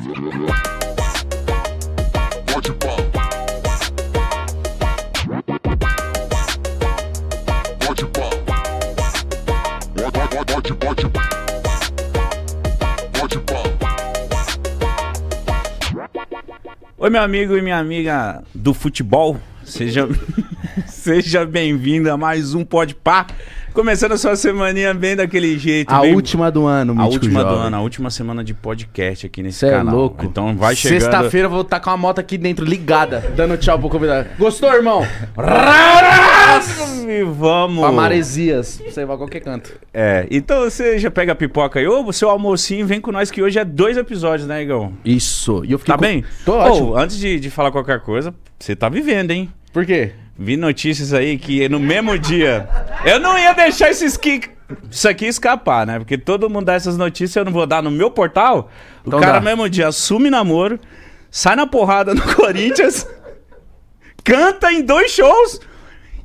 Pode Pode Pode, pode, pode, pode. Oi, meu amigo e minha amiga do futebol, seja, seja bem-vindo a mais um Pode Par. Começando a sua semaninha bem daquele jeito. A bem... última do ano, Mítico A última jovem. do ano, a última semana de podcast aqui nesse Cê é canal. é louco. Então vai chegando... Sexta-feira eu vou estar tá com a moto aqui dentro ligada, dando tchau pro convidado. Gostou, irmão? e vamos... Pra Maresias, você vai qualquer canto. É, então você já pega a pipoca aí, ou o seu almocinho, vem com nós que hoje é dois episódios, né, Igão? Isso. E eu fiquei... Tá com... bem? Tô ótimo. Oh, antes de, de falar qualquer coisa, você tá vivendo, hein? Por quê? Vi notícias aí que no mesmo dia. Eu não ia deixar esses que. Isso aqui escapar, né? Porque todo mundo dá essas notícias, eu não vou dar no meu portal. O então cara, dá. mesmo dia, assume namoro, sai na porrada no Corinthians, canta em dois shows.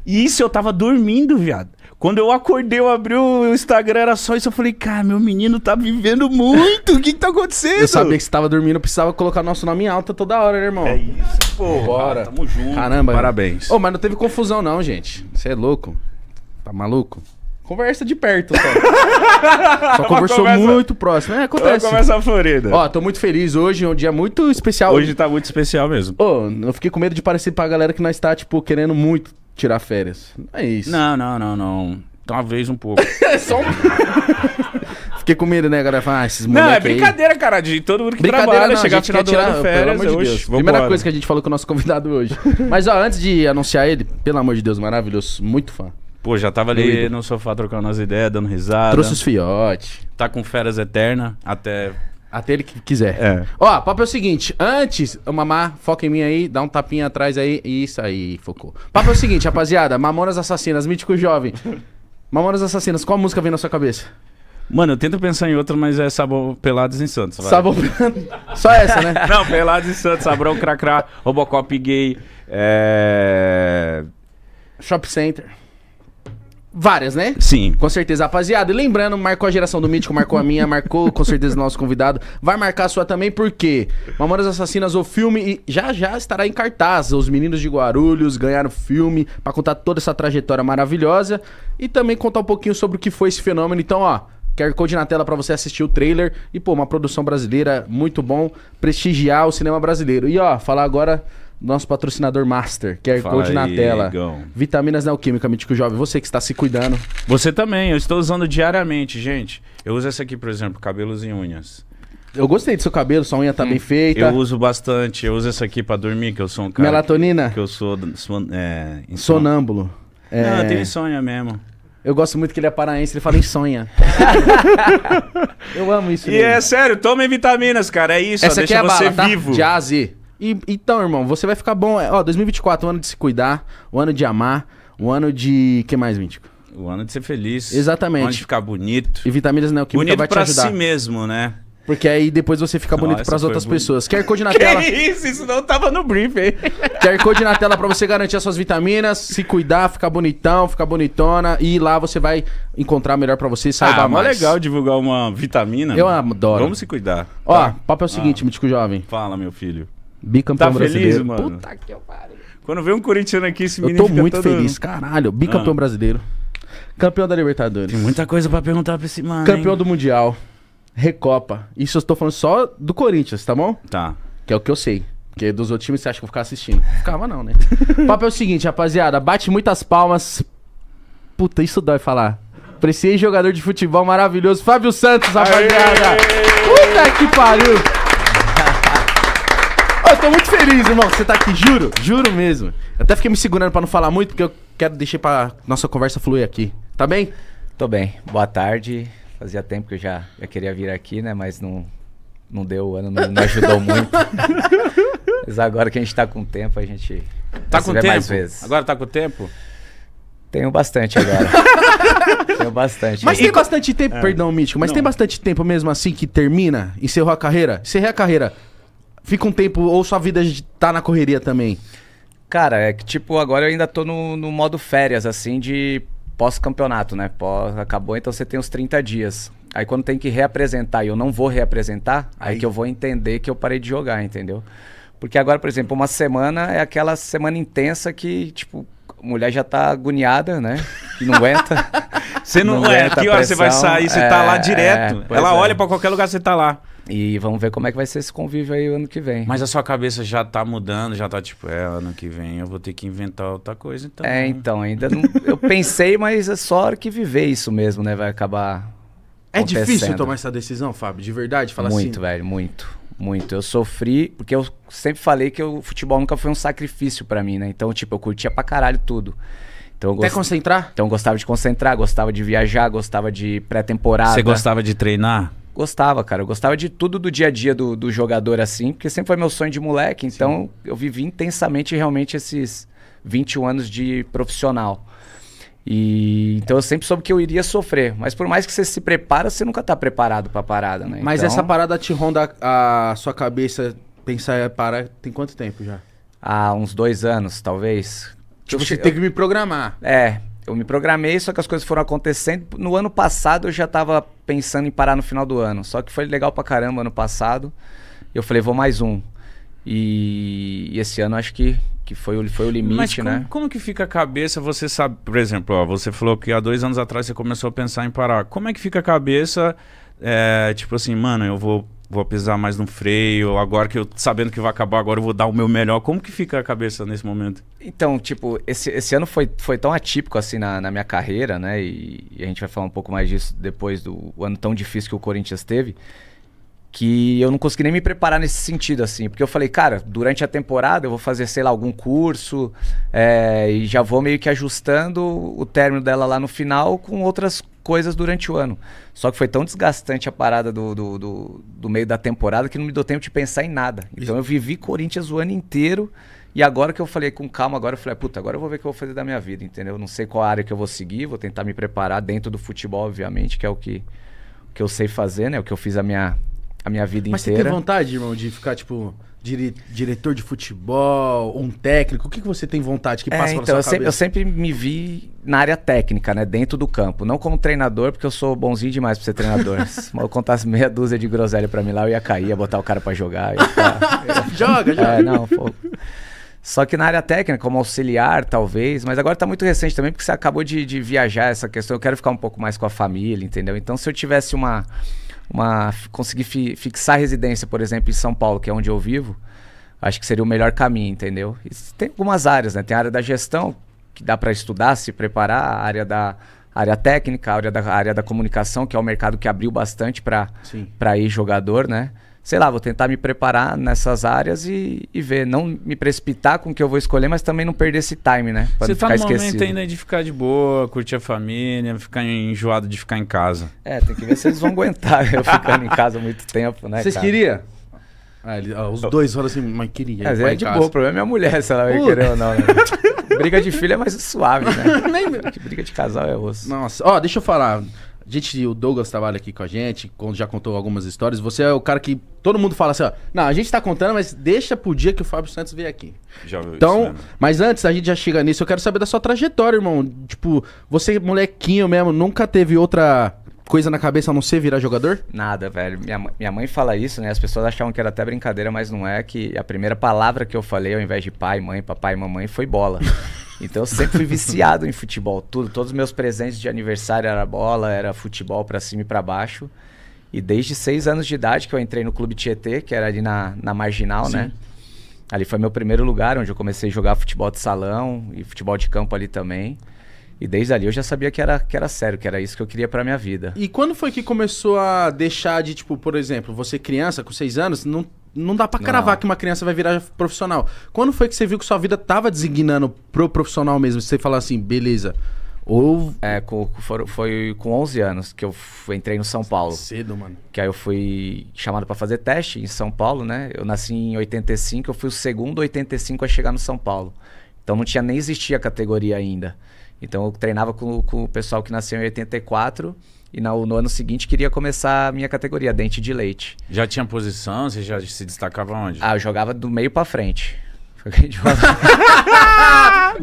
E isso eu tava dormindo, viado. Quando eu acordei, eu abri o Instagram, era só isso. Eu falei, cara, meu menino tá vivendo muito. O que, que tá acontecendo? Eu sabia que você tava dormindo, eu precisava colocar nosso nome em alta toda hora, né, irmão? É isso, pô. Bora. Ah, tamo junto. Caramba. Parabéns. Ô, oh, mas não teve confusão, não, gente. Você é louco. Tá maluco? Conversa de perto, só. só conversou conversa... muito próximo. É, acontece. Começa a Florida. Ó, tô muito feliz hoje, é um dia muito especial. Hoje tá muito especial mesmo. Ô, oh, eu fiquei com medo de parecer pra galera que nós tá, tipo, querendo muito tirar férias. Não é isso. Não, não, não, não. Talvez um pouco. É só um... Fiquei com medo, né, galera? Falar, ah, esses Não, é brincadeira, aí. cara, de todo mundo que trabalha, não, chegar a tirar, férias. Pelo amor de Deus. Oxe, Primeira coisa que a gente falou com o nosso convidado hoje. Mas, ó, antes de anunciar ele, pelo amor de Deus, maravilhoso, muito fã. Pô, já tava ali Doido. no sofá trocando as ideias, dando risada. Trouxe os fiote. Tá com férias Eterna até até ele que quiser. É. Ó, o papo é o seguinte: antes, mamá, foca em mim aí, dá um tapinha atrás aí. Isso aí, focou. Papo é o seguinte, rapaziada: Mamonas Assassinas, mítico jovem. Mamonas Assassinas, qual música vem na sua cabeça? Mano, eu tento pensar em outra, mas é Sabão Pelados em Santos. Vai. Sabão Só essa, né? Não, Pelados em Santos, Sabrão Cracrá, Robocop Gay. É. Shop Center. Várias, né? Sim. Com certeza, rapaziada. E lembrando, marcou a geração do Mítico, marcou a minha, marcou com certeza o nosso convidado. Vai marcar a sua também, porque Mamoras Assassinas, o filme, e já já estará em cartaz. Os meninos de Guarulhos ganharam filme para contar toda essa trajetória maravilhosa e também contar um pouquinho sobre o que foi esse fenômeno. Então, ó, QR Code na tela para você assistir o trailer. E, pô, uma produção brasileira muito bom, prestigiar o cinema brasileiro. E, ó, falar agora nosso patrocinador Master, QR Code na tela. Vitaminas Vitaminas Neoquímica, Mítico Jovem, você que está se cuidando. Você também, eu estou usando diariamente, gente. Eu uso essa aqui, por exemplo, cabelos e unhas. Eu gostei do seu cabelo, sua unha tá hum. bem feita. Eu uso bastante, eu uso essa aqui para dormir, que eu sou um cara. Melatonina? Que, que eu sou. sou é, Sonâmbulo. É... Não, eu é. tenho insônia mesmo. Eu gosto muito que ele é paraense, ele fala insônia. eu amo isso. E mesmo. é sério, tomem vitaminas, cara. É isso, Essa ó, é deixa é você bala, tá? vivo. Jazzy. E, então, irmão, você vai ficar bom. É, ó, 2024, ano de se cuidar, o ano de amar, o ano de. que mais, Mítico? O ano de ser feliz. Exatamente. O ano de ficar bonito. E vitaminas neoquímicas vai te ajudar. Bonito pra si mesmo, né? Porque aí depois você fica bonito para as outras bonito. pessoas. quer Code na que tela. isso? Isso não tava no briefing hein? Code na tela para você garantir as suas vitaminas, se cuidar, ficar bonitão, ficar bonitona. E lá você vai encontrar melhor para você, saiba ah, mais. Ah, legal divulgar uma vitamina. Eu mano. adoro. Vamos se cuidar. Ó, tá? papo é o seguinte, ah, mítico jovem. Fala, meu filho. Bicampeão tá brasileiro. Feliz, mano? Puta que pariu. Quando vem um corintiano aqui, esse menino Eu tô muito todo... feliz, caralho. Bicampeão ah. brasileiro. Campeão da Libertadores. Tem muita coisa para perguntar pra esse mano. Campeão hein? do Mundial. Recopa. Isso eu estou falando só do Corinthians, tá bom? Tá. Que é o que eu sei. Porque dos outros times você acha que eu vou ficar assistindo? Ficava não, né? o papo é o seguinte, rapaziada. Bate muitas palmas. Puta, isso dói falar. Preciei jogador de futebol maravilhoso. Fábio Santos, rapaziada. Aê! Puta que pariu tô muito feliz, irmão, que você tá aqui, juro, juro mesmo. até fiquei me segurando pra não falar muito, porque eu quero deixar pra nossa conversa fluir aqui. Tá bem? Tô bem. Boa tarde. Fazia tempo que eu já, já queria vir aqui, né? Mas não, não deu, o ano não, não ajudou muito. Mas agora que a gente tá com tempo, a gente. Tá com tempo? Mais vezes. Agora tá com tempo? Tenho bastante agora. Tenho bastante. Mas tem bastante tempo, é. perdão, Mítico, mas não. tem bastante tempo mesmo assim que termina, encerrou a carreira? Encerrei a carreira fica um tempo ou sua vida tá na correria também? Cara, é que tipo, agora eu ainda tô no, no modo férias, assim, de pós-campeonato, né? Pós, acabou, então você tem uns 30 dias. Aí quando tem que reapresentar e eu não vou reapresentar, aí... aí que eu vou entender que eu parei de jogar, entendeu? Porque agora, por exemplo, uma semana é aquela semana intensa que, tipo, mulher já tá agoniada, né? Que não aguenta. Você não, não é, aguenta que hora você vai sair, você é, tá lá é, direto. É, Ela é. olha para qualquer lugar, você tá lá. E vamos ver como é que vai ser esse convívio aí ano que vem. Mas a sua cabeça já tá mudando, já tá tipo, é, ano que vem eu vou ter que inventar outra coisa, então. É, então, ainda não. eu pensei, mas é só hora que viver isso mesmo, né? Vai acabar. É difícil tomar essa decisão, Fábio, de verdade? Falar assim. Muito, velho, muito. Muito. Eu sofri, porque eu sempre falei que o futebol nunca foi um sacrifício para mim, né? Então, tipo, eu curtia pra caralho tudo. Então, Até gost... concentrar? Então, eu gostava de concentrar, gostava de viajar, gostava de pré-temporada. Você gostava de treinar? Gostava, cara. Eu gostava de tudo do dia a dia do, do jogador assim, porque sempre foi meu sonho de moleque. Então Sim. eu vivi intensamente realmente esses 21 anos de profissional. E então eu sempre soube que eu iria sofrer, mas por mais que você se prepara, você nunca tá preparado para parada, né? Mas então... essa parada te ronda a sua cabeça pensar em parar tem quanto tempo já? Há uns dois anos, talvez. Tipo, você eu... Assim, tem que me programar. É, eu me programei, só que as coisas foram acontecendo. No ano passado eu já estava pensando em parar no final do ano. Só que foi legal pra caramba ano passado. Eu falei, vou mais um. E, e esse ano acho que, que foi, o, foi o limite, Mas como, né? Como que fica a cabeça? Você sabe, por exemplo, ó, você falou que há dois anos atrás você começou a pensar em parar. Como é que fica a cabeça? É, tipo assim, mano, eu vou vou pesar mais no freio, agora que eu sabendo que vai acabar, agora eu vou dar o meu melhor. Como que fica a cabeça nesse momento? Então, tipo, esse, esse ano foi, foi tão atípico assim na, na minha carreira, né? E, e, a gente vai falar um pouco mais disso depois do ano tão difícil que o Corinthians teve. Que eu não consegui nem me preparar nesse sentido, assim. Porque eu falei, cara, durante a temporada eu vou fazer, sei lá, algum curso é, e já vou meio que ajustando o término dela lá no final com outras coisas coisas durante o ano. Só que foi tão desgastante a parada do, do, do, do meio da temporada que não me deu tempo de pensar em nada. Então eu vivi Corinthians o ano inteiro. E agora que eu falei com calma, agora eu falei, puta, agora eu vou ver o que eu vou fazer da minha vida, entendeu? Não sei qual área que eu vou seguir, vou tentar me preparar dentro do futebol, obviamente, que é o que, que eu sei fazer, né? O que eu fiz a minha, a minha vida Mas inteira. Mas você tem vontade, irmão, de ficar, tipo, dire, diretor de futebol, um técnico? O que, que você tem vontade que é, passa é, então, pela sua eu cabeça? Sempre, eu sempre me vi na área técnica, né? Dentro do campo. Não como treinador, porque eu sou bonzinho demais pra ser treinador. Se eu contasse meia dúzia de groselha pra mim lá, eu ia cair, ia botar o cara pra jogar. Ficar... joga, joga. É, não, pô. Só que na área técnica, como auxiliar, talvez, mas agora tá muito recente também, porque você acabou de, de viajar essa questão. Eu quero ficar um pouco mais com a família, entendeu? Então, se eu tivesse uma uma conseguir fi, fixar residência, por exemplo, em São Paulo, que é onde eu vivo, acho que seria o melhor caminho, entendeu? E tem algumas áreas, né? Tem a área da gestão, que dá para estudar, se preparar, a área da área técnica, a área da, a área da comunicação, que é o mercado que abriu bastante para ir jogador, né? sei lá, vou tentar me preparar nessas áreas e, e ver. Não me precipitar com o que eu vou escolher, mas também não perder esse time, né? Pra Você tá ficar no esquecido. momento ainda de ficar de boa, curtir a família, ficar enjoado de ficar em casa. É, tem que ver se eles vão aguentar eu ficando em casa muito tempo, né? Vocês queriam? Ah, ele, ah, os dois falam assim, mas queria. Mas é de boa, o problema é a mulher, se ela vai querer ou não. Né? briga de filha é mais suave, né? briga de casal é osso. Nossa, ó, deixa eu falar. A gente, o Douglas trabalha aqui com a gente, já contou algumas histórias. Você é o cara que todo mundo fala assim, ó, não, a gente tá contando, mas deixa pro dia que o Fábio Santos vier aqui. Já viu então, isso, mas antes a gente já chega nisso, eu quero saber da sua trajetória, irmão. Tipo, você molequinho mesmo, nunca teve outra coisa na cabeça a não ser virar jogador? Nada, velho. Minha, minha mãe fala isso, né? As pessoas achavam que era até brincadeira, mas não é que a primeira palavra que eu falei, ao invés de pai, mãe, papai e mamãe, foi bola. Então eu sempre fui viciado em futebol, tudo. Todos os meus presentes de aniversário era bola, era futebol para cima e para baixo. E desde seis anos de idade que eu entrei no Clube Tietê, que era ali na, na Marginal, né? Sim. né? Ali foi meu primeiro lugar onde eu comecei a jogar futebol de salão e futebol de campo ali também. E desde ali eu já sabia que era, que era sério, que era isso que eu queria pra minha vida. E quando foi que começou a deixar de, tipo, por exemplo, você criança com seis anos, não não dá para cravar que uma criança vai virar profissional. Quando foi que você viu que sua vida tava designando pro profissional mesmo? Você falar assim, beleza. Ou. É, com, foi, foi, com 11 anos que eu fui, entrei no São Paulo. Cedo, mano. Que aí eu fui chamado para fazer teste em São Paulo, né? Eu nasci em 85, eu fui o segundo 85 a chegar no São Paulo. Então não tinha nem existia a categoria ainda. Então eu treinava com, com o pessoal que nasceu em 84 e no ano seguinte queria começar a minha categoria, dente de leite. Já tinha posição? Você já se destacava onde? Ah, eu jogava do meio para frente. do,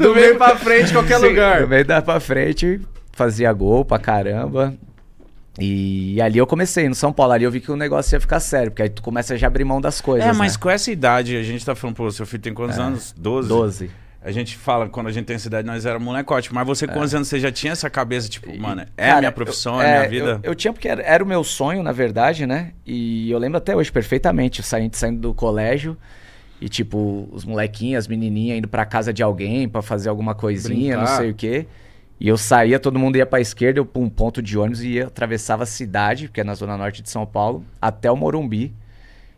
do meio para frente, qualquer Sim, lugar. Do meio da pra frente, fazia gol pra caramba. E ali eu comecei, no São Paulo. Ali eu vi que o negócio ia ficar sério, porque aí tu começa a já abrir mão das coisas. É, mas né? com essa idade, a gente tá falando, pô, seu filho tem quantos é, anos? doze doze a gente fala, quando a gente tem essa idade, nós era molecote. Mas você, é. quantos anos você já tinha essa cabeça, tipo, mano, é Cara, a minha profissão, é é, eu, é, a minha vida? Eu, eu tinha, porque era, era, o meu sonho, na verdade, né? E eu lembro até hoje perfeitamente, saindo, saindo do colégio e, tipo, os molequinhos, as menininhas indo pra casa de alguém para fazer alguma coisinha, Brincar. não sei o quê. E eu saía, todo mundo ia pra esquerda, eu pum, ponto de ônibus e ia, atravessava a cidade, que é na zona norte de São Paulo, até o Morumbi.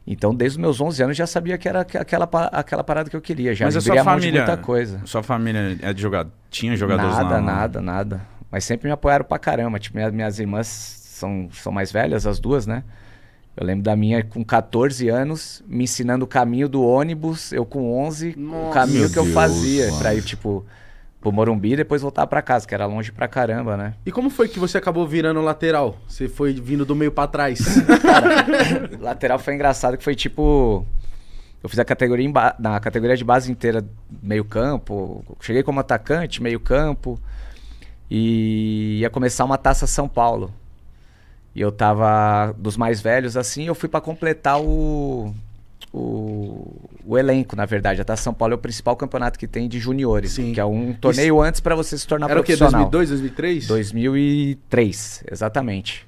Então, desde os meus 11 anos, já sabia que era aquela, aquela parada que eu queria. Já Mas a sua família, muita coisa. Sua família é de jogador? Tinha jogadores nada, lá? Nada, nada, nada. Mas sempre me apoiaram pra caramba. Tipo, minhas, minhas irmãs são, são mais velhas, as duas, né? Eu lembro da minha com 14 anos, me ensinando o caminho do ônibus, eu com 11, Nossa, o caminho que Deus, eu fazia mano. pra ir, tipo pro Morumbi e depois voltar para casa, que era longe pra caramba, né? E como foi que você acabou virando lateral? Você foi vindo do meio para trás? Cara, lateral foi engraçado que foi tipo eu fiz a categoria na categoria de base inteira meio campo, cheguei como atacante, meio campo e ia começar uma taça São Paulo. E eu tava dos mais velhos assim, eu fui para completar o o, o elenco, na verdade. Até tá São Paulo é o principal campeonato que tem de juniores, Sim. que é um torneio Isso. antes para você se tornar Era profissional. Era o quê? 2002, 2003? 2003, exatamente.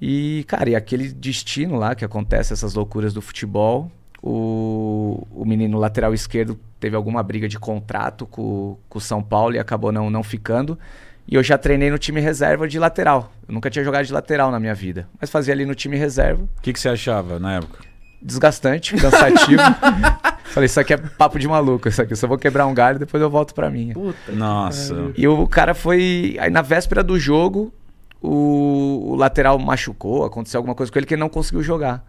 E, cara, e aquele destino lá que acontece, essas loucuras do futebol, o, o menino lateral esquerdo teve alguma briga de contrato com, com o São Paulo e acabou não, não ficando. E eu já treinei no time reserva de lateral. Eu nunca tinha jogado de lateral na minha vida, mas fazia ali no time reserva. O que, que você achava na época? desgastante, cansativo. Falei, isso aqui é papo de maluco, isso aqui. Eu só vou quebrar um galho e depois eu volto pra minha. Puta. Nossa. E o cara foi. Aí na véspera do jogo, o, o, lateral machucou, aconteceu alguma coisa com ele que ele não conseguiu jogar.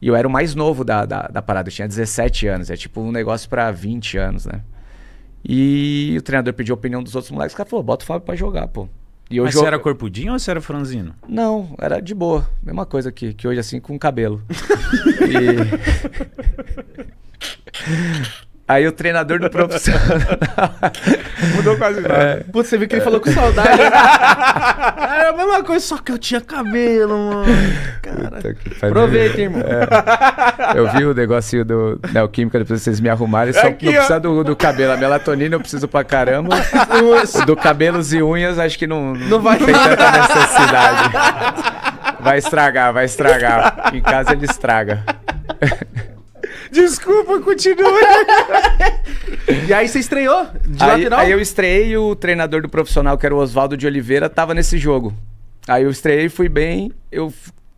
E eu era o mais novo da, da, da parada, eu tinha 17 anos. É tipo um negócio pra 20 anos, né? E o treinador pediu a opinião dos outros moleques. O cara falou: bota o Fábio pra jogar, pô. E Mas você era corpudinho ou você era franzino? Não, era de boa. Mesma coisa que, que hoje, assim, com cabelo. e... Aí o treinador do profissional. Mudou quase nada. É. Putz, você viu que ele falou com saudade. Era a mesma coisa, só que eu tinha cabelo, mano. Cara. Aproveita, irmão. É. Eu vi o negocinho do Neoquímica, né, depois vocês me arrumarem. Só que não precisa do, do, cabelo. A melatonina eu preciso pra caramba. do cabelos e unhas, acho que não, não, vai tem tanta necessidade. Vai estragar, vai estragar. Em casa ele estraga. Desculpa, continue. e aí você estreou? De aí, lateral? aí eu estreiei o treinador do profissional, que era o Oswaldo de Oliveira, tava nesse jogo. Aí eu estreiei, fui bem, eu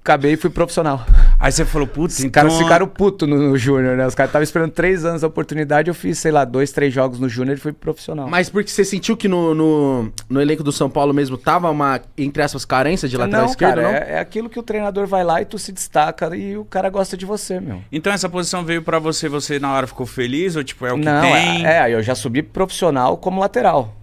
acabei e fui profissional. Aí você falou, putz, então... Os caras então ficaram puto no, no Júnior, né? Os caras estavam esperando três anos a oportunidade, eu fiz, sei lá, dois, três jogos no Júnior e fui profissional. Mas porque você sentiu que no, no, no, elenco do São Paulo mesmo tava uma, entre essas carências de lateral não, esquerdo, cara, não? É, é aquilo que o treinador vai lá e tu se destaca e o cara gosta de você, meu. Então essa posição veio para você, você na hora ficou feliz ou tipo, é o que não, tem? É, é, eu já subi profissional como lateral.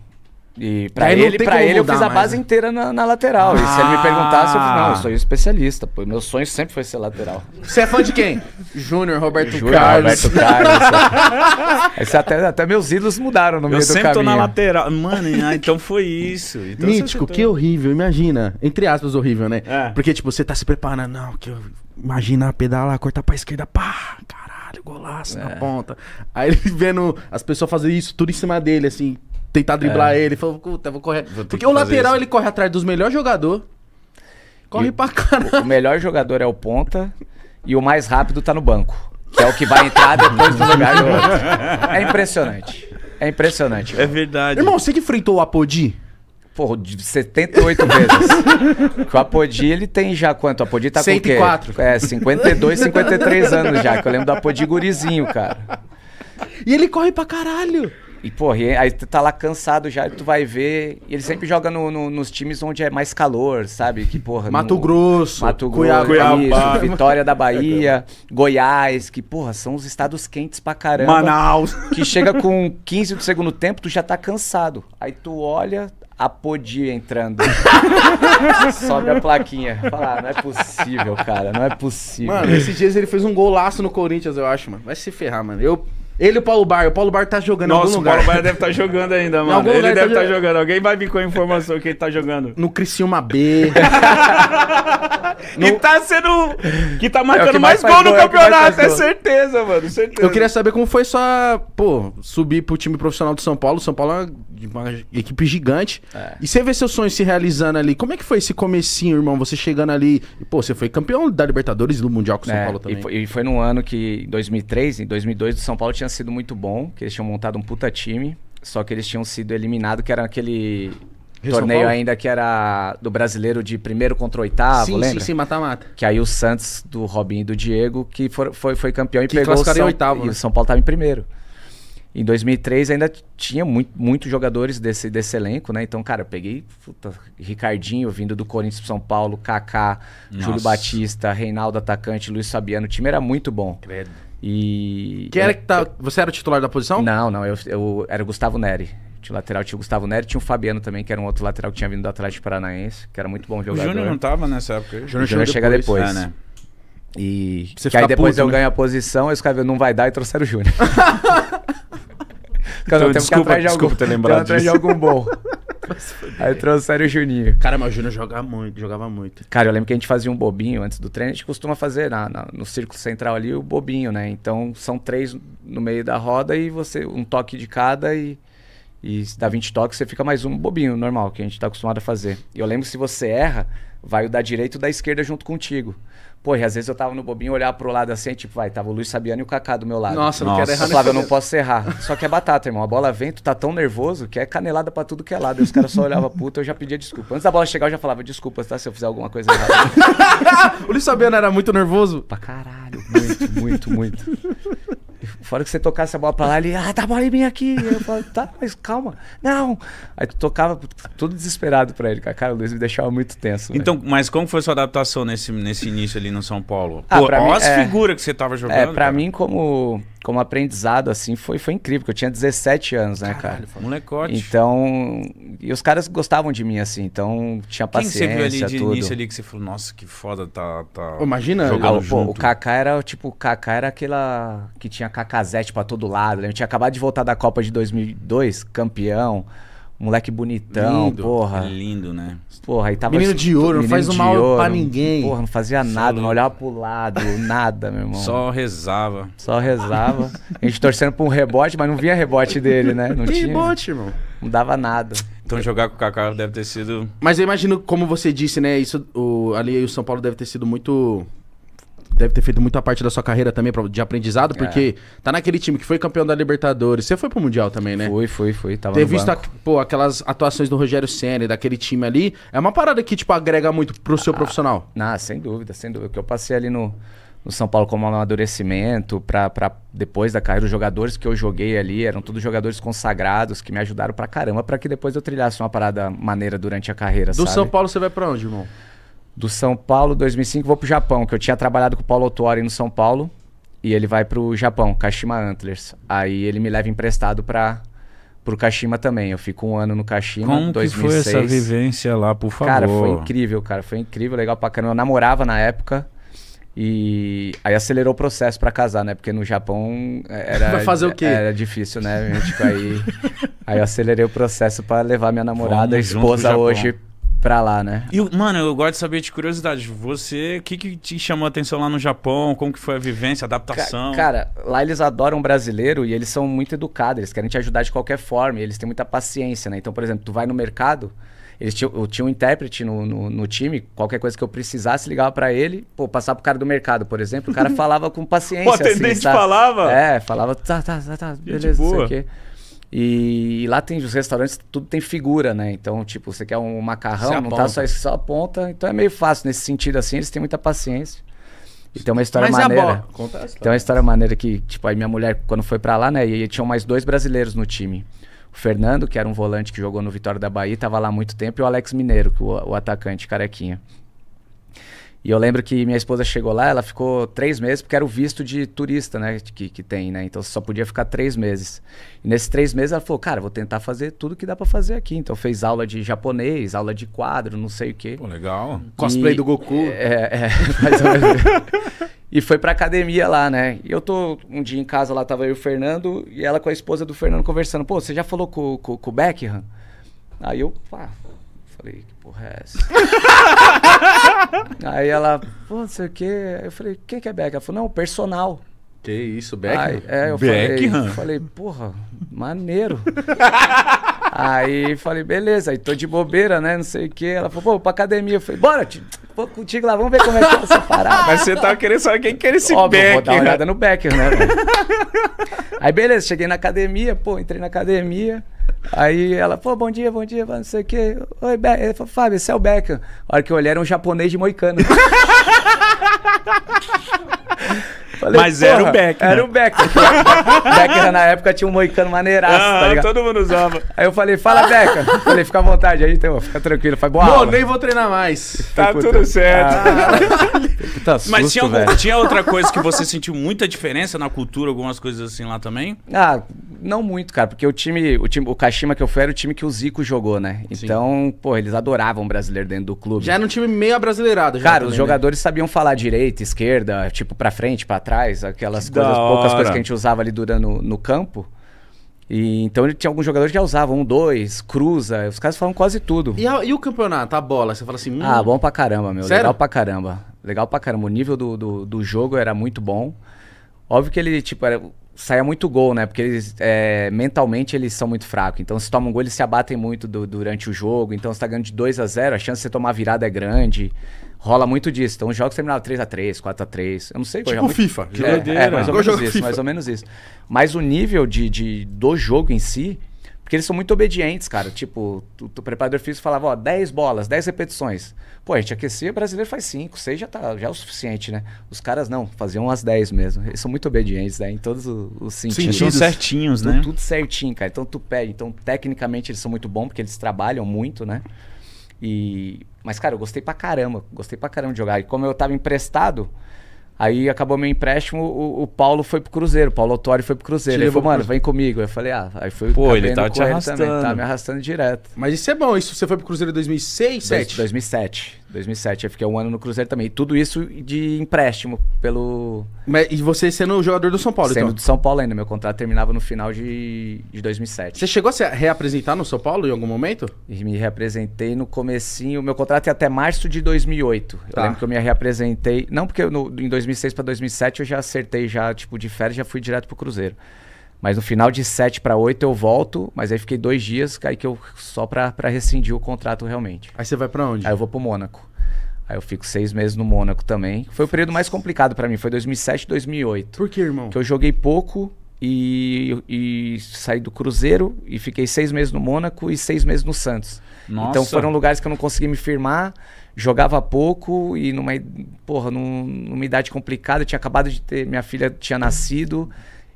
E para ele, para ele eu fiz a mais, base né? inteira na, na lateral. Ah. E se ele me ah. perguntasse, eu falei, não, eu sou especialista, pô. Meu sonho sempre foi ser lateral. Você é fã de quem? Júnior, Roberto Júnior, Carlos. Roberto Carlos. É. Esse até, até meus ídolos mudaram no eu meio do caminho. Eu sempre tô na lateral. Mano, ah, então foi isso. Então Mítico, tá que horrível, imagina. Entre aspas, horrível, né? É. Porque, tipo, você tá se preparando. Ah, não, que eu... Imagina pedalar, cortar pra esquerda, pá, caralho, golaço é. na ponta. Aí ele vendo as pessoas fazer isso tudo em cima dele, assim, tentar driblar é. ele. Falou, puta, vou correr. Vou Porque o lateral isso. ele corre atrás dos melhores jogadores. Corre e pra caralho. O melhor jogador é o ponta e o mais rápido tá no banco. Que é o que vai entrar depois do lugar do outro. É impressionante. É impressionante. É verdade. Irmão, você que enfrentou o Apodi? Porra, 78 vezes. o Apodi, ele tem já quanto? O Apodi tá 104. com o quê? É, 52, 53 anos já. Que eu lembro do Apodi gurizinho, cara. E ele corre pra caralho. E, porra, aí tu tá lá cansado já, tu vai ver. E ele sempre joga no, no, nos times onde é mais calor, sabe? Que, porra. Mato no, Grosso. Mato Grosso, Cuiabá, isso, Vitória da Bahia, Goiás, que, porra, são os estados quentes pra caramba. Manaus. Que chega com 15 do segundo tempo, tu já tá cansado. Aí tu olha, a Podia entrando. Sobe a plaquinha. Fala, ah, não é possível, cara. Não é possível. Mano, esses dias ele fez um golaço no Corinthians, eu acho, mano. Vai se ferrar, mano. Eu ele e o Paulo Bar. O Paulo Bar tá jogando Nossa, em algum lugar. o Paulo Bar deve estar tá jogando ainda, mano. Ele tá deve estar tá jogando. jogando. Alguém vai vir com a informação que ele tá jogando. No Criciúma B. no... E tá sendo... Que tá é marcando é que mais, mais gol no é campeonato, é, certeza, mano. Certeza. Eu queria saber como foi só, pô, subir pro time profissional do São Paulo. São Paulo é uma equipe gigante. É. E você vê seus sonhos se realizando ali. Como é que foi esse comecinho, irmão? Você chegando ali... pô, você foi campeão da Libertadores e do Mundial com o São é, Paulo também. E foi, e foi num ano que... Em 2003, em 2002, o São Paulo tinha sido muito bom, que eles tinham montado um puta time, só que eles tinham sido eliminados, que era aquele Rio torneio ainda que era do brasileiro de primeiro contra oitavo, sim, lembra? Sim, sim, mata-mata. Que aí o Santos, do Robinho e do Diego, que for, foi, foi campeão e que pegou o São, em oitavo, e né? o São Paulo estava em primeiro. Em 2003 ainda tinha muitos muito jogadores desse, desse elenco, né? Então, cara, eu peguei puta, Ricardinho vindo do Corinthians para São Paulo, Kaká, Nossa. Júlio Batista, Reinaldo Atacante, Luiz Fabiano. O time era muito bom. Credo. E. Quem era que tá. Você era o titular da posição? Não, não. Eu, eu era o Gustavo Neri. Tinha o lateral, tinha o Gustavo Neri, tinha o Fabiano também, que era um outro lateral que tinha vindo do Atlético Paranaense, que era muito bom jogador. O Júnior não tava nessa época. O Júnior, Júnior chega depois. É, né? E você que aí depois puto, eu né? ganho a posição, e os caras não vai dar e trouxeram o Júnior. então, desculpa, desculpa algum, ter lembrado disso. de algum bom. Aí trouxeram o Juninho. Cara, mas o Juninho jogava muito, jogava muito. Cara, eu lembro que a gente fazia um bobinho antes do treino. A gente costuma fazer na, na, no círculo central ali o bobinho, né? Então são três no meio da roda e você um toque de cada e, e se dá 20 toques, você fica mais um bobinho normal, que a gente tá acostumado a fazer. E eu lembro que se você erra, vai o da direita e o da esquerda junto contigo. Pô, e às vezes eu tava no bobinho, olhar pro lado assim, tipo, vai, tava o Luiz Sabiano e o Kaká do meu lado. Nossa, não Nossa. quero errar. Eu falava, eu não posso errar. Só que é batata, irmão. A bola vem, tu tá tão nervoso que é canelada pra tudo que é lado. E os caras só olhavam puta, eu já pedia desculpa. Antes da bola chegar, eu já falava, desculpas, tá? Se eu fizer alguma coisa errada. o Luiz Sabiano era muito nervoso? Pra caralho, muito, muito, muito. Fora que você tocasse a bola pra lá, ele, ah, dá a bola em mim aqui. Eu falo, tá, mas calma. Não. Aí tu tocava todo desesperado pra ele, cara. Cara, o Luiz me deixava muito tenso. Então, véio. mas como foi sua adaptação nesse, nesse início ali no São Paulo? Ah, Pô, olha mim, as é... figuras que você tava é, jogando. É, pra cara. mim, como como aprendizado, assim, foi, foi incrível, porque eu tinha 17 anos, né, Caralho, cara? Molecote. Então, e os caras gostavam de mim, assim, então tinha paciência, Quem você viu ali de tudo. início ali que você falou, nossa, que foda, tá... tá Imagina... Jogando ah, junto. o Kaká era, tipo, o Kaká era aquela que tinha cacazete pra todo lado, né? Eu tinha acabado de voltar da Copa de 2002, campeão... Moleque bonitão, lindo, porra. É lindo, né? Porra, aí tava. Menino de ouro, não faz um mal ouro, pra ninguém. Porra, não fazia Só nada, não olhava pro lado, nada, meu irmão. Só rezava. Só rezava. A gente torcendo pra um rebote, mas não via rebote dele, né? Não tinha. Rebote, irmão. Não dava nada. Então jogar com o Kaká deve ter sido. Mas eu imagino, como você disse, né? Isso, o, ali o São Paulo deve ter sido muito deve ter feito muita parte da sua carreira também de aprendizado, é. porque é. tá naquele time que foi campeão da Libertadores. Você foi pro Mundial também, né? Foi, foi, foi. Tava ter visto a, pô, aquelas atuações do Rogério Senna, daquele time ali, é uma parada que, tipo, agrega muito pro seu ah, profissional. Ah, sem dúvida, sem dúvida. que eu passei ali no, no São Paulo como um amadurecimento, para depois da carreira, os jogadores que eu joguei ali eram todos jogadores consagrados que me ajudaram pra caramba para que depois eu trilhasse uma parada maneira durante a carreira. Do sabe? São Paulo você vai para onde, irmão? Do São Paulo, 2005, vou pro Japão, que eu tinha trabalhado com o Paulo Otuori no São Paulo. E ele vai pro Japão, Kashima Antlers. Aí ele me leva emprestado para pro Kashima também. Eu fico um ano no Kashima, Como 2006. que foi essa vivência lá, por favor? Cara, foi incrível, cara. Foi incrível, legal pra caramba. Eu namorava na época. E aí acelerou o processo para casar, né? Porque no Japão é, era fazer o quê? era difícil, né? Tipo, aí aí eu acelerei o processo para levar minha namorada, a esposa hoje pra lá, né? E, mano, eu gosto de saber de curiosidade. Você, o que, que te chamou a atenção lá no Japão? Como que foi a vivência, a adaptação? Ca cara, lá eles adoram brasileiro e eles são muito educados. Eles querem te ajudar de qualquer forma. eles têm muita paciência, né? Então, por exemplo, tu vai no mercado... Eles tinham, eu tinha um intérprete no, no, no, time, qualquer coisa que eu precisasse, ligava para ele, pô, passar pro cara do mercado, por exemplo, o cara falava com paciência. o assim, atendente assim, falava? É, falava, tá, tá, tá, tá beleza, isso aqui. E lá tem os restaurantes, tudo tem figura, né? Então, tipo, você quer um macarrão, não tá só, só ponta. Então é meio fácil nesse sentido, assim, eles têm muita paciência. E tem uma história Mas maneira. Conta tem uma história maneira que, tipo, aí minha mulher, quando foi para lá, né? E tinham mais dois brasileiros no time. O Fernando, que era um volante que jogou no Vitória da Bahia, tava lá há muito tempo, e o Alex Mineiro, que o, o atacante, carequinha. E eu lembro que minha esposa chegou lá, ela ficou três meses, porque era o visto de turista, né, que, que tem, né? Então só podia ficar três meses. E nesses três meses ela falou, cara, vou tentar fazer tudo que dá para fazer aqui. Então fez aula de japonês, aula de quadro, não sei o quê. Pô, legal. E, Cosplay do Goku. É, é, mais ou menos. e foi pra academia lá, né? E eu tô um dia em casa lá, tava eu e o Fernando, e ela com a esposa do Fernando conversando. Pô, você já falou com, com, com o Beckham? Aí eu, pá, falei, que porra é essa? aí ela, pô, não sei o quê. Eu falei, quem que, é Beck? Ela falou, não, personal. Que isso, Beckham? Aí, é, eu falei, eu falei, porra, maneiro. aí falei, beleza, aí tô de bobeira, né? Não sei o que. Ela falou, pô, pra academia. Eu falei, bora, tio, vou contigo lá, vamos ver como é que é essa parada. Mas você tava querendo saber quem que era esse Óbvio, Becker. Vou dar uma né? olhada no Becker, né? aí beleza, cheguei na academia, pô, entrei na academia. Aí ela, pô, bom dia, bom dia, não sei o quê. Oi, Be Ele falou, Fábio, esse é o Becker. A hora que eu olhei era um japonês de moicano. Falei, Mas era o Becker. Né? Era o Becker. Becker na época tinha um moicano maneiraço, ah, tá ligado? Todo mundo usava. Aí eu falei, fala, Becker. Falei, fica à vontade aí, então, fica tranquilo. Faz boa. nem vou treinar mais. Tá tudo certo. Ah, tá susto, Mas tinha, algum, tinha outra coisa que você sentiu muita diferença na cultura, algumas coisas assim lá também? Ah, não muito, cara, porque o time, o time, o Kashima que eu fui era o time que o Zico jogou, né? Sim. Então, pô, eles adoravam o brasileiro dentro do clube. Já era um time meio abrasileirado, já. Cara, também, os né? jogadores né? sabiam falar direita, esquerda, tipo, pra frente, pra trás atrás, aquelas que coisas, poucas coisas que a gente usava ali durando no, no campo. E, então tinha alguns jogadores que já usavam um, dois, cruza, os caras falam quase tudo. E, a, e, o campeonato, a bola? Você fala assim. Hum, ah, bom pra caramba, meu. Sério? Legal pra caramba. Legal pra caramba. O nível do, do, do jogo era muito bom. Óbvio que ele, tipo, era, saia muito gol, né? Porque eles, é, mentalmente eles são muito fracos. Então, se tomam um gol, eles se abatem muito do, durante o jogo. Então, você tá ganhando de 2 a 0 a chance de você tomar virada é grande rola muito disso. Então os jogos terminavam 3x3, 4x3. Eu não sei. Tipo jogo FIFA. Muito... É, é, mais ou né? menos isso, FIFA. mais ou menos isso. Mas o nível de, de, do jogo em si, porque eles são muito obedientes, cara. Tipo, o preparador físico falava, ó, 10 bolas, 10 repetições. Pô, a gente aquecia, o brasileiro faz 5, 6 já, tá, já é o suficiente, né? Os caras não, faziam as 10 mesmo. Eles são muito obedientes, né? Em todos os sentidos. Sentidos certinhos, né? Tudo, certinho, cara. Então tu pega. Então, tecnicamente, eles são muito bons, porque eles trabalham muito, né? E, mas, cara, eu gostei pra caramba. Gostei pra caramba de jogar. E como eu tava emprestado, aí acabou meu empréstimo, o, o Paulo foi pro Cruzeiro. O Paulo Otório foi pro Cruzeiro. Te ele falou, mano, pro... vem comigo. Eu falei, ah, aí foi Pô, ele tava te arrastando. Também, tava me arrastando direto. Mas isso é bom. Isso você foi pro Cruzeiro em 2006, 2007? 2007. 2007. Eu fiquei um ano no Cruzeiro também. E tudo isso de empréstimo pelo... Mas, e você sendo jogador do São Paulo, Sendo então? do São Paulo ainda. Meu contrato terminava no final de, de 2007. Você chegou a se reapresentar no São Paulo em algum momento? E me reapresentei no comecinho. Meu contrato é até março de 2008. Tá. Eu lembro que eu me reapresentei... Não, porque eu, no, em 2006 para 2007 eu já acertei já, tipo, de férias já fui direto pro Cruzeiro. Mas no final de 7 para 8 eu volto, mas aí fiquei dois dias, aí que eu só para rescindir o contrato realmente. Aí você vai para onde? Aí eu vou pro Mônaco. Aí eu fico seis meses no Mônaco também. Foi o período mais complicado para mim, foi 2007, 2008. Por que, irmão? Que eu joguei pouco e, e, saí do Cruzeiro e fiquei seis meses no Mônaco e seis meses no Santos. Então Nossa. Então foram lugares que eu não consegui me firmar, jogava pouco e numa, porra, numa idade complicada, eu tinha acabado de ter, minha filha tinha nascido.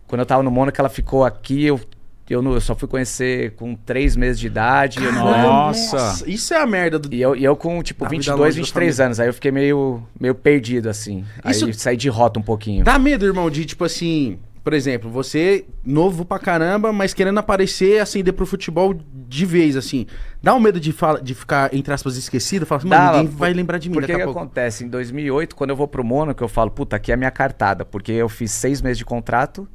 Quando eu tava no Mônaco, ela ficou aqui, eu eu, não, eu, só fui conhecer com três meses de idade. Não... Nossa! Isso é a merda do. E eu, e eu com, tipo, a 22, 23 anos. Aí eu fiquei meio, meio perdido, assim. Isso... Aí saí de rota um pouquinho. Dá medo, irmão, de, tipo assim. Por exemplo, você novo pra caramba, mas querendo aparecer, acender pro futebol de vez, assim. Dá um medo de, fala, de ficar, entre aspas, esquecido? Fala assim, Dá, mano, ninguém vai lembrar de mim porque o pouco. que acontece? Em 2008, quando eu vou pro Mônaco, eu falo, puta, aqui é a minha cartada. Porque eu fiz seis meses de contrato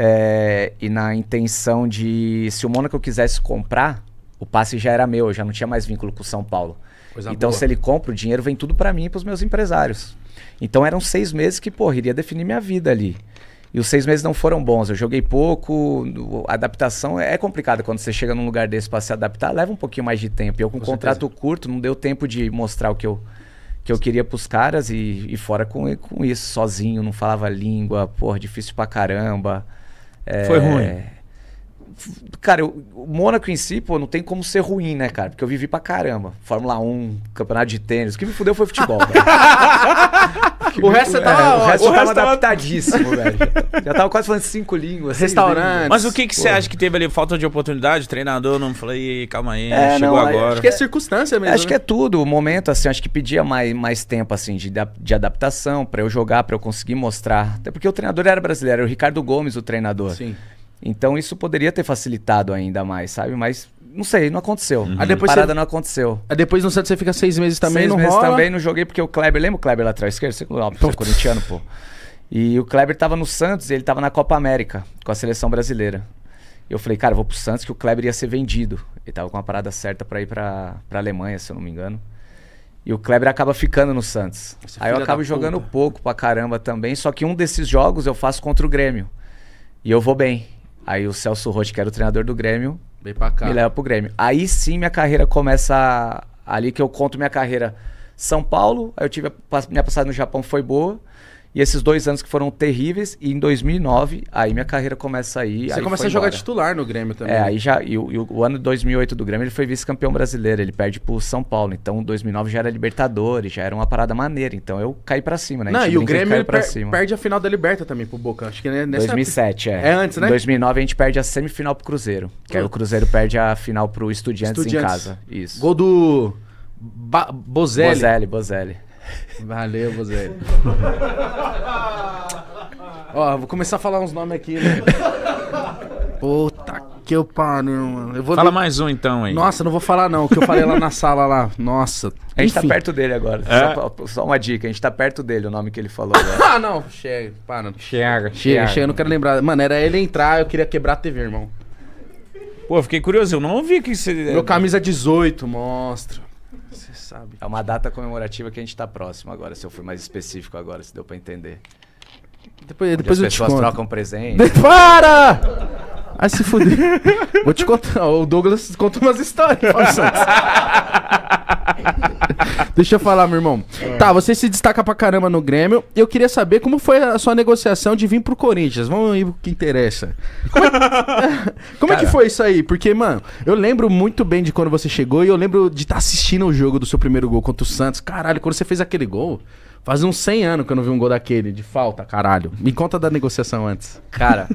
é, e na intenção de, se o Mônaco quisesse comprar, o passe já era meu, eu já não tinha mais vínculo com o São Paulo. Coisa então, boa. se ele compra, o dinheiro vem tudo para mim e para os meus empresários. Então, eram seis meses que, porra, iria definir minha vida ali. E os seis meses não foram bons. Eu joguei pouco. A adaptação é, é complicada quando você chega num lugar desse para se adaptar. Leva um pouquinho mais de tempo. Eu com, com um contrato curto não deu tempo de mostrar o que eu, que eu queria pros caras e, e fora com, com isso sozinho. Não falava língua, porra, difícil pra caramba. É... Foi ruim. Cara, eu, o Mônaco em si, pô, não tem como ser ruim, né, cara? Porque eu vivi pra caramba. Fórmula 1, campeonato de tênis. O que me fudeu foi futebol, o é, resto você tava, é, o resto tava adaptadíssimo, velho. Já tava quase falando cinco línguas. restaurante. Mas o que, que você acha que teve ali? Falta de oportunidade? O treinador não falou, calma aí, é, chegou não, agora. Acho que é circunstância mesmo. Acho né? que é tudo. O momento, assim, acho que pedia mais, mais tempo, assim, de, de adaptação pra eu jogar, pra eu conseguir mostrar. Até porque o treinador era brasileiro, era o Ricardo Gomes, o treinador. Sim. Então isso poderia ter facilitado ainda mais, sabe? Mas não sei, não aconteceu. Uhum. depois Parada você... não aconteceu. Aí depois no Santos você fica seis meses também, seis não meses rola. também, não joguei porque o Kleber... Lembra o Kleber lá atrás? esquerdo Você, você é corintiano, pô. E o Kleber tava no Santos e ele tava na Copa América com a seleção brasileira. Eu falei, cara, vou pro Santos que o Kleber ia ser vendido. Ele tava com uma parada certa para ir pra, pra Alemanha, se eu não me engano. E o Kleber acaba ficando no Santos. Esse Aí eu acabo jogando puta. pouco pra caramba também. Só que um desses jogos eu faço contra o Grêmio. E eu vou bem. Aí o Celso Rocha, que era o treinador do Grêmio, Vem pra cá. Me leva pro Grêmio. Aí sim minha carreira começa ali que eu conto minha carreira. São Paulo, aí eu tive a, minha passagem no Japão foi boa. E esses dois anos que foram terríveis, e em 2009, aí minha carreira começa aí. Você aí começa a jogar embora. titular no Grêmio também. É, né? aí já. E, o, e o ano de 2008 do Grêmio, ele foi vice-campeão brasileiro, ele perde pro São Paulo. Então, 2009 já era Libertadores, já era uma parada maneira. Então, eu caí pra cima, né? Não, e o Grêmio ele per cima. perde a final da Liberta também pro Boca. Acho que né, nessa 2007, é. É antes, né? Em 2009, a gente perde a semifinal pro Cruzeiro. Que aí o Cruzeiro perde a final pro Estudiantes, Estudiantes. em casa. Isso. Gol do. Ba Bozelli. Bozelli, Bozelli. Valeu, você. Ó, vou começar a falar uns nomes aqui, né? Puta que eu pariu, mano. Eu vou Fala de- mais um então aí. Nossa, não vou falar não, o que eu falei lá na sala lá. Nossa. A gente tá perto dele agora. É? Só, só uma dica, a gente tá perto dele, o nome que ele falou agora. Ah, não, chega, para. Chega, Chega, chega, eu não quero lembrar. Mano, era ele entrar, eu queria quebrar a TV, irmão. Pô, fiquei curioso, eu não ouvi que você. Meu camisa 18, mostro sabe? É uma data comemorativa que a gente está próximo agora, se eu fui mais específico agora, se deu para entender. Depois, depois as pessoas trocam presente. De para! Aí se fuder. Vou te contar. O Douglas conta umas histórias. Deixa eu falar, meu irmão. É. Tá, ah. você se destaca pra caramba no Grêmio. Eu queria saber como foi a sua negociação de vir pro Corinthians. Vamos aí pro que interessa. Como, é, como é que foi isso aí? Porque, mano, eu lembro muito bem de quando você chegou e eu lembro de estar tá assistindo o jogo do seu primeiro gol contra o Santos. Caralho, quando você fez aquele gol. Faz uns 100 anos que eu não vi um gol daquele, de falta, caralho. Me conta da negociação antes. Cara,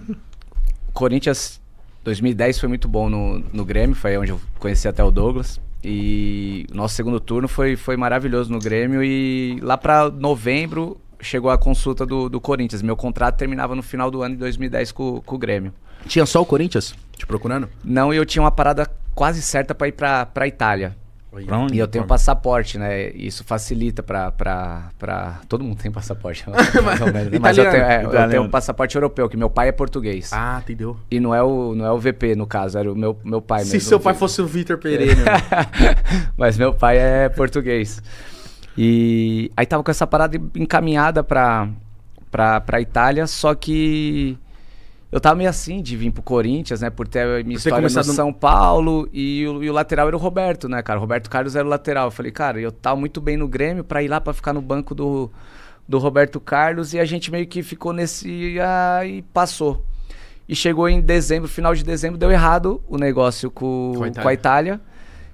Corinthians 2010 foi muito bom no, no Grêmio, foi onde eu conheci até o Douglas. E nosso segundo turno foi, foi maravilhoso no Grêmio. E lá para novembro chegou a consulta do, do Corinthians. Meu contrato terminava no final do ano de 2010 com, com o Grêmio. Tinha só o Corinthians te procurando? Não, eu tinha uma parada quase certa para ir para Itália. E eu tenho passaporte, né? Isso facilita pra. pra, pra... Todo mundo tem passaporte. Né? Mas eu tenho, é, eu tenho, um passaporte europeu, que meu pai é português. Ah, entendeu. E não é o, não é o VP, no caso, era o meu, meu pai mesmo. Se seu pai fosse o Vitor Pereira. Né? Mas meu pai é português. E aí tava com essa parada encaminhada pra, pra, pra Itália, só que eu tava meio assim de vir pro Corinthians, né? Por ter minha história começado... no São Paulo e o, e o, lateral era o Roberto, né, cara? O Roberto Carlos era o lateral. Eu falei, cara, eu tava tá muito bem no Grêmio pra ir lá pra ficar no banco do, do Roberto Carlos e a gente meio que ficou nesse. Ah, e passou. E chegou em dezembro, final de dezembro, deu errado o negócio com, com a Itália. Com a Itália.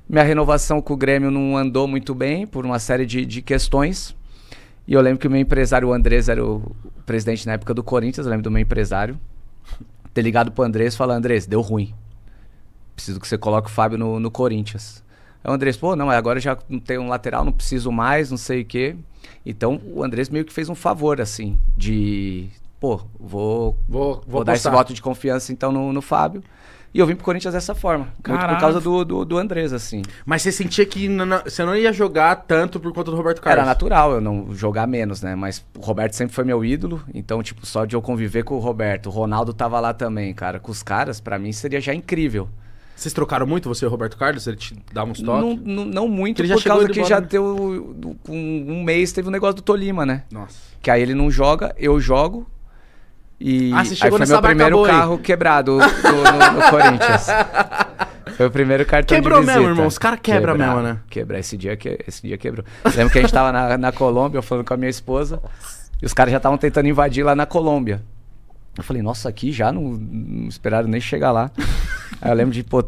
Minha renovação com o Grêmio não andou muito bem por uma série de, de questões. E eu lembro que o meu empresário, o Andrés, era o presidente na época do Corinthians, eu lembro do meu empresário ter ligado pro Andrés e falar, Andrés, deu ruim. Preciso que você coloque o Fábio no, no Corinthians. Aí o Andrés, pô, não, é agora já não tenho um lateral, não preciso mais, não sei o quê. Então o Andrés meio que fez um favor, assim, de. Pô, vou, vou, vou, vou dar esse voto de confiança então no, no Fábio. E eu vim pro Corinthians dessa forma. Caraca. Muito por causa do, do, do Andrés, assim. Mas você sentia que não, você não ia jogar tanto por conta do Roberto Carlos? Era natural eu não jogar menos, né? Mas o Roberto sempre foi meu ídolo. Então, tipo, só de eu conviver com o Roberto, o Ronaldo tava lá também, cara. Com os caras, para mim seria já incrível. Vocês trocaram muito, você e o Roberto Carlos? Ele te dava uns toques? Não, não, não muito, ele por causa que já deu. Um, um mês teve o um negócio do Tolima, né? Nossa. Que aí ele não joga, eu jogo. E ah, aí foi meu primeiro acabou, carro quebrado no, no Corinthians. Foi o primeiro cartão quebrou de visita. Quebrou mesmo, irmão. Os caras quebram quebra, mesmo, né? Quebrar. Esse dia, que, esse dia quebrou. Lembro que a gente tava na, na Colômbia, eu falando com a minha esposa. E os caras já estavam tentando invadir lá na Colômbia. Eu falei, nossa, aqui já não, não esperaram nem chegar lá. Aí eu lembro de, pô,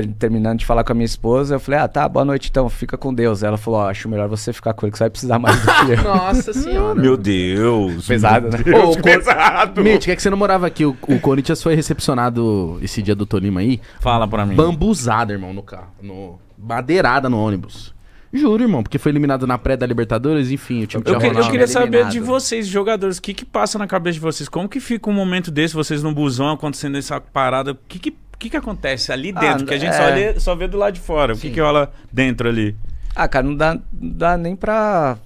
ter, terminando de falar com a minha esposa, eu falei, ah, tá, boa noite então, fica com Deus. Ela falou, oh, acho melhor você ficar com ele, que você vai precisar mais do que eu. Nossa senhora. Meu Deus. Pesado, né? meu né? Deus, o pesado. Mitch, é que você não morava aqui, o, o Corinthians foi recepcionado esse dia do Tolima aí. Fala pra mim. Bambuzada, irmão, no carro. No... madeirada no ônibus. Juro, irmão, porque foi eliminado na pré da Libertadores, enfim, o time eu, que, eu queria saber de vocês, jogadores, o que que passa na cabeça de vocês? Como que fica um momento desse, vocês no busão acontecendo essa parada? O que que o que, que acontece ali ah, dentro? Ah, que a gente é... só, lê, só, vê do lado de fora. O que, que rola dentro ali? Ah, cara, não dá, não dá nem pra.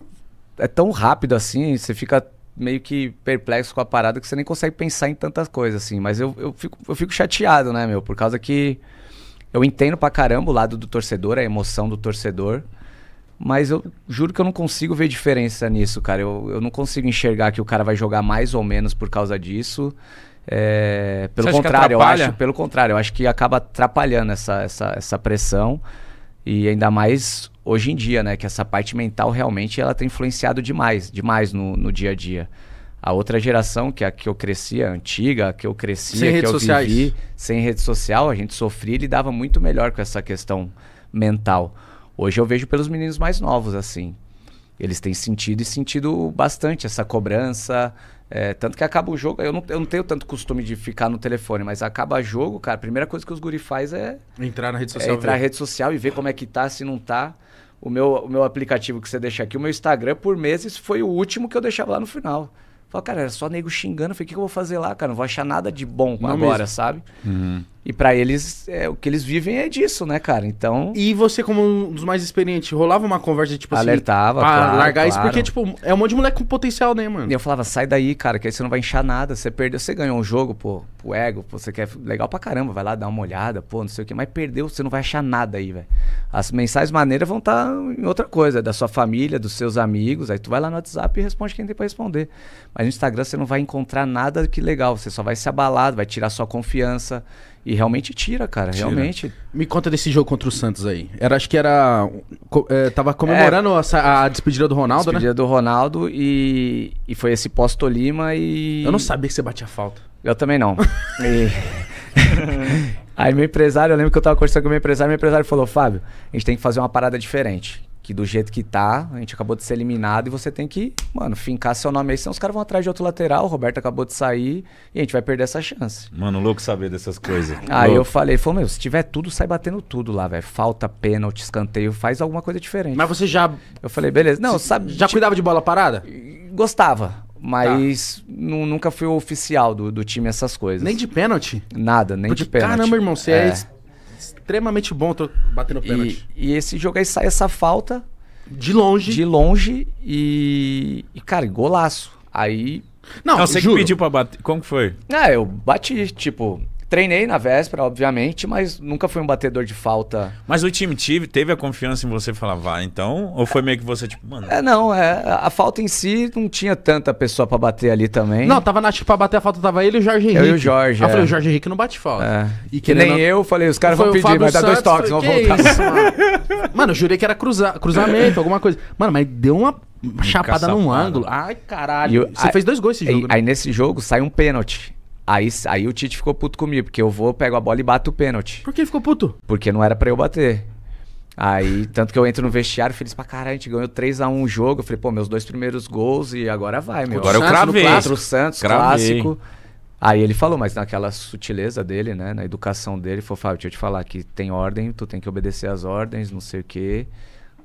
É tão rápido assim, você fica meio que perplexo com a parada que você nem consegue pensar em tantas coisas, assim. Mas eu, eu, fico, eu fico chateado, né, meu? Por causa que eu entendo pra caramba o lado do torcedor, a emoção do torcedor. Mas eu juro que eu não consigo ver diferença nisso, cara. Eu, eu não consigo enxergar que o cara vai jogar mais ou menos por causa disso. É, pelo contrário, eu acho, pelo contrário, eu acho que acaba atrapalhando essa, essa, essa pressão. E ainda mais hoje em dia, né? Que essa parte mental realmente ela tem influenciado demais, demais no, no dia a dia. A outra geração, que é a que eu crescia, a antiga, a que eu crescia, sem que eu sociais. vivi, sem rede social, a gente sofria e lidava muito melhor com essa questão mental. Hoje eu vejo pelos meninos mais novos, assim. Eles têm sentido e sentido bastante essa cobrança, é, tanto que acaba o jogo, eu não, eu não tenho tanto costume de ficar no telefone, mas acaba jogo, cara, a primeira coisa que os guri faz é... Entrar na rede social. É entrar ver. na rede social e ver como é que tá, se não tá. O meu, o meu aplicativo que você deixa aqui, o meu Instagram, por meses, foi o último que eu deixava lá no final. Falei, cara, era só nego xingando. Falei, o que, que eu vou fazer lá, cara? Não vou achar nada de bom não agora, mesmo. sabe? Uhum. E para eles, é, o que eles vivem é disso, né, cara? Então. E você, como um dos mais experientes, rolava uma conversa, tipo alertava, assim. Alertava, largar claro. isso, porque, tipo, é um monte de moleque com potencial, né, mano? E eu falava, sai daí, cara, que aí você não vai inchar nada. Você perdeu, você ganhou um jogo, pô, pro ego, pô, você quer. Legal pra caramba, vai lá dar uma olhada, pô, não sei o quê, mas perdeu, você não vai achar nada aí, velho. As mensagens maneiras vão estar tá em outra coisa, é da sua família, dos seus amigos. Aí tu vai lá no WhatsApp e responde quem tem pra responder. Mas no Instagram você não vai encontrar nada que legal, você só vai se abalar, vai tirar sua confiança. E realmente tira, cara. Tira. Realmente. Me conta desse jogo contra o Santos aí. Era, acho que era. É, tava comemorando é, a, a, despedida do Ronaldo, despedida né? Despedida do Ronaldo e, e foi esse pós-Tolima e. Eu não sabia que você batia falta. Eu também não. e... aí meu empresário, eu lembro que eu tava conversando com meu empresário, meu empresário falou: Fábio, a gente tem que fazer uma parada diferente que do jeito que tá, a gente acabou de ser eliminado e você tem que, mano, fincar seu nome aí, senão os caras vão atrás de outro lateral, o Roberto acabou de sair e a gente vai perder essa chance. Mano, louco saber dessas coisas. aí louco. eu falei, falou, meu, se tiver tudo, sai batendo tudo lá, velho. Falta, pênalti, escanteio, faz alguma coisa diferente. Mas você já. Eu falei, beleza. Não, sabe. Já tipo, cuidava de bola parada? Gostava. Mas tá. nunca fui o oficial do, do time essas coisas. Nem de pênalti? Nada, nem Porque, de pênalti. Caramba, irmão, você é, é extremamente bom batendo pênalti. E, e esse jogo aí sai essa falta. De longe. De longe e. E, cara, golaço. Aí. Não, você juro. que pediu pra bater. Como que foi? Ah, eu bati, tipo. Treinei na véspera, obviamente, mas nunca fui um batedor de falta. Mas o time teve, teve a confiança em você falar, vá, então? Ou foi meio que você, tipo, mano. É, não, é. A falta em si não tinha tanta pessoa para bater ali também. Não, tava na tipo, pra bater a falta, tava ele e o Jorge Henrique. Eu e o Jorge. Ah, é. falei, o Jorge Henrique não bate falta. É. E que nem não... eu, falei, os caras vão pedir, vai dar dois toques, vão voltar. Isso, mano? mano, eu jurei que era cruza... cruzamento, alguma coisa. Mano, mas deu uma chapada num ângulo. Ai, caralho. Eu, Você aí, fez dois gols esse jogo. Aí, né? aí nesse jogo sai um pênalti. Aí, aí o Tite ficou puto comigo, porque eu vou, pego a bola e bato o pênalti. Por que ficou puto? Porque não era para eu bater. Aí, tanto que eu entro no vestiário, feliz pra caralho, a gente ganhou 3x1 o jogo. Eu falei, pô, meus dois primeiros gols e agora vai, meu. Agora eu cravei. Quatro Santos, cravei. clássico. Aí ele falou, mas naquela sutileza dele, né, na educação dele, falou, Fábio, deixa eu te falar que tem ordem, tu tem que obedecer às ordens, não sei o quê.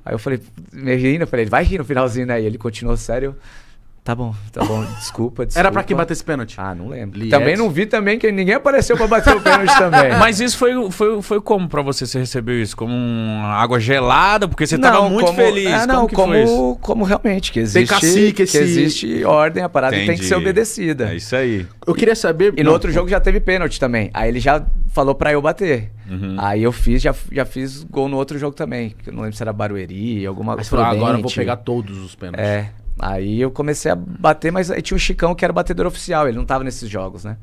Aí eu falei, me rindo, né? falei, vai rir no finalzinho, né? E ele continuou sério. Tá bom, tá bom, desculpa, desculpa. Era pra quem bater esse pênalti? Ah, não lembro. Também não vi também que ninguém apareceu pra bater o pênalti também. Mas isso foi, foi, foi como pra você? Você recebeu isso? Como água gelada? Porque você não, tava muito como, feliz. Ah, não, como, como, como, realmente, que existe. Tem cacique, esse... que existe ordem, a parada Entendi. tem que ser obedecida. É isso aí. Eu queria saber. E no não, outro jogo já teve pênalti também. Aí ele já falou pra eu bater. Uhum. Aí eu fiz, já, já fiz gol no outro jogo também. Que eu não lembro se era Barueri, alguma coisa. agora eu vou pegar todos os pênaltis. É. Aí eu comecei a bater, mas aí tinha o Chicão que era batedor oficial, ele não tava nesses jogos, né?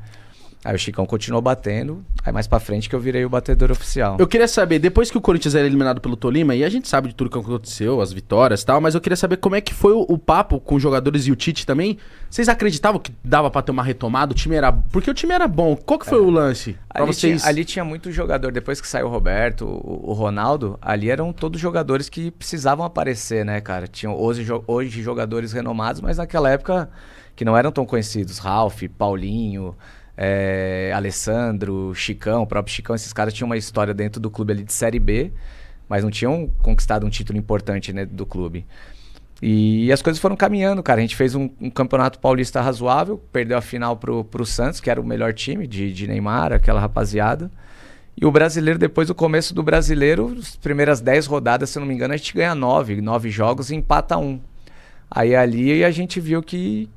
Aí o Chicão continuou batendo, aí mais pra frente que eu virei o batedor oficial. Eu queria saber, depois que o Corinthians era eliminado pelo Tolima, e a gente sabe de tudo que aconteceu, as vitórias e tal, mas eu queria saber como é que foi o, o papo com os jogadores e o Tite também. Vocês acreditavam que dava pra ter uma retomada? O time era. Porque o time era bom. Qual que foi é. o lance? Pra ali, vocês... tinha, ali tinha muito jogador, depois que saiu o Roberto, o, o Ronaldo, ali eram todos jogadores que precisavam aparecer, né, cara? Tinham hoje, hoje jogadores renomados, mas naquela época que não eram tão conhecidos. Ralph, Paulinho é, Alessandro, Chicão, o próprio Chicão, esses caras tinham uma história dentro do clube ali de Série B, mas não tinham conquistado um título importante né, do clube. E, as coisas foram caminhando, cara. A gente fez um, um, campeonato paulista razoável, perdeu a final pro, pro Santos, que era o melhor time de, de Neymar, aquela rapaziada. E o brasileiro, depois do começo do brasileiro, as primeiras 10 rodadas, se eu não me engano, a gente ganha 9, 9 jogos e empata um. Aí ali a gente viu que,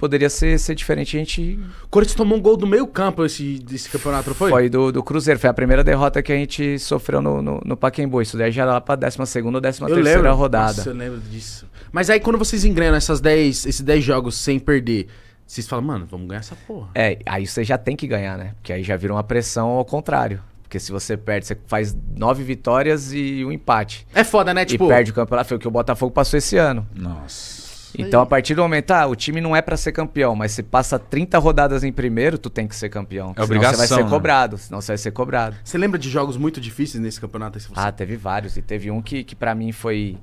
poderia ser, ser diferente. A gente. O Corinthians tomou um gol do meio campo esse, desse campeonato, foi? Foi do, do Cruzeiro. Foi a primeira derrota que a gente sofreu no, no, no Isso daí já era lá pra 12 ou 13 terceira rodada. Nossa, eu lembro disso. Mas aí quando vocês engrenam essas 10, esses 10 jogos sem perder. Vocês falam, mano, vamos ganhar essa porra. É, aí você já tem que ganhar, né? Porque aí já vira uma pressão ao contrário. Porque se você perde, você faz nove vitórias e um empate. É foda, né? Tipo... E perde o campeonato. Foi o que o Botafogo passou esse ano. Nossa então, aí. a partir do momento, ah, o time não é para ser campeão, mas se passa 30 rodadas em primeiro, tu tem que ser campeão. É obrigação. Senão você vai ser né? cobrado, senão você vai ser cobrado. Você lembra de jogos muito difíceis nesse campeonato? Você... Ah, teve vários. E teve um que, que para mim foi...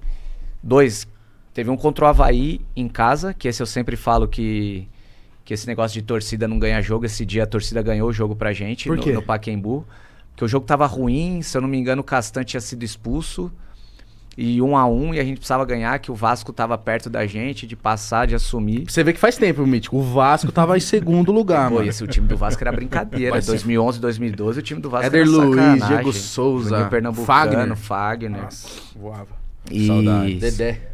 Dois. Teve um contra o Havaí em casa, que esse eu sempre falo que... Que esse negócio de torcida não ganha jogo. Esse dia a torcida ganhou o jogo pra gente no, no Paquembu. Porque o jogo tava ruim, se eu não me engano, o Castan tinha sido expulso e um a um e a gente precisava ganhar, que o Vasco tava perto da gente, de passar, de assumir. Você vê que faz tempo, Mítico. O Vasco tava em segundo lugar, Pô, Esse, o time do Vasco era brincadeira. Mas 2011, 2012, o time do Vasco Éder era Luiz, sacanagem. Diego Souza, Fagner. Fagner. Nossa, voava. E... Dedé.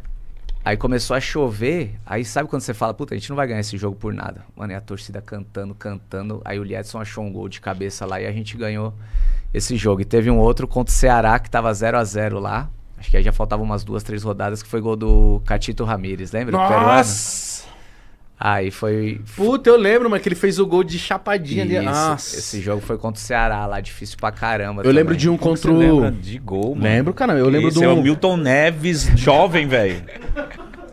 Aí começou a chover, aí sabe quando você fala, puta, a gente não vai ganhar esse jogo por nada. Mano, e a torcida cantando, cantando. Aí o Liedson achou um gol de cabeça lá e a gente ganhou esse jogo. E teve um outro contra o Ceará que tava 0 a 0 lá. Acho que aí já faltavam umas duas, três rodadas, que foi gol do Catito Ramírez, lembra? Nossa! Aí foi. Puta, eu lembro, mas que ele fez o gol de chapadinha Isso. ali. Nossa. Esse jogo foi contra o Ceará lá, difícil pra caramba. Eu também. lembro de um Como contra o. Lembra de gol, mano. Lembro, cara. Eu lembro Isso, do. É o Milton Neves, jovem, velho.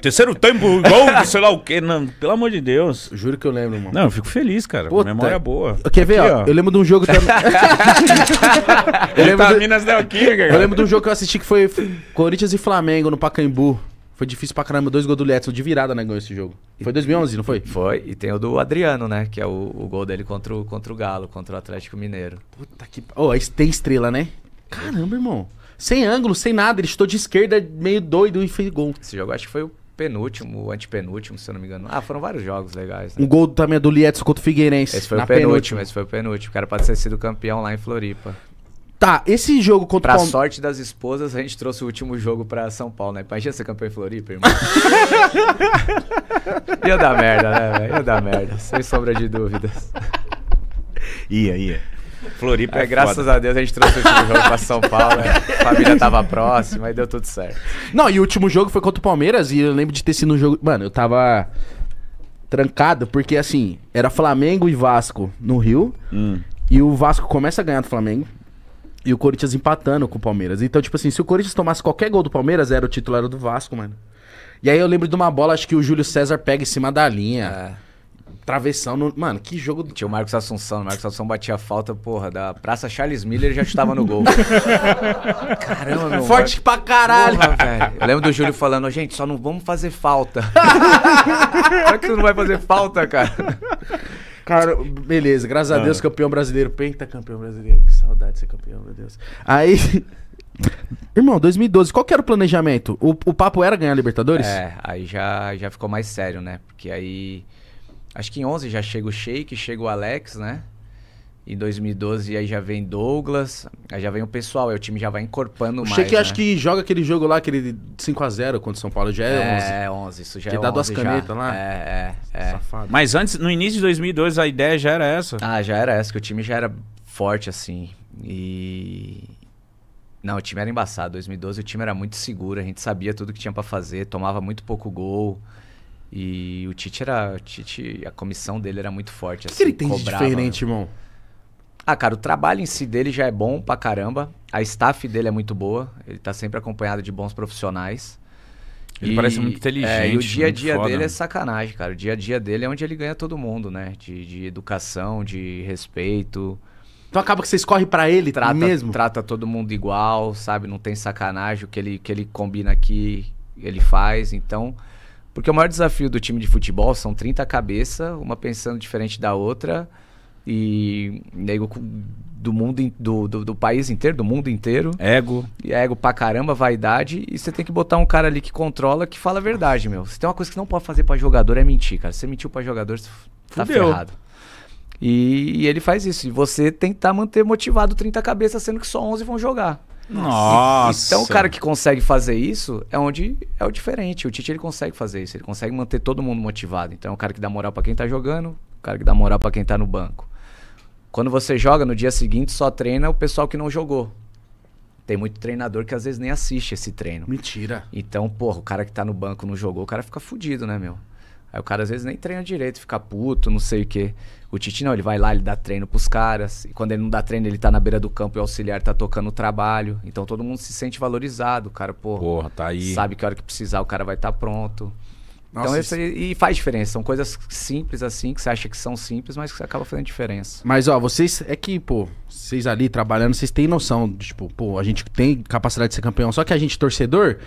Terceiro tempo, gol, sei lá o quê. Não, pelo amor de Deus. Juro que eu lembro, mano. Não, eu fico feliz, cara. Puta. Memória boa. Quer ver, ó, ó, Eu lembro de um jogo também. eu, lembro tá do... Minas cara. eu lembro de um jogo que eu assisti que foi Corinthians e Flamengo no Pacaembu. Foi difícil pra caramba, dois gols do Letson de virada, né? Ganhou esse jogo. Foi 2011, não foi? Foi, e tem o do Adriano, né? Que é o, o gol dele contra o, contra o Galo, contra o Atlético Mineiro. Puta que. Ô, oh, tem estrela, né? Caramba, irmão. Sem ângulo, sem nada, ele chutou de esquerda, meio doido e fez gol. Esse jogo acho que foi o penúltimo, antepenúltimo, se eu não me engano. Ah, foram vários jogos legais. Né? Um gol também é do Lietz contra o Figueirense. Esse foi o penúltimo, penúltimo, esse foi o penúltimo. O cara pode ter sido campeão lá em Floripa. Tá, esse jogo contra o Palmeiras. sorte das esposas, a gente trouxe o último jogo pra São Paulo, né? Imagina ser campeão em Floripa, irmão. Ia dar merda, né, velho? Ia dar merda, sem sombra de dúvidas. Ia, ia. Floripa é, é graças foda. a Deus a gente trouxe o último jogo pra São Paulo. Né? A família tava próxima e deu tudo certo. Não, e o último jogo foi contra o Palmeiras e eu lembro de ter sido um jogo. Mano, eu tava trancado porque assim, era Flamengo e Vasco no Rio. Hum. E o Vasco começa a ganhar do Flamengo. E o Corinthians empatando com o Palmeiras. Então, tipo assim, se o Corinthians tomasse qualquer gol do Palmeiras, era o titular do Vasco, mano. E aí eu lembro de uma bola, acho que o Júlio César pega em cima da linha. É travessão. No... Mano, que jogo. Tinha o Marcos Assunção. O Marcos Assunção batia falta, porra, da Praça Charles Miller e já chutava no gol. Caramba, meu. Forte Mar... pra caralho. Porra, velho. Eu lembro do Júlio falando, gente, só não vamos fazer falta. Como é que você não vai fazer falta, cara? Cara, beleza, graças ah. a Deus, campeão brasileiro, penta campeão brasileiro. Que saudade de ser campeão, meu Deus. Aí. Irmão, 2012, qual que era o planejamento? O, o papo era ganhar a Libertadores? É, aí já, já ficou mais sério, né? Porque aí Acho que em 11 já chega o Sheik, chega o Alex, né? Em 2012 aí já vem Douglas, aí já vem o pessoal, aí o time já vai encorpando o mais. O Sheik né? acho que joga aquele jogo lá, aquele 5x0 contra o São Paulo, já é, é 11. É, 11, isso já que é. Que dá duas canetas lá. É, é, é. Safado. Mas antes, no início de 2012 a ideia já era essa? Ah, já era essa, que o time já era forte assim. E. Não, o time era embaçado. 2012 o time era muito seguro, a gente sabia tudo que tinha para fazer, tomava muito pouco gol. E o Tite era. O Tite, a comissão dele era muito forte. O que, assim, que ele tem cobrava, de diferente, né? irmão? Ah, cara, o trabalho em si dele já é bom pra caramba. A staff dele é muito boa. Ele tá sempre acompanhado de bons profissionais. Ele e, parece muito inteligente. É, e o dia a dia foda. dele né? é sacanagem, cara. O dia a dia dele é onde ele ganha todo mundo, né? De, de educação, de respeito. Então acaba que vocês correm para ele trata, mesmo? Trata todo mundo igual, sabe? Não tem sacanagem. O que ele, que ele combina aqui, ele faz. Então, porque o maior desafio do time de futebol são 30 cabeças, uma pensando diferente da outra, e nego do mundo do, do, do, país inteiro, do mundo inteiro. Ego. E é ego pra caramba, vaidade. E você tem que botar um cara ali que controla, que fala a verdade, meu. Se tem uma coisa que não pode fazer para jogador é mentir, cara. Se você mentiu para jogador, você tá ferrado. E, e, ele faz isso. E você tentar tá manter motivado 30 cabeças, sendo que só 11 vão jogar. Nossa. Então o cara que consegue fazer isso é onde é o diferente. O Tite ele consegue fazer isso, ele consegue manter todo mundo motivado. Então é o cara que dá moral para quem tá jogando, o cara que dá moral para quem tá no banco. Quando você joga no dia seguinte só treina o pessoal que não jogou. Tem muito treinador que às vezes nem assiste esse treino. Mentira. Então, porra, o cara que tá no banco não jogou, o cara fica fudido, né, meu? Aí o cara às vezes nem treina direito, fica puto, não sei o quê. O Titi não, ele vai lá, ele dá treino pros caras. E quando ele não dá treino, ele tá na beira do campo e o auxiliar tá tocando o trabalho. Então todo mundo se sente valorizado. O cara, porra, porra tá aí. sabe que a hora que precisar o cara vai estar tá pronto. Então Nossa, então isso aí, e faz diferença. São coisas simples assim, que você acha que são simples, mas que você acaba fazendo diferença. Mas ó, vocês é que, pô, vocês ali trabalhando, vocês têm noção de, tipo, pô, a gente tem capacidade de ser campeão. Só que a gente torcedor,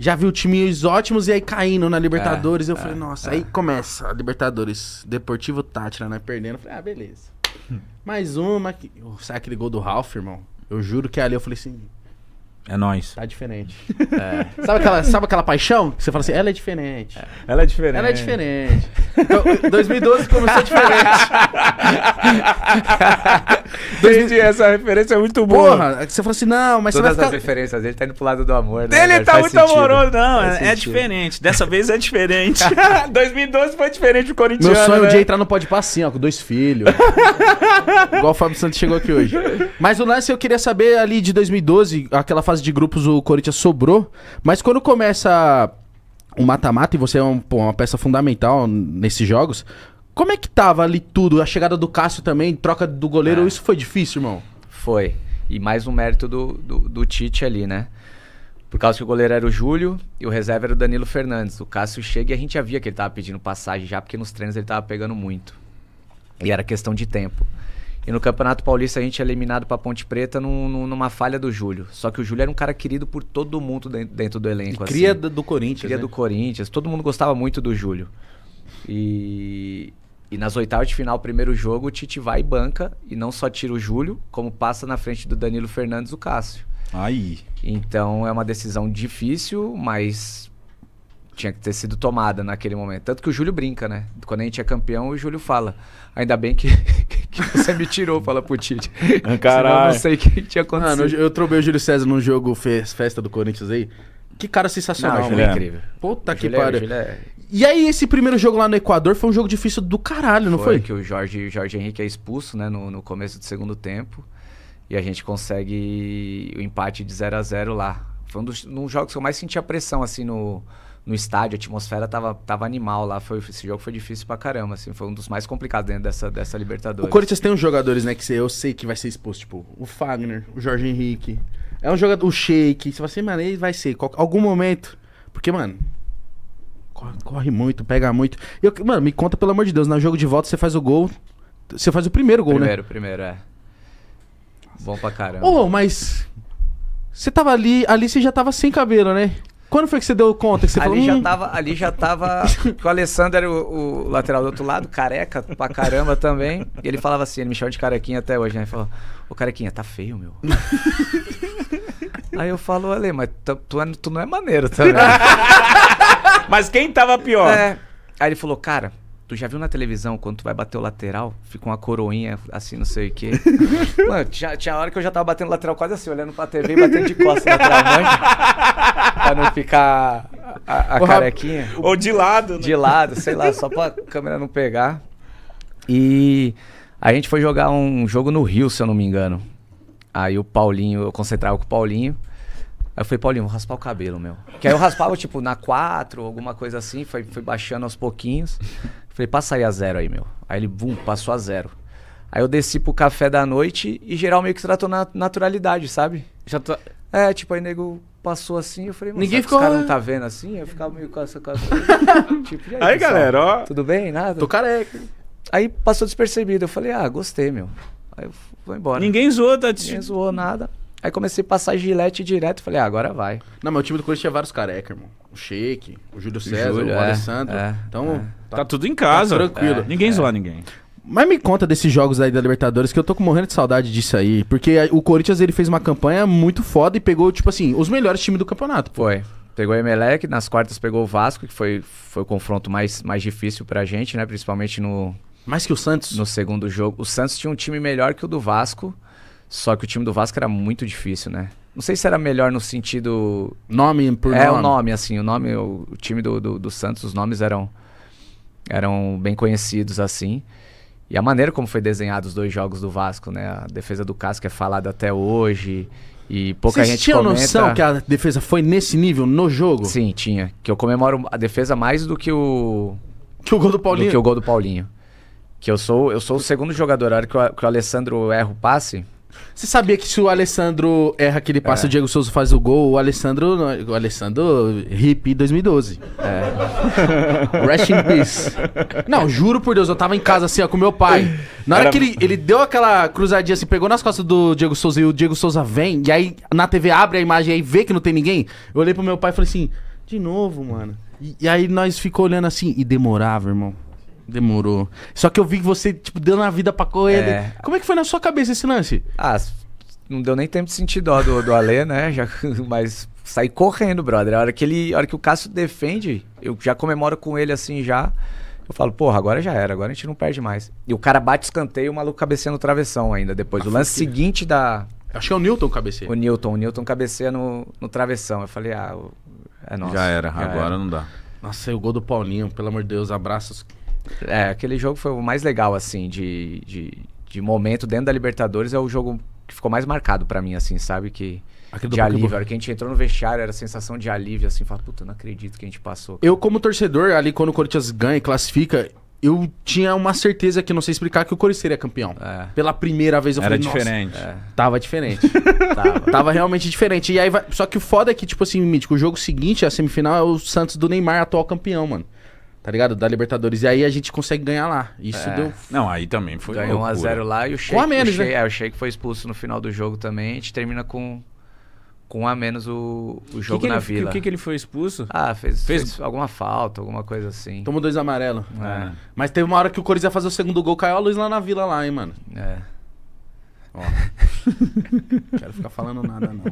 já vi times ótimos e aí caindo na Libertadores. É, eu falei, é, nossa, é. aí começa a Libertadores. Deportivo Tátira, né? Perdendo. Eu falei, ah, beleza. Hum. Mais uma. Que... Sai aquele gol do Ralf, irmão. Eu juro que é ali eu falei assim, é nós. Tá diferente. É. Sabe, aquela, sabe aquela paixão? você fala assim, ela é diferente. É. Ela é diferente. Ela é diferente. Então, 2012 começou diferente. Entendi, essa referência é muito boa. Porra, você fala assim, não, mas Todas você ficar... as referências dele tá indo pro lado do amor, né? Ele tá muito sentido. amoroso, não, é diferente. Dessa vez é diferente. 2012 foi diferente do Corinthians. Meu sonho né? de entrar no Pode Passar, assim, ó, com dois filhos. Igual o Fábio Santos chegou aqui hoje. Mas o lance eu queria saber ali de 2012, aquela fase fase de grupos o Corinthians sobrou, mas quando começa o mata-mata, e você é um, pô, uma peça fundamental nesses jogos, como é que tava ali tudo? A chegada do Cássio também, troca do goleiro, é. isso foi difícil, irmão? Foi. E mais um mérito do, do, do Tite ali, né? Por causa que o goleiro era o Júlio e o reserva era o Danilo Fernandes. O Cássio chega e a gente já via que ele tava pedindo passagem já, porque nos treinos ele tava pegando muito. E era questão de tempo. E no Campeonato Paulista a gente é eliminado pra Ponte Preta num, num, numa falha do Júlio. Só que o Júlio era um cara querido por todo mundo dentro, dentro do elenco. E assim. cria assim. do Corinthians. Cria né? do Corinthians. Todo mundo gostava muito do Júlio. E, e nas oitavas de final, primeiro jogo, o Tite vai e banca. E não só tira o Júlio, como passa na frente do Danilo Fernandes o Cássio. Aí. Então é uma decisão difícil, mas tinha que ter sido tomada naquele momento. Tanto que o Júlio brinca, né? Quando a gente é campeão, o Júlio fala. Ainda bem que, que você me tirou, fala pro Tite. Ah, caralho. Eu não sei o que tinha acontecido. Mano, eu trobei o Júlio César num jogo festa do Corinthians aí. Que cara sensacional, não, mano. É incrível. Puta que é- pariu. É... E aí, esse primeiro jogo lá no Equador foi um jogo difícil do caralho, não foi? Foi que o Jorge, o Jorge Henrique é expulso, né, no, no começo do segundo tempo. E a gente consegue o empate de 0 a 0 lá. Foi um dos, um dos jogos que eu mais senti a pressão, assim, no, no estádio, a atmosfera tava, tava animal lá. Foi, esse jogo foi difícil pra caramba, assim. Foi um dos mais complicados dentro dessa, dessa Libertadores. O Corinthians tem uns jogadores, né, que eu sei que vai ser exposto, tipo, o Fagner, o Jorge Henrique. É um jogador, o Sheik. Você fala assim, mano, ele vai ser, qual, algum momento. Porque, mano, corre, muito, pega muito. Eu, mano, me conta, pelo amor de Deus, no jogo de volta você faz o gol. Você faz o primeiro gol, primeiro, né? Primeiro, primeiro, é. Bom pra caramba. Ô, oh, mas. Você tava ali, ali você já tava sem cabelo, né? Quando foi que você deu conta? Que você ali, falou, já hum"? tava, ali já tava. o Alessandro era o, o, lateral do outro lado, careca pra caramba também. E ele falava assim, ele me chama de carequinha até hoje, né? Ele falou, ô carequinha, tá feio, meu. Aí eu falo, Ale, mas tu, é, tu, não é maneiro também. mas quem tava pior? É. Aí ele falou, cara, Tu já viu na televisão quando tu vai bater o lateral, fica uma coroinha assim, não sei o quê. Mano, tinha, tinha hora que eu já tava batendo lateral quase assim, olhando pra TV e batendo de costas lateral, manja. Pra não ficar a, a carequinha. Ou de lado, né? De lado, sei lá, só pra câmera não pegar. E a gente foi jogar um jogo no Rio, se eu não me engano. Aí o Paulinho, eu concentrava com o Paulinho. Aí eu falei, Paulinho, vou raspar o cabelo, meu. Que aí eu raspava, tipo, na 4, alguma coisa assim, foi foi baixando aos pouquinhos. Falei, passa aí a zero aí, meu. Aí ele, bum, passou a zero. Aí eu desci pro café da noite e geral meio que tratou na naturalidade, sabe? Já tá É, tipo, aí nego passou assim, eu falei, mas ninguém ficou. Os caras não tá vendo assim, eu ficava meio com essa coisa. Assim. tipo, aí, aí galera, ó. Tudo bem? Nada? Tô careca. Aí passou despercebido, eu falei, ah, gostei, meu. Aí eu vou embora. Ninguém zoou, tá? Ninguém zoou nada. Aí comecei a passar gilete direto. Falei, ah, agora vai. Não, mas o time do Corinthians tinha vários carecas, irmão. O Sheik, o Júlio César, o, Júlio, o é, Alessandro. É, então. É. Tá, tá, tudo em casa. Tá tranquilo. É, ninguém é. zoa ninguém. Mas me conta desses jogos aí da Libertadores, que eu tô morrendo de saudade disso aí. Porque o Corinthians ele fez uma campanha muito foda e pegou, tipo assim, os melhores times do campeonato. Foi. Pegou o Emelec, nas quartas pegou o Vasco, que foi, foi o confronto mais, mais difícil pra gente, né? Principalmente no. Mais que o Santos? No segundo jogo. O Santos tinha um time melhor que o do Vasco. Só que o time do Vasco era muito difícil, né? Não sei se era melhor no sentido. Nome por nome. É, o nome, assim. O nome, o, o time do, do, do, Santos, os nomes eram, eram bem conhecidos, assim. E a maneira como foi desenhado os dois jogos do Vasco, né? A defesa do Casco é falada até hoje. E pouca Vocês gente tinha comenta... noção que a defesa foi nesse nível no jogo? Sim, tinha. Que eu comemoro a defesa mais do que o. Que o gol do Paulinho. Do que o gol do Paulinho. Que eu sou, eu sou o segundo jogador. A hora que o, que o Alessandro erra o passe, você sabia que se o Alessandro erra que ele passa, é. o Diego Souza faz o gol, o Alessandro. É, o Alessandro hippie 2012. É. Rest in peace. Não, juro por Deus, eu tava em casa assim, ó, com meu pai. Na hora Era... que ele, ele deu aquela cruzadinha assim, pegou nas costas do Diego Souza e o Diego Souza vem, e aí na TV abre a imagem e aí vê que não tem ninguém. Eu olhei pro meu pai e falei assim, de novo, mano. E, e aí nós ficou olhando assim, e demorava, irmão. Demorou. Só que eu vi que você, tipo, deu na vida pra correr. Né? É. Como é que foi na sua cabeça esse lance? Ah, não deu nem tempo de sentir dó do, do Alê, né? Já, mas saí correndo, brother. A hora que ele. A hora que o Cássio defende, eu já comemoro com ele assim já. Eu falo, porra, agora já era, agora a gente não perde mais. E o cara bate escanteio, o maluco cabeceia no travessão ainda depois. Ah, o lance que... seguinte da. Acho que é o Newton cabeceia. O Newton, o Newton cabeceia no, no travessão. Eu falei, ah, é nosso. Já era, já agora era. não dá. Nossa, e o gol do Paulinho, pelo amor de Deus, abraços. É, aquele jogo foi o mais legal, assim, de, de, de momento dentro da Libertadores. É o jogo que ficou mais marcado para mim, assim, sabe? Que, de alívio. A hora que a gente entrou no vestiário, era a sensação de alívio, assim, falar, puta, não acredito que a gente passou. Cara. Eu, como torcedor, ali quando o Corinthians ganha e classifica, eu tinha uma certeza que não sei explicar que o Corinthians seria campeão. É. Pela primeira vez eu era falei, diferente. É. Tava diferente. tava. tava. realmente diferente. E aí vai... Só que o foda é que, tipo assim, mítico, o jogo seguinte, a semifinal, é o Santos do Neymar, atual campeão, mano. Tá ligado? Da Libertadores. E aí a gente consegue ganhar lá. Isso é. deu. Não, aí também foi. Ganhou 1 a 0 lá e o Sheik. Com a menos, o né? Sheik, né? É, o Sheik foi expulso no final do jogo também. A gente termina com. Com um a menos o, o jogo que que na ele, vila. O que, que ele foi expulso? Ah, fez, fez... fez alguma falta, alguma coisa assim. Tomou dois amarelo. É. Mas teve uma hora que o Corinthians ia fazer o segundo gol, caiu a luz lá na vila, lá, hein, mano. É. Ó, quero ficar falando nada, não.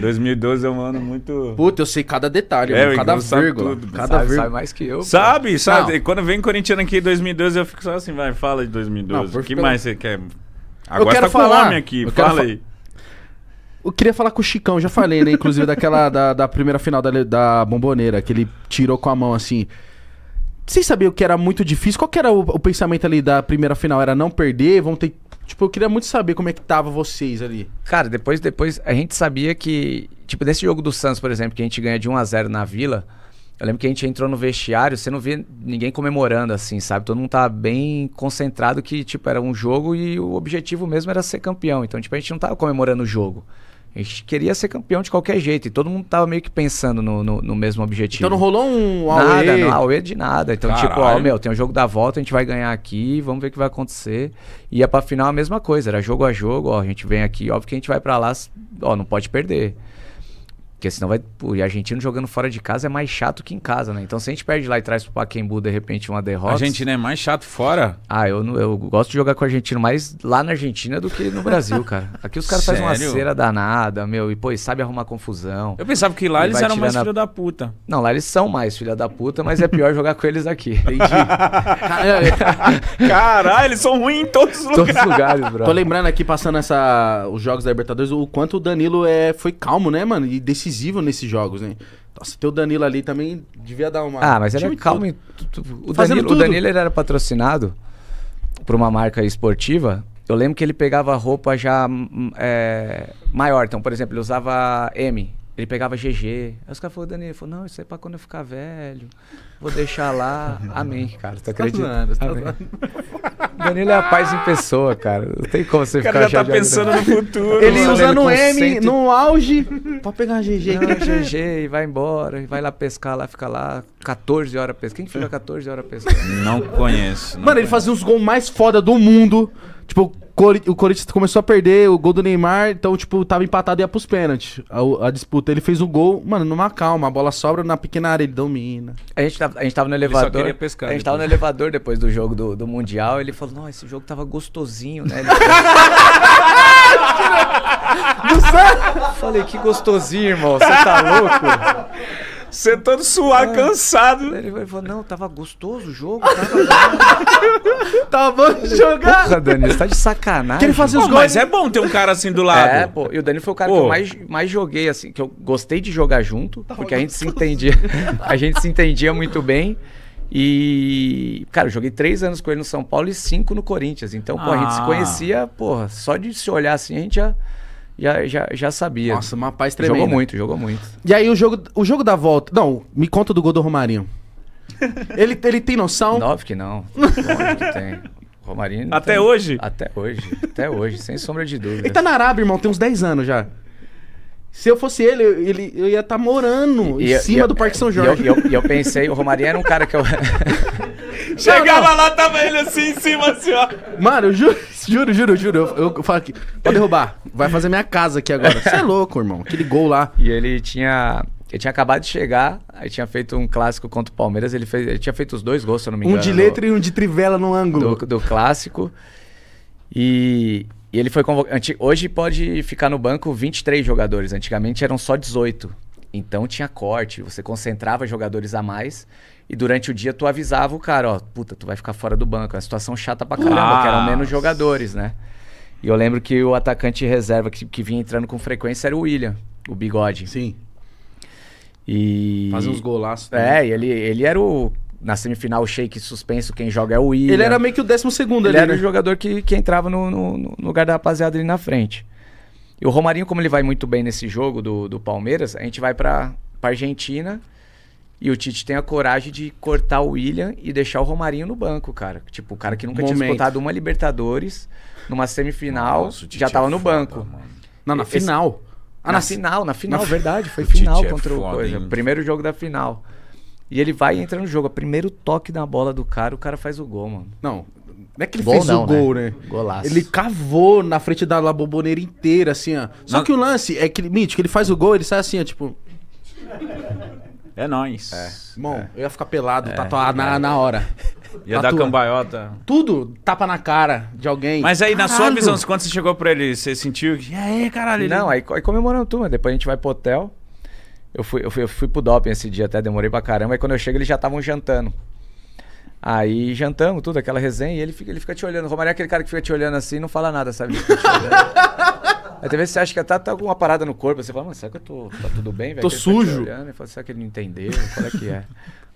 2012 é um ano muito. Puta, eu sei cada detalhe, é, mano, cada vírgula. Tudo, cada sabe, vírgula. sabe mais que eu. Sabe, pô. sabe? Não. Quando vem corintiano aqui em 2012, eu fico só assim, vai, fala de 2012. O que pelo... mais você quer? Agora tá eu quero tá falar, aqui, eu fala aí. Eu queria falar com o Chicão, já falei, né? Inclusive daquela da, da primeira final da, da bomboneira, que ele tirou com a mão assim. Vocês sabiam que era muito difícil? Qual que era o, o pensamento ali da primeira final? Era não perder, vamos ter Tipo, eu queria muito saber como é que tava vocês ali. Cara, depois, depois a gente sabia que. Tipo, desse jogo do Santos, por exemplo, que a gente ganha de 1 a 0 na vila. Eu lembro que a gente entrou no vestiário, você não via ninguém comemorando, assim, sabe? Todo mundo tá bem concentrado que, tipo, era um jogo e o objetivo mesmo era ser campeão. Então, tipo, a gente não tava comemorando o jogo. A gente queria ser campeão de qualquer jeito. E todo mundo tava meio que pensando no, no, no mesmo objetivo. Então não rolou um Aue. Nada, não, Aue de nada. Então, Caralho. tipo, ó, meu, tem um jogo da volta, a gente vai ganhar aqui, vamos ver o que vai acontecer. E ia pra final a mesma coisa, era jogo a jogo, ó, a gente vem aqui, óbvio que a gente vai para lá, ó, não pode perder. Porque senão vai. Pô, e argentino jogando fora de casa é mais chato que em casa, né? Então se a gente perde lá e traz pro Paquembu, de repente, uma derrota. A Argentina é mais chato fora? Ah, eu, eu gosto de jogar com o argentino mais lá na Argentina do que no Brasil, cara. Aqui os caras fazem uma cera danada, meu, e pô, e sabe arrumar confusão. Eu pensava que lá eles eram mais na... filha da puta. Não, lá eles são mais filha da puta, mas é pior jogar com eles aqui. Entendi. Caralho, eles são ruins em todos os lugares. Todos os lugares, bro. Tô lembrando aqui, passando essa, os jogos da Libertadores, o quanto o Danilo é, foi calmo, né, mano? E decidiu decisivo nesses jogos, né? Nossa, teu o Danilo ali também devia dar uma. Ah, mas é calmo. O, Danilo, o Danilo era patrocinado por uma marca esportiva. Eu lembro que ele pegava roupa já hum, é, maior. Então, por exemplo, ele usava M. Ele pegava GG. Aí os caras falaram, Danilo, falou, não, isso é pra quando eu ficar velho vou deixar lá. Amém, cara. Você acredita? Tá tá Danilo é a paz em pessoa, cara. Não tem como você o ficar cara já tá pensando no futuro. Ele usa no M no auge Pode pegar uma GG. Não, GG e vai embora. E vai lá pescar, lá fica lá 14 horas pescando. Quem fica 14 horas pescando? Não conheço. Não Mano, conheço. ele fazia uns gols mais foda do mundo. Tipo, o Corinthians começou a perder o gol do Neymar, então, tipo, tava empatado e ia pros pênaltis. A, a, disputa. Ele fez o gol, mano, numa calma. A bola sobra na pequena área, ele domina. A gente tava, a gente tava no elevador. Ele pescar, a gente depois. Né? tava no elevador depois do jogo do, do Mundial. Ele falou: Não, esse jogo tava gostosinho, né? eu Falei, que gostosinho, irmão. Você tá louco? Você todo suado, ah, é. cansado. Ele falou, não, tava gostoso o jogo. Tava, tava bom de jogar. Porra, Dani, você tá de sacanagem. ele fazia os pô, gols. Mas é bom ter um cara assim do lado. É, pô. E o Dani foi o cara pô. que eu mais, mais joguei, assim, que eu gostei de jogar junto, tava porque a gente gostoso. se entendia. A gente se entendia muito bem. E, cara, eu joguei três anos com ele no São Paulo e cinco no Corinthians. Então, pô, ah. a gente se ah. conhecia, porra, só de se olhar assim, a gente já já, já, já sabia. Nossa, uma paz tremenda. Jogou muito, jogou muito. E aí o jogo, o jogo da volta. Não, me conta do gol do Romarinho. ele, ele tem noção? Óbvio que não. que tem. Romarinho. Até tem... hoje? Até hoje. Até hoje, sem sombra de dúvida. Ele tá na Arábia, irmão, tem uns 10 anos já. Se eu fosse ele, eu, ele, eu ia estar tá morando e em cima eu, do Parque São Jorge. E eu, eu, pensei, o Romarinho era um cara que eu. Chegava não, não. lá, tava ele assim em cima, assim, ó. Mano, eu juro, juro, juro, juro. Eu, eu falo aqui, pode derrubar. Vai fazer minha casa aqui agora. Você é louco, irmão. Aquele gol lá. E ele tinha. Ele tinha acabado de chegar, aí tinha feito um clássico contra o Palmeiras. Ele, fez, ele tinha feito os dois gols, se eu não me engano. Um de letra do, e um de trivela no ângulo. do, do clássico. E, e ele foi convocado. Hoje pode ficar no banco 23 jogadores, antigamente eram só 18. Então tinha corte, você concentrava jogadores a mais e durante o dia tu avisava o cara, ó, puta, tu vai ficar fora do banco. É uma situação chata pra caramba, Nossa. que eram menos jogadores, né? E eu lembro que o atacante reserva que, que vinha entrando com frequência era o William, o bigode. Sim. E... Fazer uns golaços. É, também. É, ele, ele era o na semifinal, o Sheik suspenso, quem joga é o William. Ele era meio que o décimo segundo ele ali, era né? o jogador que, que entrava no, no, no, lugar da rapaziada ali na frente. E o Romarinho, como ele vai muito bem nesse jogo do, do Palmeiras, a gente vai pra, Argentina e o Tite tem a coragem de cortar o William e deixar o Romarinho no banco, cara. Tipo, o cara que nunca Momento. tinha disputado uma Libertadores, numa semifinal, Nossa, já tava é no foda, banco. Mano. Não, na final. Ah, na, na, final, na final, na verdade. Foi final é contra foda, o Coisa. Hein? Primeiro jogo da final. E ele vai entrar no jogo. É o primeiro toque na bola do cara, o cara faz o gol, mano. Não, não é que ele gol fez não, o né? gol, né? né? Golaço. Ele cavou na frente da laboboneira inteira, assim, ó. Só não. que o lance é que, mítico, que ele faz o gol, ele sai assim, ó, tipo... É nóis. É. Bom, é. eu ia ficar pelado, é. tatuado na, na hora. Ia Tatua. dar cambaiota. Tudo tapa na cara de alguém. Mas aí, caralho. na sua visão, quando você chegou pra ele, você sentiu que. E aí, caralho? Ele... Não, aí, aí comemorando tudo, mas depois a gente vai pro hotel. Eu fui, eu fui, eu fui pro doping esse dia até, demorei pra caramba. Aí quando eu chego, eles já estavam jantando. Aí jantamos, tudo, aquela resenha, e ele fica, ele fica te olhando. O Romário é aquele cara que fica te olhando assim e não fala nada, sabe? Ele fica te olhando. Aí às vezes você acha que tá, tá alguma parada no corpo, você fala, mano, será que eu tô. Tá tudo bem, velho? Tô tá sujo. Tá ele fala, será que ele não entendeu? Qual é que é?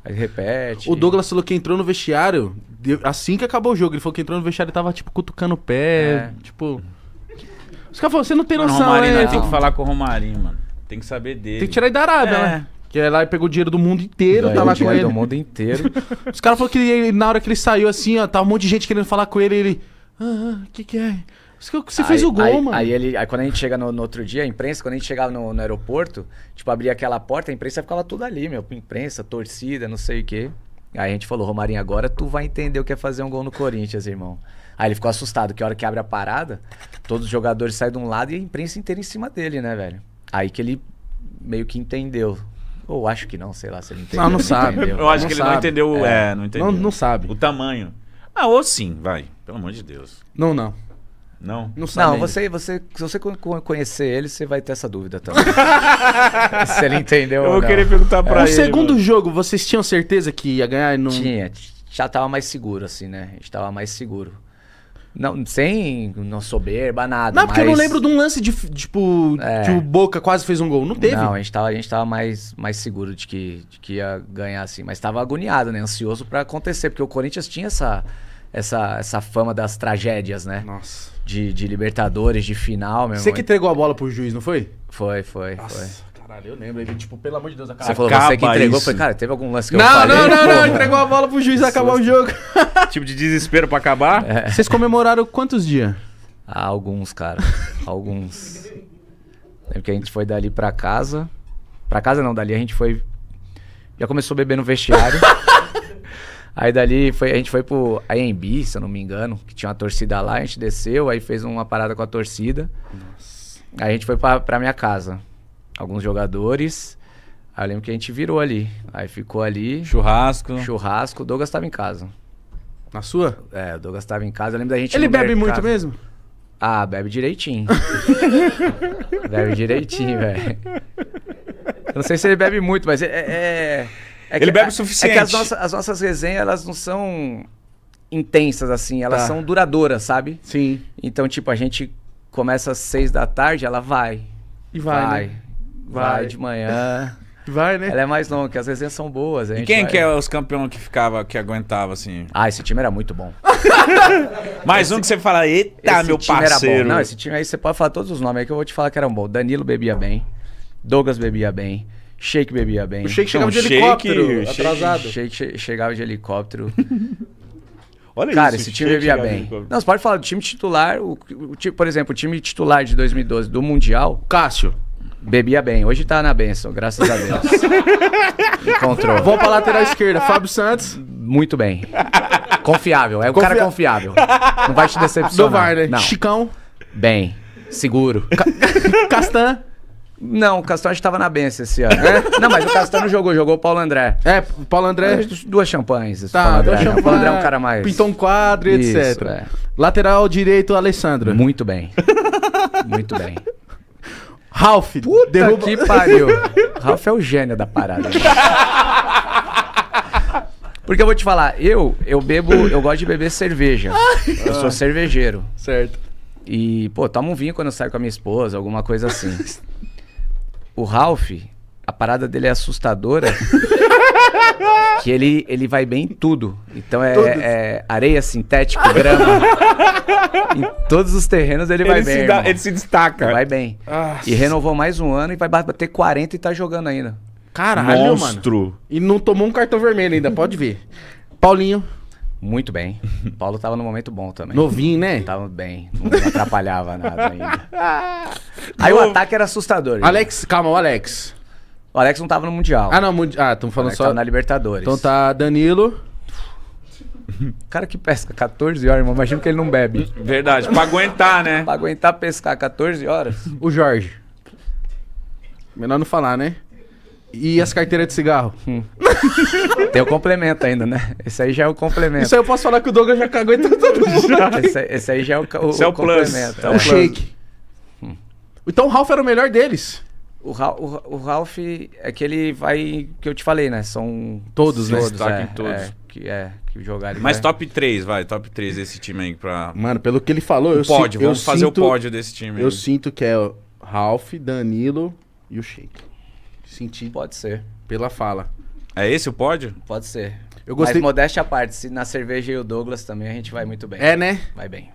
Aí repete. O Douglas falou que entrou no vestiário assim que acabou o jogo. Ele falou que entrou no vestiário e tava, tipo, cutucando o pé. É. Tipo. Os caras falaram, você não tem noção, né? Tem que falar com o Romarinho, mano. Tem que saber dele. Tem que tirar ele da Arábia, é. né? Que é lá e pegou dinheiro do mundo inteiro, tá lá com ele. do mundo inteiro. Os caras falaram que ele, na hora que ele saiu, assim, ó, tava um monte de gente querendo falar com ele, ele. Ah, o ah, que, que é? Você fez aí, o gol, aí, mano. Aí, ele, aí quando a gente chega no, no, outro dia, a imprensa, quando a gente chegava no, no, aeroporto, tipo, abria aquela porta, a imprensa ficava toda ali, meu. Imprensa, torcida, não sei o quê. Aí a gente falou, Romarinho, agora tu vai entender o que é fazer um gol no Corinthians, irmão. Aí ele ficou assustado, que a hora que abre a parada, todos os jogadores saem de um lado e a imprensa inteira em cima dele, né, velho? Aí que ele meio que entendeu. Ou acho que não, sei lá, se ele entendeu. Não, não sabe. Entendeu. Eu acho não que ele não entendeu, é. é, não entendeu. Não, não sabe. O tamanho. Ah, ou sim, vai. Pelo amor de Deus. Não, não. Não? Não sabe. Não, você, você, se você conhecer ele, você vai ter essa dúvida também. se ele entendeu. Eu vou querer perguntar pra é. ele. No segundo mano. jogo, vocês tinham certeza que ia ganhar? Não... Tinha. Já tava mais seguro, assim, né? A gente tava mais seguro. Não, sem não soberba, nada. Não, porque mas... eu não lembro de um lance de, tipo, é... que o Boca quase fez um gol. Não teve. Não, a gente tava, a gente tava mais, mais seguro de que, de que ia ganhar, assim. Mas tava agoniado, né? Ansioso para acontecer, porque o Corinthians tinha essa, essa, essa fama das tragédias, né? Nossa. De, de Libertadores, de final mesmo. Você que entregou a bola pro juiz, não foi? Foi, foi, Nossa. foi eu lembro. Ele, tipo, pelo amor de Deus, acaba. Você falou, acaba você que entregou, foi, cara, teve algum lance que não, eu falei? Não, não, não, entregou a bola pro juiz Isso. acabar o jogo. tipo de desespero pra acabar. É. Vocês comemoraram quantos dias? Ah, alguns, cara. Alguns. Lembro que a gente foi dali pra casa. Pra casa não, dali a gente foi. Já começou a beber no vestiário. aí dali foi, a gente foi pro AMB, se eu não me engano, que tinha uma torcida lá, a gente desceu, aí fez uma parada com a torcida. Nossa. Aí a gente foi pra, pra minha casa alguns jogadores. Aí eu lembro que a gente virou ali. Aí ficou ali. Churrasco. Churrasco. O Douglas estava em casa. Na sua? É, o Douglas estava em casa. Eu lembro da gente. Ele bebe muito mesmo? Ah, bebe direitinho. bebe direitinho, velho. não sei se ele bebe muito, mas é. é, é, é ele que, bebe o suficiente. É que as nossas, as nossas resenhas, elas não são intensas, assim. Elas tá. são duradouras, sabe? Sim. Então, tipo, a gente começa às seis da tarde, ela vai. E vai. vai. Né? Vai, vai de manhã. Vai, né? Ela é mais longa, que as resenhas são boas. E quem vai... que é os campeões que ficava, que aguentava, assim? Ah, esse time era muito bom. mais esse... um que você fala, eita, esse meu parceiro. Não, esse time aí você pode falar todos os nomes aí que eu vou te falar que eram bons. Danilo bebia bem, Douglas bebia bem, Shake bebia bem. O Shake chegava então, de helicóptero, shake, atrasado. Shake chegava de helicóptero. Olha Cara, isso, esse time bebia bem. Não, você pode falar do time titular, o, o, o, por exemplo, o time titular de 2012 do Mundial. Cássio. Bebia bem. Hoje tá na benção, graças a Deus. Encontrou. Vamos pra lateral esquerda. Fábio Santos. Muito bem. Confiável. É um Confia... cara confiável. Não vai te decepcionar. Não vai, né? Não. Chicão. Bem. Seguro. Ca... Castan. Não, o Castan estava na benção esse ano. Né? É? Não, mas o Castan não jogou, jogou o Paulo André. É, Paulo André. duas champanhes. Tá, duas champanhes. O Paulo André é um cara mais. Pintou um quadro, Isso, etc. É. Lateral direito, Alessandro. Muito bem. Muito bem. Ralph, Puta derruba... que pariu. Ralph é o gênio da parada. Né? Porque eu vou te falar, eu, eu bebo, eu gosto de beber cerveja. Ah. eu sou cervejeiro. Certo. E, pô, tomo um vinho quando eu saio com a minha esposa, alguma coisa assim. O Ralph, a parada dele é assustadora. que ele, ele vai bem em tudo. Então é, é areia sintética, grama. em todos os terrenos ele, ele vai bem. Dá, ele se destaca. Vai bem. Ah, e renovou mais um ano e vai bater 40 e tá jogando ainda. Caralho, Monstro. Mano. E não tomou um cartão vermelho ainda, pode ver. Paulinho. Muito bem. O Paulo tava no momento bom também. Novinho, né? Tava bem. Não, atrapalhava nada ainda. Aí o ataque era assustador. Alex, gente. calma, o Alex. O Alex não tava no Mundial. Ah, não, mundi... ah, estamos falando só. Tava na Libertadores. Então tá Danilo. Cara que pesca 14 horas, irmão, imagino que ele não bebe. Verdade, pra aguentar, né? pra aguentar pescar 14 horas. O Jorge. Melhor não falar, né? E as carteiras de cigarro? Hum. Tem o complemento ainda, né? Esse aí já é o complemento. Isso aí eu posso falar que o Douglas já cagou em todo mundo. Esse, esse, aí já é o, o, esse é o, complemento. Plus. É, é o, o shake. Hum. Então o Ralph era o melhor deles. O, Ra o, o Ralph é que ele vai. Que eu te falei, né? São. Todos, né? é, todos. É, que, é, que jogaram Mas né? vai. top 3, vai, top 3 desse time aí pra. Mano, pelo que ele falou, o eu pódio, eu vamos sinto, fazer o pódio desse time. Eu aí. sinto que é o Ralph, Danilo e o Sheik. Senti. Pode ser. Pela fala. É esse o pódio? Pode ser. Eu gostei. Mas modéstia à parte, se na cerveja e o Douglas também a gente vai muito bem. É, né? Vai bem.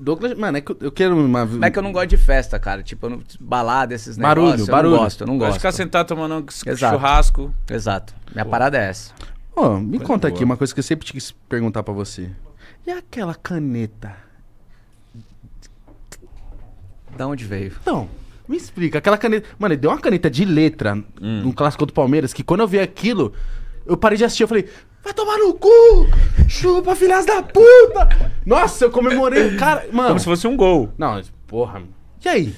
Douglas, mano, é que eu quero uma. Mas é que eu não gosto de festa, cara. Tipo, eu não... balada, esses negócios. Barulho, barulho. não gosto, eu não gosto. Pode de ficar sentado tomando um Exato. churrasco. Exato. Minha Pô. parada é essa. Ô, me Coisa conta boa. aqui uma coisa que eu sempre quis perguntar pra você. E aquela caneta? Da onde veio? Então, me explica. Aquela caneta. Mano, ele deu uma caneta de letra hum. no clássico do Palmeiras que quando eu vi aquilo. Eu parei de assistir, eu falei, Vai tomar no cu! Chupa, filhas da puta! Nossa, eu comemorei. Cara, mano. Como se fosse um gol. Não, porra. E aí?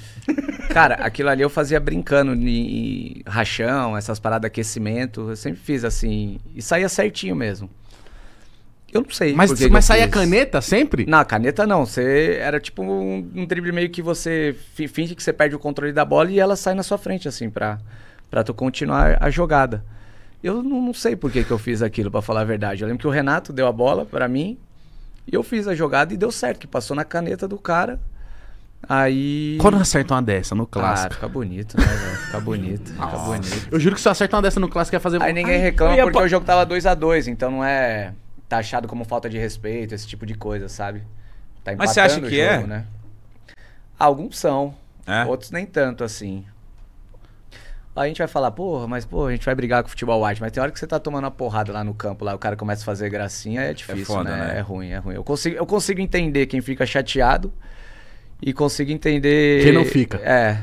Cara, aquilo ali eu fazia brincando em rachão, essas paradas de aquecimento. Eu sempre fiz assim. E saía certinho mesmo. Eu não sei. Mas, mas saía caneta sempre? Não, caneta não. Você era tipo um, um drible meio que você finge que você perde o controle da bola e ela sai na sua frente, assim, pra, pra tu continuar a jogada. Eu não, não sei por que, que eu fiz aquilo, para falar a verdade. Eu lembro que o Renato deu a bola para mim e eu fiz a jogada e deu certo, que passou na caneta do cara. Aí. Quando acerta uma dessa no clássico? Cara, fica bonito, né, velho? Fica bonito. fica bonito. Eu juro que se eu acerta uma dessa no clássico ia fazer. Aí ninguém Ai, reclama porque o jogo tava 2 a 2 então não é taxado como falta de respeito, esse tipo de coisa, sabe? Tá Mas você acha que é? jogo, é? Né? Alguns são, é? outros nem tanto assim a gente vai falar, porra, mas porra, a gente vai brigar com o futebol white, mas tem hora que você tá tomando uma porrada lá no campo, lá o cara começa a fazer gracinha, é difícil, é foda, né? né? É ruim, é ruim. Eu consigo, eu consigo entender quem fica chateado e consigo entender. Quem não fica. É,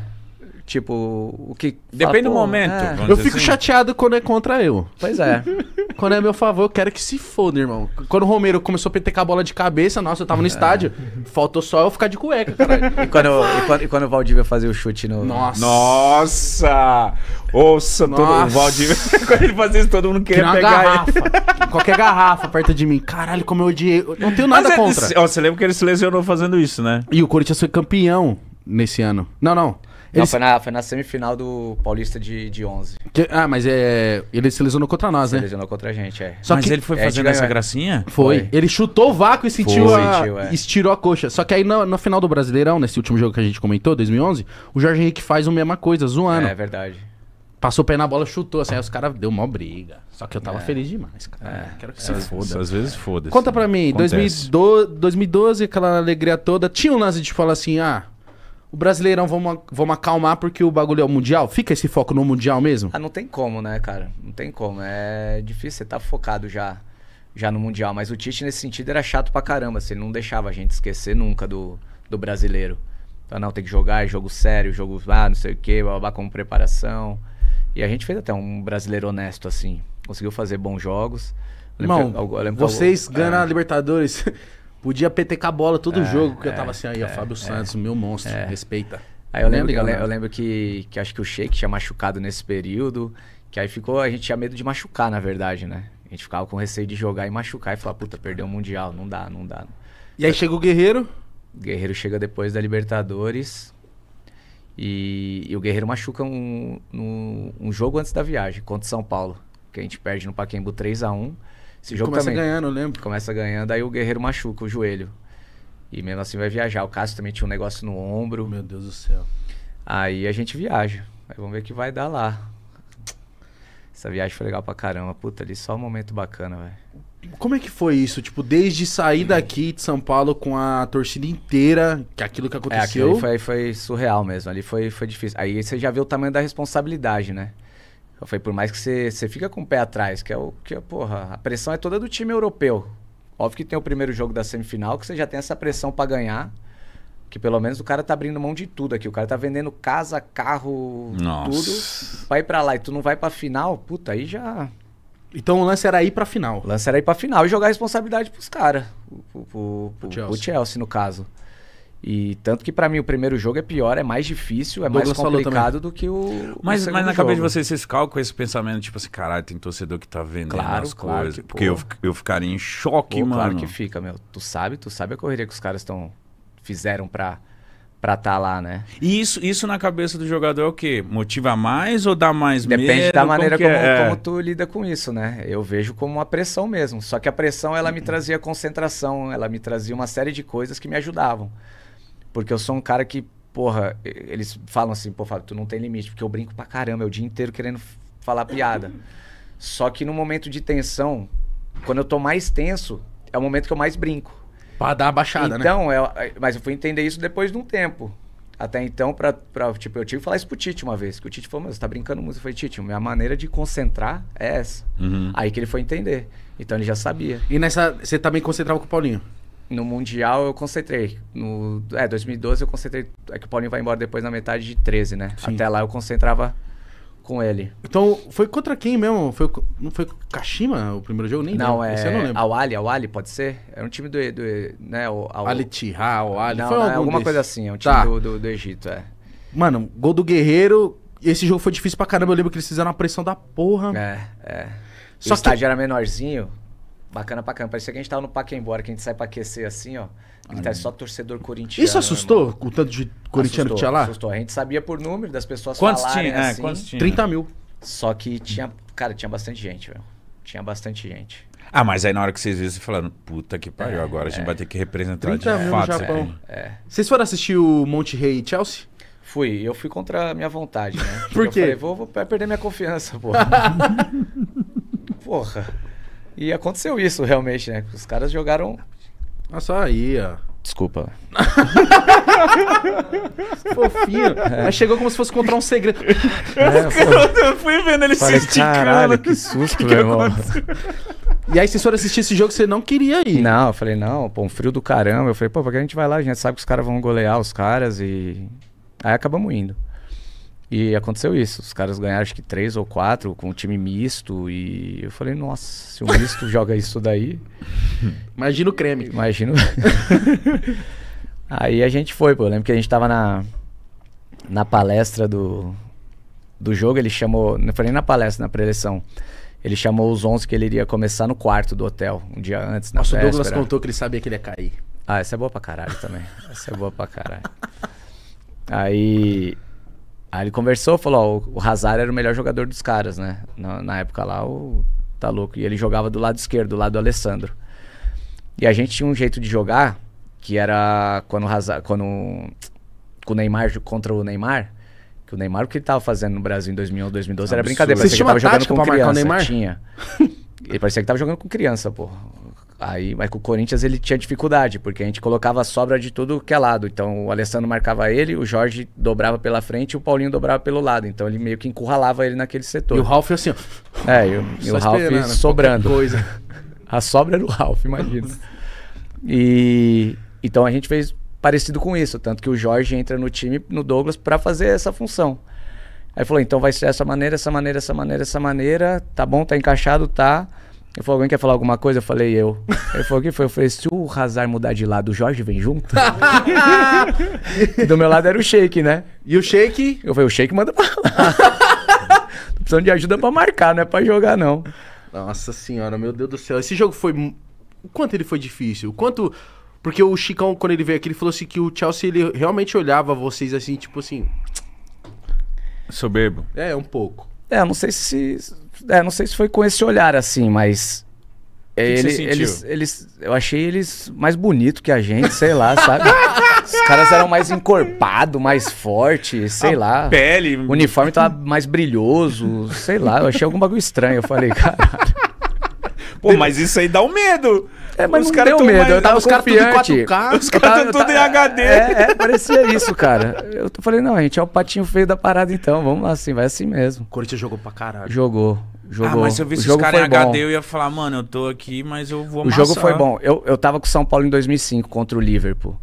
Tipo, o que. Depende do momento. É. Eu fico assim. chateado quando é contra eu. Pois é. quando é meu favor, eu quero que se foda, irmão. Quando o Romero começou a petecar a bola de cabeça, nossa, eu tava no é. estádio. Faltou só eu ficar de cueca, caralho. e, quando, e, quando, e quando o Valdívia fazia o chute no. Nossa! Nossa! Nossa, todo, o Valdívia. quando ele fazia isso, todo mundo queria que pegar garrafa. Qualquer garrafa perto de mim. Caralho, como eu odiei. Eu não tenho nada Mas é contra. ó, você lembra que ele se lesionou fazendo isso, né? E o Corinthians foi campeão nesse ano. Não, não. Não, foi, na, foi na semifinal do Paulista de, de 11. Que, ah, mas é. Ele se lesionou contra nós, né? Se lesionou contra a gente, é. Só mas que... ele foi é, fazendo é, essa gracinha? Foi. foi. Ele chutou o vácuo e sentiu, a... sentiu é. estirou a coxa. Só que aí na, final do Brasileirão, nesse último jogo que a gente comentou, 2011, o Jorge Henrique faz a mesma coisa, zoando. É, é verdade. Passou o pé na bola, chutou, assim, aí os caras deu mó briga. Só que eu tava é. feliz demais, cara. É. Quero que é, se é, foda. Às vezes foda. Conta pra mim, 2012, 2012, aquela alegria toda, tinha um lance de falar assim, ah, o Brasileirão vamos, vamos acalmar porque o bagulho é o Mundial? Fica esse foco no Mundial mesmo? Ah, não tem como, né, cara? Não tem como. É difícil, você tá focado já já no Mundial. Mas o Tite, nesse sentido, era chato pra caramba. Assim, ele não deixava a gente esquecer nunca do, do brasileiro. Então, não, tem que jogar, é jogo sério, jogo ah, não sei o quê, babá como preparação. E a gente fez até um brasileiro honesto, assim. Conseguiu fazer bons jogos. Irmão, vocês ganham é. a Libertadores Podia PTK bola todo é, jogo, que eu é, tava assim, aí, ó, é, Fábio é. Santos, meu monstro, respeita. Aí eu lembro, eu, eu lembro que, que acho que o Sheik tinha machucado nesse período, que aí ficou, a gente tinha medo de machucar, na verdade, né? A gente ficava com receio de jogar e machucar e falar, puta, perdeu o Mundial, não dá, não dá. E aí chega o Guerreiro? O Guerreiro chega depois da Libertadores. E, e o Guerreiro machuca um, um, um, jogo antes da viagem, contra São Paulo. Que a gente perde no Paquembu 3 a 1 esse jogo começa também. ganhando, eu lembro. Começa ganhando, aí o Guerreiro machuca o joelho. E mesmo assim vai viajar. O Cássio também tinha um negócio no ombro. Meu Deus do céu. Aí a gente viaja. Aí vamos ver o que vai dar lá. Essa viagem foi legal pra caramba. Puta, ali só um momento bacana, velho. Como é que foi isso? Tipo, desde sair hum. daqui de São Paulo com a torcida inteira, que é aquilo que aconteceu. É, aquilo foi, foi surreal mesmo. Ali foi, foi difícil. Aí você já vê o tamanho da responsabilidade, né? Eu falei, por mais que você, você fica com o pé atrás, que é o que, é, porra, a pressão é toda do time europeu. Óbvio que tem o primeiro jogo da semifinal, que você já tem essa pressão para ganhar. Que pelo menos o cara tá abrindo mão de tudo aqui. O cara tá vendendo casa, carro, Nossa. tudo. Vai pra lá e tu não vai pra final, puta, aí já. Então o lance era ir pra final. O lance era ir pra final e jogar a responsabilidade pros caras. o, o o pro, Chelsea. no caso. E tanto que para mim o primeiro jogo é pior, é mais difícil, é Douglas mais complicado do que o. Mas, o mas na cabeça de vocês, vocês ficam esse pensamento, tipo assim, caralho, tem torcedor que tá vendendo claro, as claro coisas. Que, porque eu, eu ficaria em choque, pô, mano. Claro que fica, meu. Tu sabe, tu sabe a correria que os caras estão fizeram pra estar tá lá, né? E isso, isso na cabeça do jogador é o quê? Motiva mais ou dá mais Depende medo? da maneira como, como, é. como, tu lida com isso, né? Eu vejo como uma pressão mesmo. Só que a pressão, ela me trazia concentração, ela me trazia uma série de coisas que me ajudavam. Porque eu sou um cara que, porra, eles falam assim, pô, Fábio, tu não tem limite, porque eu brinco pra caramba, eu é o dia inteiro querendo falar piada. Só que no momento de tensão, quando eu tô mais tenso, é o momento que eu mais brinco. Pra dar a baixada, então, né? Então, é, é, mas eu fui entender isso depois de um tempo. Até então, pra, pra, tipo, eu tive que falar isso pro Tite uma vez, que o Tite falou, mas você tá brincando muito. Eu falei, Tite, minha maneira de concentrar é essa. Uhum. Aí que ele foi entender. Então ele já sabia. E nessa. Você também concentrava com o Paulinho? no Mundial eu concentrei. No, é, 2012 eu concentrei. É que o Paulinho vai embora depois na metade de 13, né? Sim. Até lá eu concentrava com ele. Então, foi contra quem mesmo? Foi, não foi Kashima o primeiro jogo? Nem não, é. Esse eu não é lembro. Ao Ali, ao Ali, pode ser? é um time do. do né, o, ao... Ali Tirá, ao Ali. Não, foi não, é algum alguma desse. coisa assim. É um tá. time tá. do, do, do Egito, é. Mano, gol do Guerreiro. Esse jogo foi difícil pra caramba. Eu lembro que eles fizeram uma pressão da porra. É, é. Só o estádio era menorzinho. Bacana pra caramba. Parecia que a gente tava no Pacaembu, embora, que a gente sai pra aquecer assim, ó. Que tá só torcedor corintiano. Isso assustou irmão. o tanto de corintiano assustou, que tinha lá? Assustou. A gente sabia por número das pessoas quantos falarem tinha? É, assim. É, quantos tinha? 30 mil. Só que tinha... Cara, tinha bastante gente, velho. Tinha bastante gente. Ah, mas aí na hora que vocês viram, vocês falaram, puta que pariu, é, agora é. a gente é. vai ter que representar 30 de mil fato. No Japão. É, Vocês foram assistir o Monte Rei Chelsea? Fui, eu fui contra a minha vontade, né? por quê? Eu falei, vou, vou perder minha confiança, porra. porra. E aconteceu isso realmente, né? Os caras jogaram. aí, ó. Desculpa. Fofinho. É. Mas chegou como se fosse encontrar um segredo. É, eu fui vendo ele se esticando. que susto, que meu irmão. E aí, se for assistir esse jogo, você não queria ir? Não, eu falei, não, pô, um frio do caramba. Eu falei, pô, porque a gente vai lá, a gente sabe que os caras vão golear os caras e. Aí acabamos indo. E aconteceu isso. Os caras ganharam acho que três ou quatro com um time misto. E eu falei, nossa, se o misto joga isso daí. Imagina o creme. Imagina. Aí a gente foi, pô. Eu lembro que a gente tava na, na palestra do, do jogo. Ele chamou. Não foi nem na palestra, na preleção. Ele chamou os 11 que ele iria começar no quarto do hotel, um dia antes. Na Nossa, o Douglas contou que ele sabia que ele ia cair. Ah, essa é boa pra caralho também. essa é boa pra caralho. Aí Aí ele conversou, falou, ó, o Hazard era o melhor jogador dos caras, né? Na, na, época lá, o tá louco. E ele jogava do lado esquerdo, do lado do Alessandro. E a gente tinha um jeito de jogar, que era quando o Hazard, quando com o Neymar, contra o Neymar, que o Neymar, o que ele tava fazendo no Brasil em 2011, 2012 era brincadeira. Parecia que tava jogando com criança. Neymar? Tinha. ele parecia que tava jogando com criança, pô. Aí, mas com o Corinthians ele tinha dificuldade, porque a gente colocava sobra de tudo que é lado. Então o Alessandro marcava ele, o Jorge dobrava pela frente e o Paulinho dobrava pelo lado. Então ele meio que encurralava ele naquele setor. E o Ralf assim, ó. É, e o, e o Ralf sobrando. Coisa. A sobra era o Ralf, imagina. e então a gente fez parecido com isso, tanto que o Jorge entra no time no Douglas para fazer essa função. Aí falou, então vai ser essa maneira, essa maneira, essa maneira, essa maneira, tá bom, tá encaixado, tá. Ele falou, alguém quer falar alguma coisa? Eu falei, eu. Ele falou, o que foi? Eu falei, se o Hazard mudar de lado, o Jorge vem junto? do meu lado era o Shake, né? E o Shake? Eu falei, o Shake manda pra lá. Precisando de ajuda pra marcar, não é pra jogar, não. Nossa senhora, meu Deus do céu. Esse jogo foi... O quanto ele foi difícil? O quanto... Porque o Chicão, quando ele veio aqui, ele falou assim que o Chelsea, ele realmente olhava vocês assim, tipo assim... Soberbo. É, um pouco. É, não sei se... É, não sei se foi com esse olhar assim, mas. Que ele, eles, eles, eu achei eles mais bonitos que a gente, sei lá, sabe? Os caras eram mais encorpados, mais fortes, sei a lá. Pele. O uniforme tava mais brilhoso, sei lá. Eu achei algum bagulho estranho. Eu falei, cara. Pô, mas isso aí dá um medo. É, mas os caras deu medo. Mais... Eu tava os confiante. Cara tudo 4K, os caras estão tudo em HD. É, é, parecia isso, cara. Eu falei, não, a gente é o patinho feio da parada então. Vamos lá, assim, vai assim mesmo. O Corinthians jogou pra caralho. Jogou. Jogou. Ah, mas se eu visse os caras em HD, eu ia falar, mano, eu tô aqui, mas eu vou amassar. O jogo foi bom. Eu, eu tava com o São Paulo em 2005 contra o Liverpool.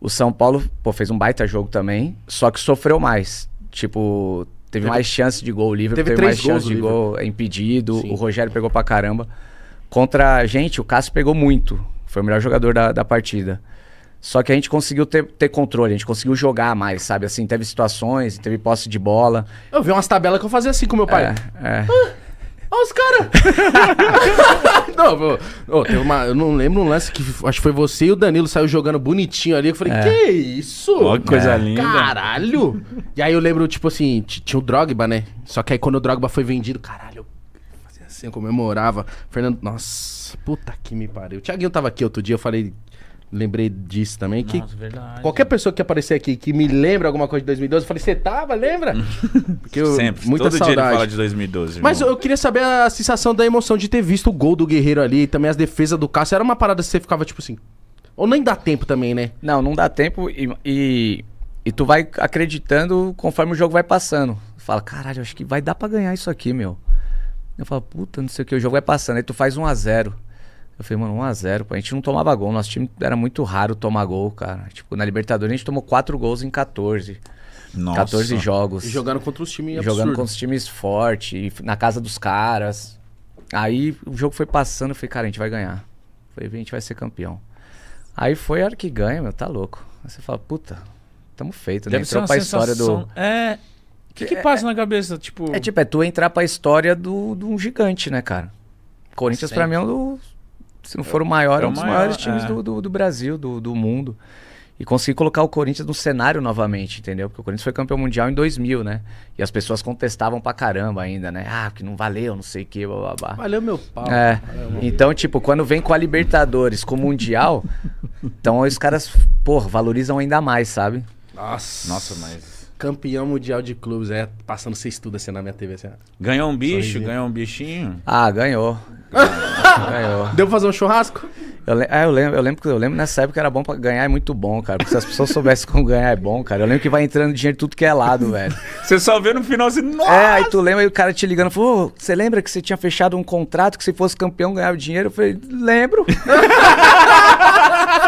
O São Paulo, pô, fez um baita jogo também, só que sofreu mais. Tipo, teve, teve mais chance de gol. O Liverpool teve, teve mais chance de gol é impedido. Sim. O Rogério pegou pra caramba. Contra a gente, o Cássio pegou muito. Foi o melhor jogador da, da partida. Só que a gente conseguiu ter, ter, controle, a gente conseguiu jogar mais, sabe? Assim, teve situações, teve posse de bola. Eu vi umas tabelas que eu fazia assim com meu pai. É, é. Ah, olha os caras! não, eu, teve uma, eu não lembro um lance que acho que foi você e o Danilo saiu jogando bonitinho ali. Eu falei, é. que isso? Olha que é. coisa é. linda. Caralho! E aí eu lembro, tipo assim, tinha o Drogba, né? Só que aí quando o Drogba foi vendido, caralho assim, eu comemorava. Fernando. Nossa, puta que me pariu. O Thiaguinho tava aqui outro dia, eu falei. Lembrei disso também. Que verdade. Qualquer pessoa que aparecer aqui que me lembra alguma coisa de 2012, eu falei, você tava, lembra? Porque eu, Sempre, muita todo saudade. dia ele fala de 2012. Mas irmão. eu queria saber a sensação da emoção de ter visto o gol do Guerreiro ali e também as defesas do Cássio. Era uma parada que você ficava tipo assim. Ou nem dá tempo também, né? Não, não dá tempo e, e, e tu vai acreditando conforme o jogo vai passando. Fala, caralho, acho que vai dar para ganhar isso aqui, meu. Eu falo, puta, não sei o que, o jogo vai passando. Aí tu faz 1x0. Eu falei, mano, 1x0. A, a gente não tomava gol. Nosso time era muito raro tomar gol, cara. Tipo, na Libertadores a gente tomou 4 gols em 14. Nossa. 14 jogos. E jogando contra os times absurdo. Jogando contra os times fortes, na casa dos caras. Aí o jogo foi passando, eu falei, cara, a gente vai ganhar. Eu falei, a gente vai ser campeão. Aí foi a hora que ganha, meu, tá louco. Aí você fala, puta, tamo feito, né? Deve Entrou pra sensação... história do. É, que, que é, passa é na cabeça? Tipo... É tipo, é tu entrar pra história de do, do um gigante, né, cara? Corinthians Sempre. pra mim é um do, se não for o maior, é, é um dos maior, maiores times é. do, do, do, Brasil, do, do mundo. E conseguir colocar o Corinthians no cenário novamente, entendeu? Porque o Corinthians foi campeão mundial em 2000, né? E as pessoas contestavam pra caramba ainda, né? Ah, que não valeu, não sei o que, blá, blá, blá. Valeu meu pau. É. Valeu. Então, tipo, quando vem com a Libertadores, com o Mundial, então os caras, porra, valorizam ainda mais, sabe? Nossa. Nossa, mas campeão mundial de clubes, é, passando seis tudo assim na minha TV. Assim, ganhou um bicho, sorrisinho. ganhou um bichinho? Ah, ganhou. ganhou. Deu pra fazer um churrasco? Eu, é, eu, lembro, eu, lembro, que eu lembro nessa época era bom pra ganhar, é muito bom, cara. Porque se as pessoas soubessem como ganhar é bom, cara. Eu lembro que vai entrando dinheiro tudo que é lado, velho. Você só vê no final assim, nossa! É, aí tu lembra e o cara te ligando, falou, você lembra que você tinha fechado um contrato que se fosse campeão ganhava dinheiro? Eu falei, lembro.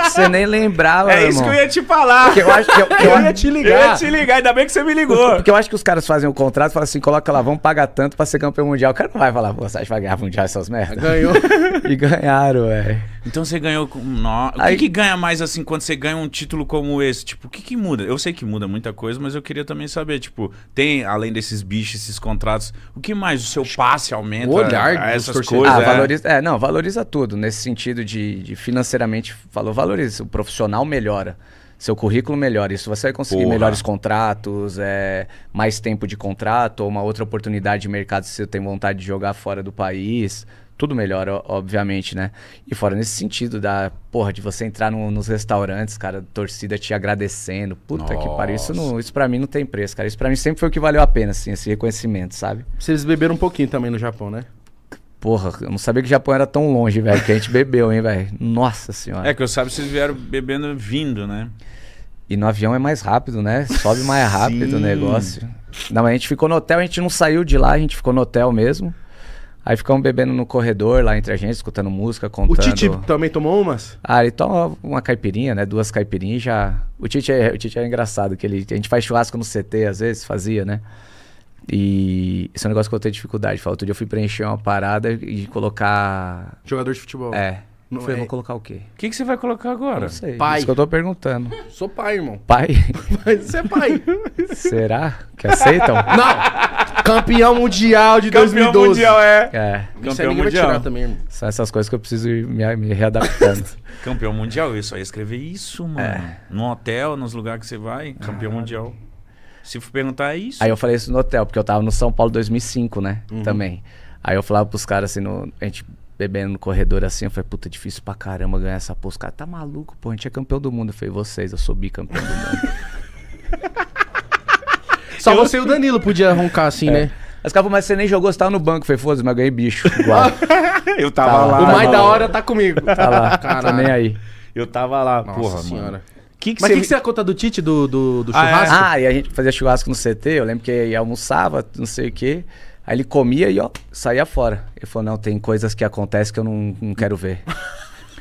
Você nem lembrava, É isso irmão. que eu ia te falar. Porque eu acho que eu, eu, eu ia te ligar. Eu ia te ligar, ainda bem que você me ligou. Porque eu acho que os caras fazem o um contrato e falam assim: coloca lá, vamos pagar tanto pra ser campeão mundial. O cara não vai falar, você acha que vai ganhar mundial essas merdas? Ganhou. e ganharam, velho. Então você ganhou. Com... No... O Aí... que, ganha mais assim quando você ganha um título como esse? Tipo, o que, que muda? Eu sei que muda muita coisa, mas eu queria também saber, tipo, tem, além desses bichos, esses contratos, o que mais? O seu passe aumenta? O olhar a, a essas torcedores. coisas. Ah, é... Valoriza, é, não, valoriza tudo. Nesse sentido de, de financeiramente, falou, valoriza. O profissional melhora seu currículo melhora, Isso você vai conseguir Porra. melhores contratos, é, mais tempo de contrato, ou uma outra oportunidade de mercado se você tem vontade de jogar fora do país tudo melhora, obviamente, né? E fora nesse sentido da, porra, de você entrar no, nos restaurantes, cara, torcida te agradecendo. Puta Nossa. que pariu, isso, não, isso pra mim não tem preço, cara. Isso pra mim sempre foi o que valeu a pena, assim, esse reconhecimento, sabe? Vocês beberam um pouquinho também no Japão, né? Porra, eu não sabia que o Japão era tão longe, velho, que a gente bebeu, hein, velho? Nossa senhora. É que eu sabe vocês vieram bebendo vindo, né? E no avião é mais rápido, né? Sobe mais rápido o negócio. Não, mas a gente ficou no hotel, a gente não saiu de lá, a gente ficou no hotel mesmo. Aí ficamos bebendo no corredor lá entre a gente, escutando música, contando. O Tite também tomou umas? Ah, ele toma uma caipirinha, né? Duas caipirinhas já. O Tite é, o Tite é engraçado, que ele, a gente faz churrasco no CT às vezes, fazia, né? E esse é um negócio que eu tenho dificuldade. Falou, outro dia eu fui preencher uma parada e colocar. Jogador de futebol. É. Não Foi, é... vou colocar o quê? O que, que você vai colocar agora? Não sei. Pai. Isso que eu tô perguntando. Sou pai, irmão. Pai? Mas você é pai. Será que aceitam? Não! Campeão mundial de Campeão 2012. Campeão mundial, é. É. Campeão isso mundial. Também, irmão. São essas coisas que eu preciso ir me, me readaptando. Campeão mundial, isso aí, escrever isso, mano. É. No hotel, nos lugares que você vai. Campeão ah. mundial. Se for perguntar, é isso. Aí eu falei isso no hotel, porque eu tava no São Paulo 2005, né? Uhum. Também. Aí eu falava pros caras assim, no, a gente bebendo no corredor assim. Eu falei, puta, é difícil pra caramba ganhar essa porra. Os tá maluco, pô, a gente é campeão do mundo. Eu falei, vocês, eu sou bicampeão do mundo. Só eu... você e o Danilo podia roncar assim, é. né? mas caras mas você nem jogou, você tava no banco. Eu falei, foda-se, mas ganhei bicho. Igual. eu tava tá lá. O mais da hora tá comigo. Tá lá, Caralho. nem aí. Eu tava lá, Nossa porra, senhora. mano. Que que Mas o que, que você é a conta do Tite do, do, do ah, é? churrasco? É? Ah, e a gente fazia churrasco no CT, eu lembro que almoçava, não sei o quê. Aí ele comia e ó, saía fora. Ele falou: não, tem coisas que acontecem que eu não, não quero ver.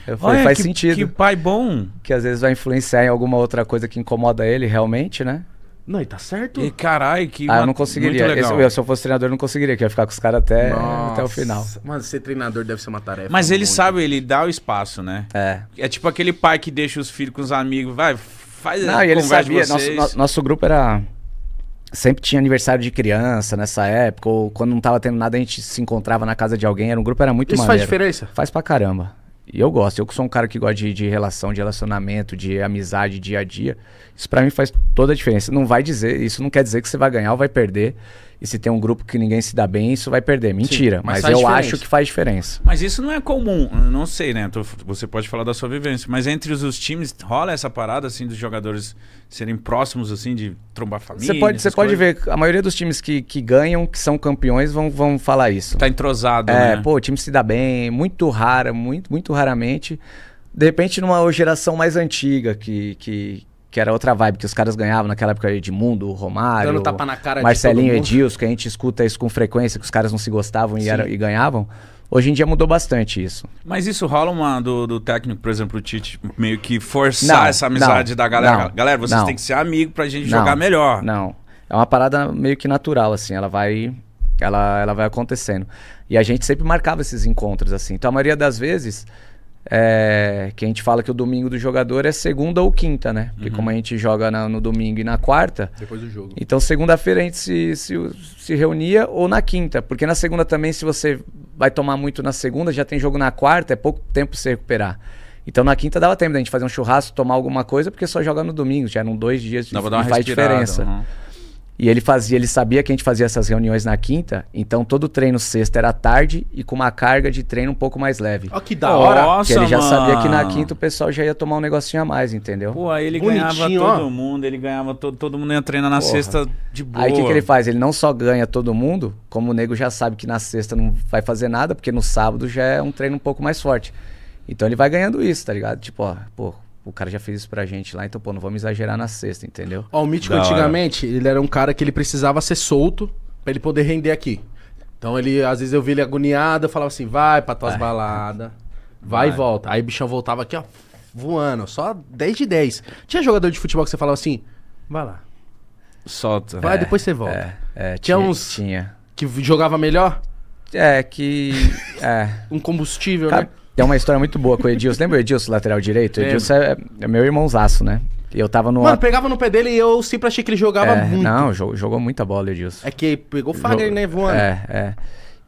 Eu falei, Olha, faz que, sentido. Que pai bom. Que às vezes vai influenciar em alguma outra coisa que incomoda ele realmente, né? Não, e tá certo. E carai que. Ah, eu não conseguiria. Esse, eu, se eu fosse treinador, eu não conseguiria, que eu ia ficar com os caras até, até o final. Mas ser treinador deve ser uma tarefa. Mas ele sabe, ele dá o espaço, né? É. É tipo aquele pai que deixa os filhos com os amigos, vai, faz Não, e ele sabia, nosso, nosso grupo era sempre tinha aniversário de criança nessa época, ou quando não tava tendo nada, a gente se encontrava na casa de alguém, era um grupo, era muito Isso maneiro. faz diferença? Faz pra caramba. E eu gosto, eu que sou um cara que gosta de, de relação, de relacionamento, de amizade dia a dia. Isso para mim faz toda a diferença. Não vai dizer, isso não quer dizer que você vai ganhar ou vai perder e se tem um grupo que ninguém se dá bem, isso vai perder. Mentira, Sim, mas, mas eu diferença. acho que faz diferença. Mas isso não é comum, eu não sei, né? Tô, você pode falar da sua vivência, mas entre os, os, times rola essa parada assim dos jogadores serem próximos assim de trombar família. Você pode, você pode ver, a maioria dos times que, que ganham, que são campeões, vão, vão falar isso. Tá entrosado, é, né? pô, o time se dá bem, muito rara, muito muito raramente. De repente numa geração mais antiga que, que que era outra vibe que os caras ganhavam naquela época Edmundo, Romário, Dando tapa na cara Marcelinho Edilson, que a gente escuta isso com frequência, que os caras não se gostavam e, era, e ganhavam. Hoje em dia mudou bastante isso. Mas isso rola uma do, do técnico, por exemplo, o Tite, meio que forçar não, essa amizade não, da galera. Não, galera, vocês têm que ser amigo pra gente jogar melhor. Não. É uma parada meio que natural, assim, ela vai. Ela, ela vai acontecendo. E a gente sempre marcava esses encontros, assim. Então a maioria das vezes é, que a gente fala que o domingo do jogador é segunda ou quinta, né? Porque uhum. como a gente joga na, no domingo e na quarta. Depois do jogo. Então segunda-feira a gente se, se, se, reunia ou na quinta. Porque na segunda também, se você vai tomar muito na segunda, já tem jogo na quarta, é pouco tempo pra se recuperar. Então na quinta dava tempo da gente fazer um churrasco, tomar alguma coisa, porque só joga no domingo, já eram dois dias não de, dar uma faz diferença. Uhum. E ele fazia, ele sabia que a gente fazia essas reuniões na quinta, então todo treino sexta era tarde e com uma carga de treino um pouco mais leve. Ó, que da hora! Nossa, que ele já mano. sabia que na quinta o pessoal já ia tomar um negocinho a mais, entendeu? Pô, aí ele Bonitinho, ganhava ó. todo mundo, ele ganhava todo, todo mundo ia treinar na Porra. sexta de boa. Aí o que, que ele faz? Ele não só ganha todo mundo, como o nego já sabe que na sexta não vai fazer nada, porque no sábado já é um treino um pouco mais forte. Então ele vai ganhando isso, tá ligado? Tipo, ó, pô, o cara já fez isso pra gente lá, então, pô, não vamos exagerar na sexta, entendeu? Ó, o Mítico da antigamente, hora. ele era um cara que ele precisava ser solto para ele poder render aqui. Então ele, às vezes eu vi ele agoniado, eu falava assim, vai pra tuas baladas, vai, e volta. Aí o bichão voltava aqui, ó, voando, só 10 de 10. Tinha jogador de futebol que você falava assim, vai lá. Solta. Vai, é, depois você volta. É, é, tinha, tinha uns tinha. que jogava melhor? É, que... É. um combustível, né? É uma história muito boa com o Edilson. Lembra o Edilson, lateral direito? O Edilson é, é meu irmãozaço, né? Eu tava no. Mano, pegava no pé dele e eu sempre achei que ele jogava é, muito. Não, jogou, jogou muita bola, Edilson. É que pegou o Fagner, né, voando. É, é.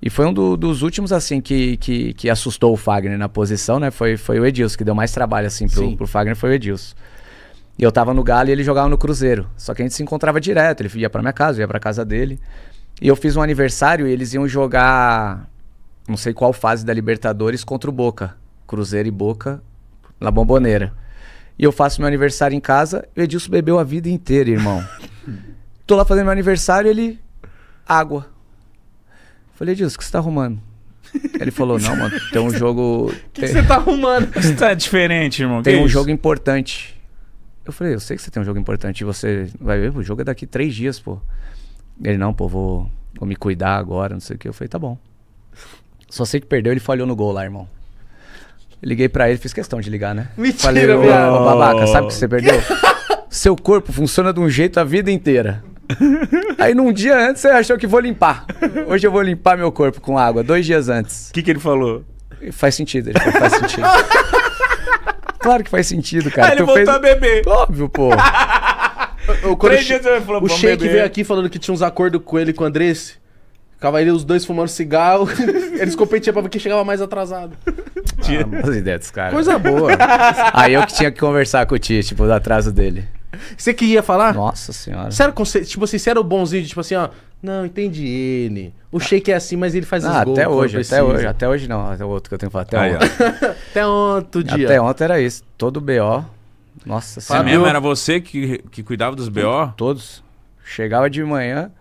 E foi um do, dos últimos, assim, que, que, que, assustou o Fagner na posição, né? Foi, foi o Edilson, que deu mais trabalho, assim, pro, pro Fagner, foi o Edilson. E eu tava no Galo e ele jogava no Cruzeiro. Só que a gente se encontrava direto. Ele ia pra minha casa, eu ia pra casa dele. E eu fiz um aniversário e eles iam jogar não sei qual fase da Libertadores contra o Boca. Cruzeiro e Boca na Bomboneira. E eu faço meu aniversário em casa, e o Edilson bebeu a vida inteira, irmão. Tô lá fazendo meu aniversário, ele. Água. Falei, Edilson, o que você tá arrumando? Ele falou, não, mano, tem um jogo. O que, você tá arrumando? Isso tá diferente, irmão. Tem que um isso? jogo importante. Eu falei, eu sei que você tem um jogo importante. Você vai ver, o jogo é daqui três dias, pô. Ele, não, pô, vou, vou me cuidar agora, não sei o que. Eu falei, tá bom. Só sei que perdeu, ele falhou no gol lá, irmão. Liguei pra ele, fiz questão de ligar, né? Mentira, Falei, ô, ô, babaca, sabe o que você perdeu? Seu corpo funciona de um jeito a vida inteira. Aí num dia antes você achou que vou limpar. Hoje eu vou limpar meu corpo com água, dois dias antes. O que, que ele falou? Faz sentido, ele falou, faz sentido. claro que faz sentido, cara. Aí ah, ele tu voltou fez... a beber. Óbvio, pô. o, o, o, falou, o Sheik veio aqui falando que tinha uns acordos com ele com o Andresse. Ficava ali os dois fumando cigarro. Eles competiam pra ver quem chegava mais atrasado. Ah, mas ideia dos caras. Coisa boa. Aí eu que tinha que conversar com o tio, tipo, do atraso dele. Você que ia falar? Nossa senhora. Sério, tipo assim, você era o bonzinho, tipo assim, ó. Não, entendi ele. O ah. shake é assim, mas ele faz ah, os gols. Até hoje, até hoje, até hoje não. Até o outro que eu tenho que falar. Até ontem. até ontem, dia. Até ontem era isso. Todo BO. Nossa senhora. mesmo? Era você que, que cuidava dos BO? Todos. Chegava de manhã,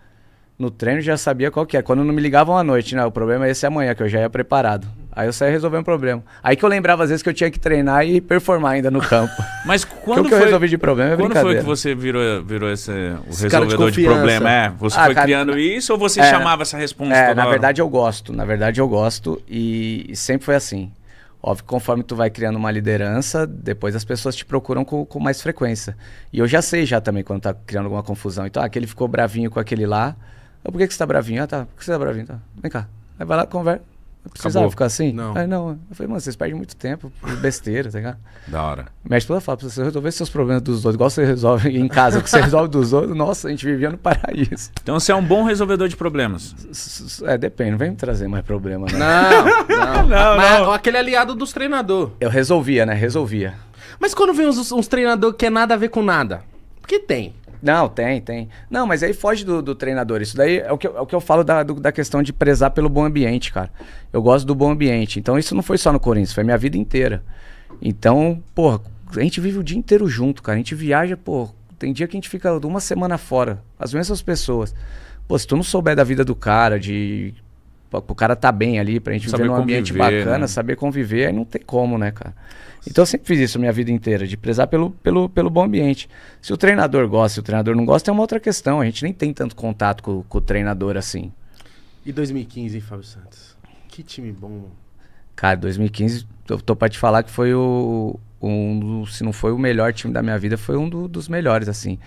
no treino já sabia qual que é. Quando não me ligavam à noite, né? O problema é esse amanhã, que eu já ia preparado. Aí eu saía resolvendo um problema. Aí que eu lembrava às vezes que eu tinha que treinar e performar ainda no campo. Mas é quando que foi... eu resolvi de problema é Quando foi que você virou, virou esse, o esse resolvedor de, de, problema? É, você ah, foi cara... criando é. isso ou você é, chamava essa resposta? É, na hora? verdade eu gosto. Na verdade eu gosto e, e sempre foi assim. Óbvio que conforme tu vai criando uma liderança, depois as pessoas te procuram com, com, mais frequência. E eu já sei já também quando tá criando alguma confusão. Então, ah, aquele ficou bravinho com aquele lá eu, por que, que você tá bravinho? Ah, tá. Por que você tá bravinho? Tá. Vem cá. Aí vai lá, conversa. Não precisava Acabou. ficar assim? Não. Aí ah, não. Eu falei, mano, vocês perdem muito tempo besteira, tá ligado? Da hora. Mexe toda fala, pra você resolver seus problemas dos outros, igual você resolve em casa, que você resolve dos outros. Nossa, a gente vivia no paraíso. Então você é um bom resolvedor de problemas. É, depende, não vem me trazer mais problema, né? não. Não, não. não, Mas, aquele aliado dos treinador. Eu resolvia, né? Resolvia. Mas quando vem uns, uns treinador que é nada a ver com nada? Porque tem. Não, tem, tem. Não, mas aí foge do, do treinador. Isso daí é o que eu, é o que eu falo da, do, da questão de prezar pelo bom ambiente, cara. Eu gosto do bom ambiente. Então isso não foi só no Corinthians, foi minha vida inteira. Então, porra, a gente vive o dia inteiro junto, cara. A gente viaja, pô. Tem dia que a gente fica uma semana fora. As mesmas pessoas. Pô, se tu não souber da vida do cara, de o cara tá bem ali, pra gente saber viver num ambiente bacana, né? saber conviver, aí não tem como, né, cara? Então eu sempre fiz isso minha vida inteira, de prezar pelo, pelo, pelo bom ambiente. Se o treinador gosta, se o treinador não gosta, é uma outra questão. A gente nem tem tanto contato com, com o treinador assim. E 2015, hein, Fábio Santos? Que time bom. Cara, 2015, eu tô pra te falar que foi o. Um, se não foi o melhor time da minha vida, foi um do, dos melhores, assim.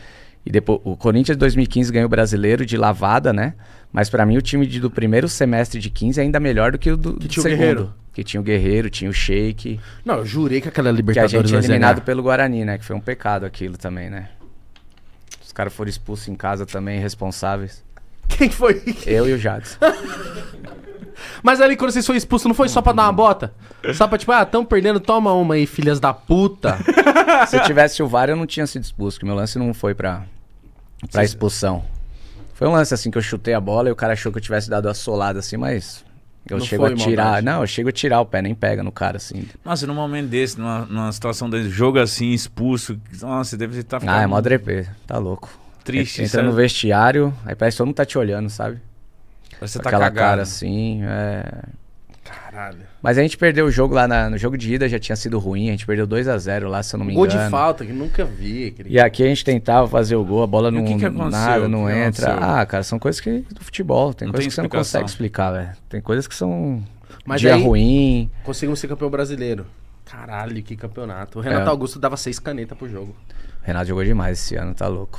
E depois, o Corinthians 2015 ganhou o brasileiro de lavada, né? Mas para mim o time de, do primeiro semestre de 15 é ainda melhor do que o do, que do tinha segundo. O Guerreiro. Que tinha o Guerreiro, tinha o Sheik. Não, eu jurei que aquela Libertadores... Que a gente é eliminado ganhar. pelo Guarani, né? Que foi um pecado aquilo também, né? Os caras foram expulsos em casa também, responsáveis. Quem foi? Eu e o jadson Mas ali, quando vocês foram expulsos, não foi só pra dar uma bota? Só pra tipo, ah, tão perdendo, toma uma aí, filhas da puta. Se eu tivesse o VAR, eu não tinha sido expulso, que meu lance não foi pra, pra expulsão. Foi um lance assim que eu chutei a bola e o cara achou que eu tivesse dado a solada assim, mas eu não chego a tirar. Maldade. Não, eu chego a tirar o pé, nem pega no cara, assim. Nossa, num momento desse, numa, numa situação desse jogo assim, expulso. Nossa, você deve estar ficando. Ah, é mó drepê, tá louco. Triste, Entra sabe? no vestiário, aí parece que todo mundo tá te olhando, sabe? Parece que você tá Aquela cagado. cara assim, é. Caralho. Mas a gente perdeu o jogo lá na, no jogo de ida, já tinha sido ruim. A gente perdeu 2 a 0 lá, se eu não me engano. Gol de falta, que nunca vi. Aquele... E aqui a gente tentava fazer o gol, a bola não. O que que nada, não entra. Aconteceu? Ah, cara, são coisas que. do futebol. Tem não coisas tem que você não consegue explicar, velho. Tem coisas que são. Mas dia ruim. Conseguimos ser campeão brasileiro. Caralho, que campeonato. O Renato é. Augusto dava seis canetas pro jogo. O Renato jogou demais esse ano, tá louco.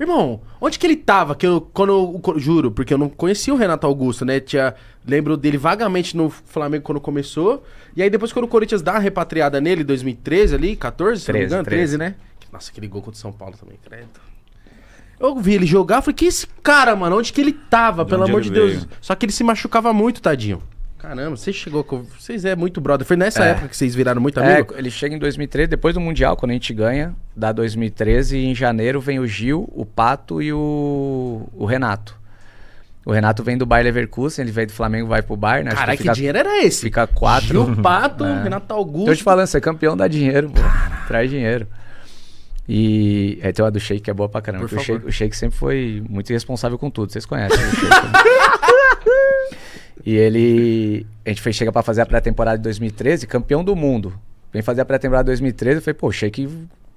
Irmão, onde que ele tava? Que eu, quando eu, juro, porque eu não conhecia o Renato Augusto, né? Tinha, lembro dele vagamente no Flamengo quando começou. E aí depois quando o Corinthians dá a repatriada nele, 2013 ali, 14, 13, se não me engano, 13. 13, né? Nossa, aquele gol contra o São Paulo também, credo. Eu vi ele jogar, falei, que esse cara, mano? Onde que ele tava, de pelo amor de Deus? Veio. Só que ele se machucava muito, tadinho. Caramba, você chegou com. Vocês é muito brother. Foi nessa é. época que vocês viraram muito é, amigo? É, ele chega em 2013, depois do Mundial, quando a gente ganha, dá 2013, em janeiro vem o Gil, o Pato e o, o Renato. O Renato vem do Bayer Leverkusen, ele vem do Flamengo, vai pro Bayern, né? Caralho, que, que dinheiro era esse? Fica quatro. Gil Pato, é. Renato Augusto. Tô te falando, você é campeão, dá dinheiro, pô. Traz dinheiro. E é, tem uma do Shake que é boa pra caramba. O Shake, o sempre foi muito irresponsável com tudo, vocês conhecem. Né? O Shake, E ele. A gente foi, chega para fazer a pré-temporada de 2013, campeão do mundo. Vem fazer a pré-temporada de 2013, eu falei, pô, achei que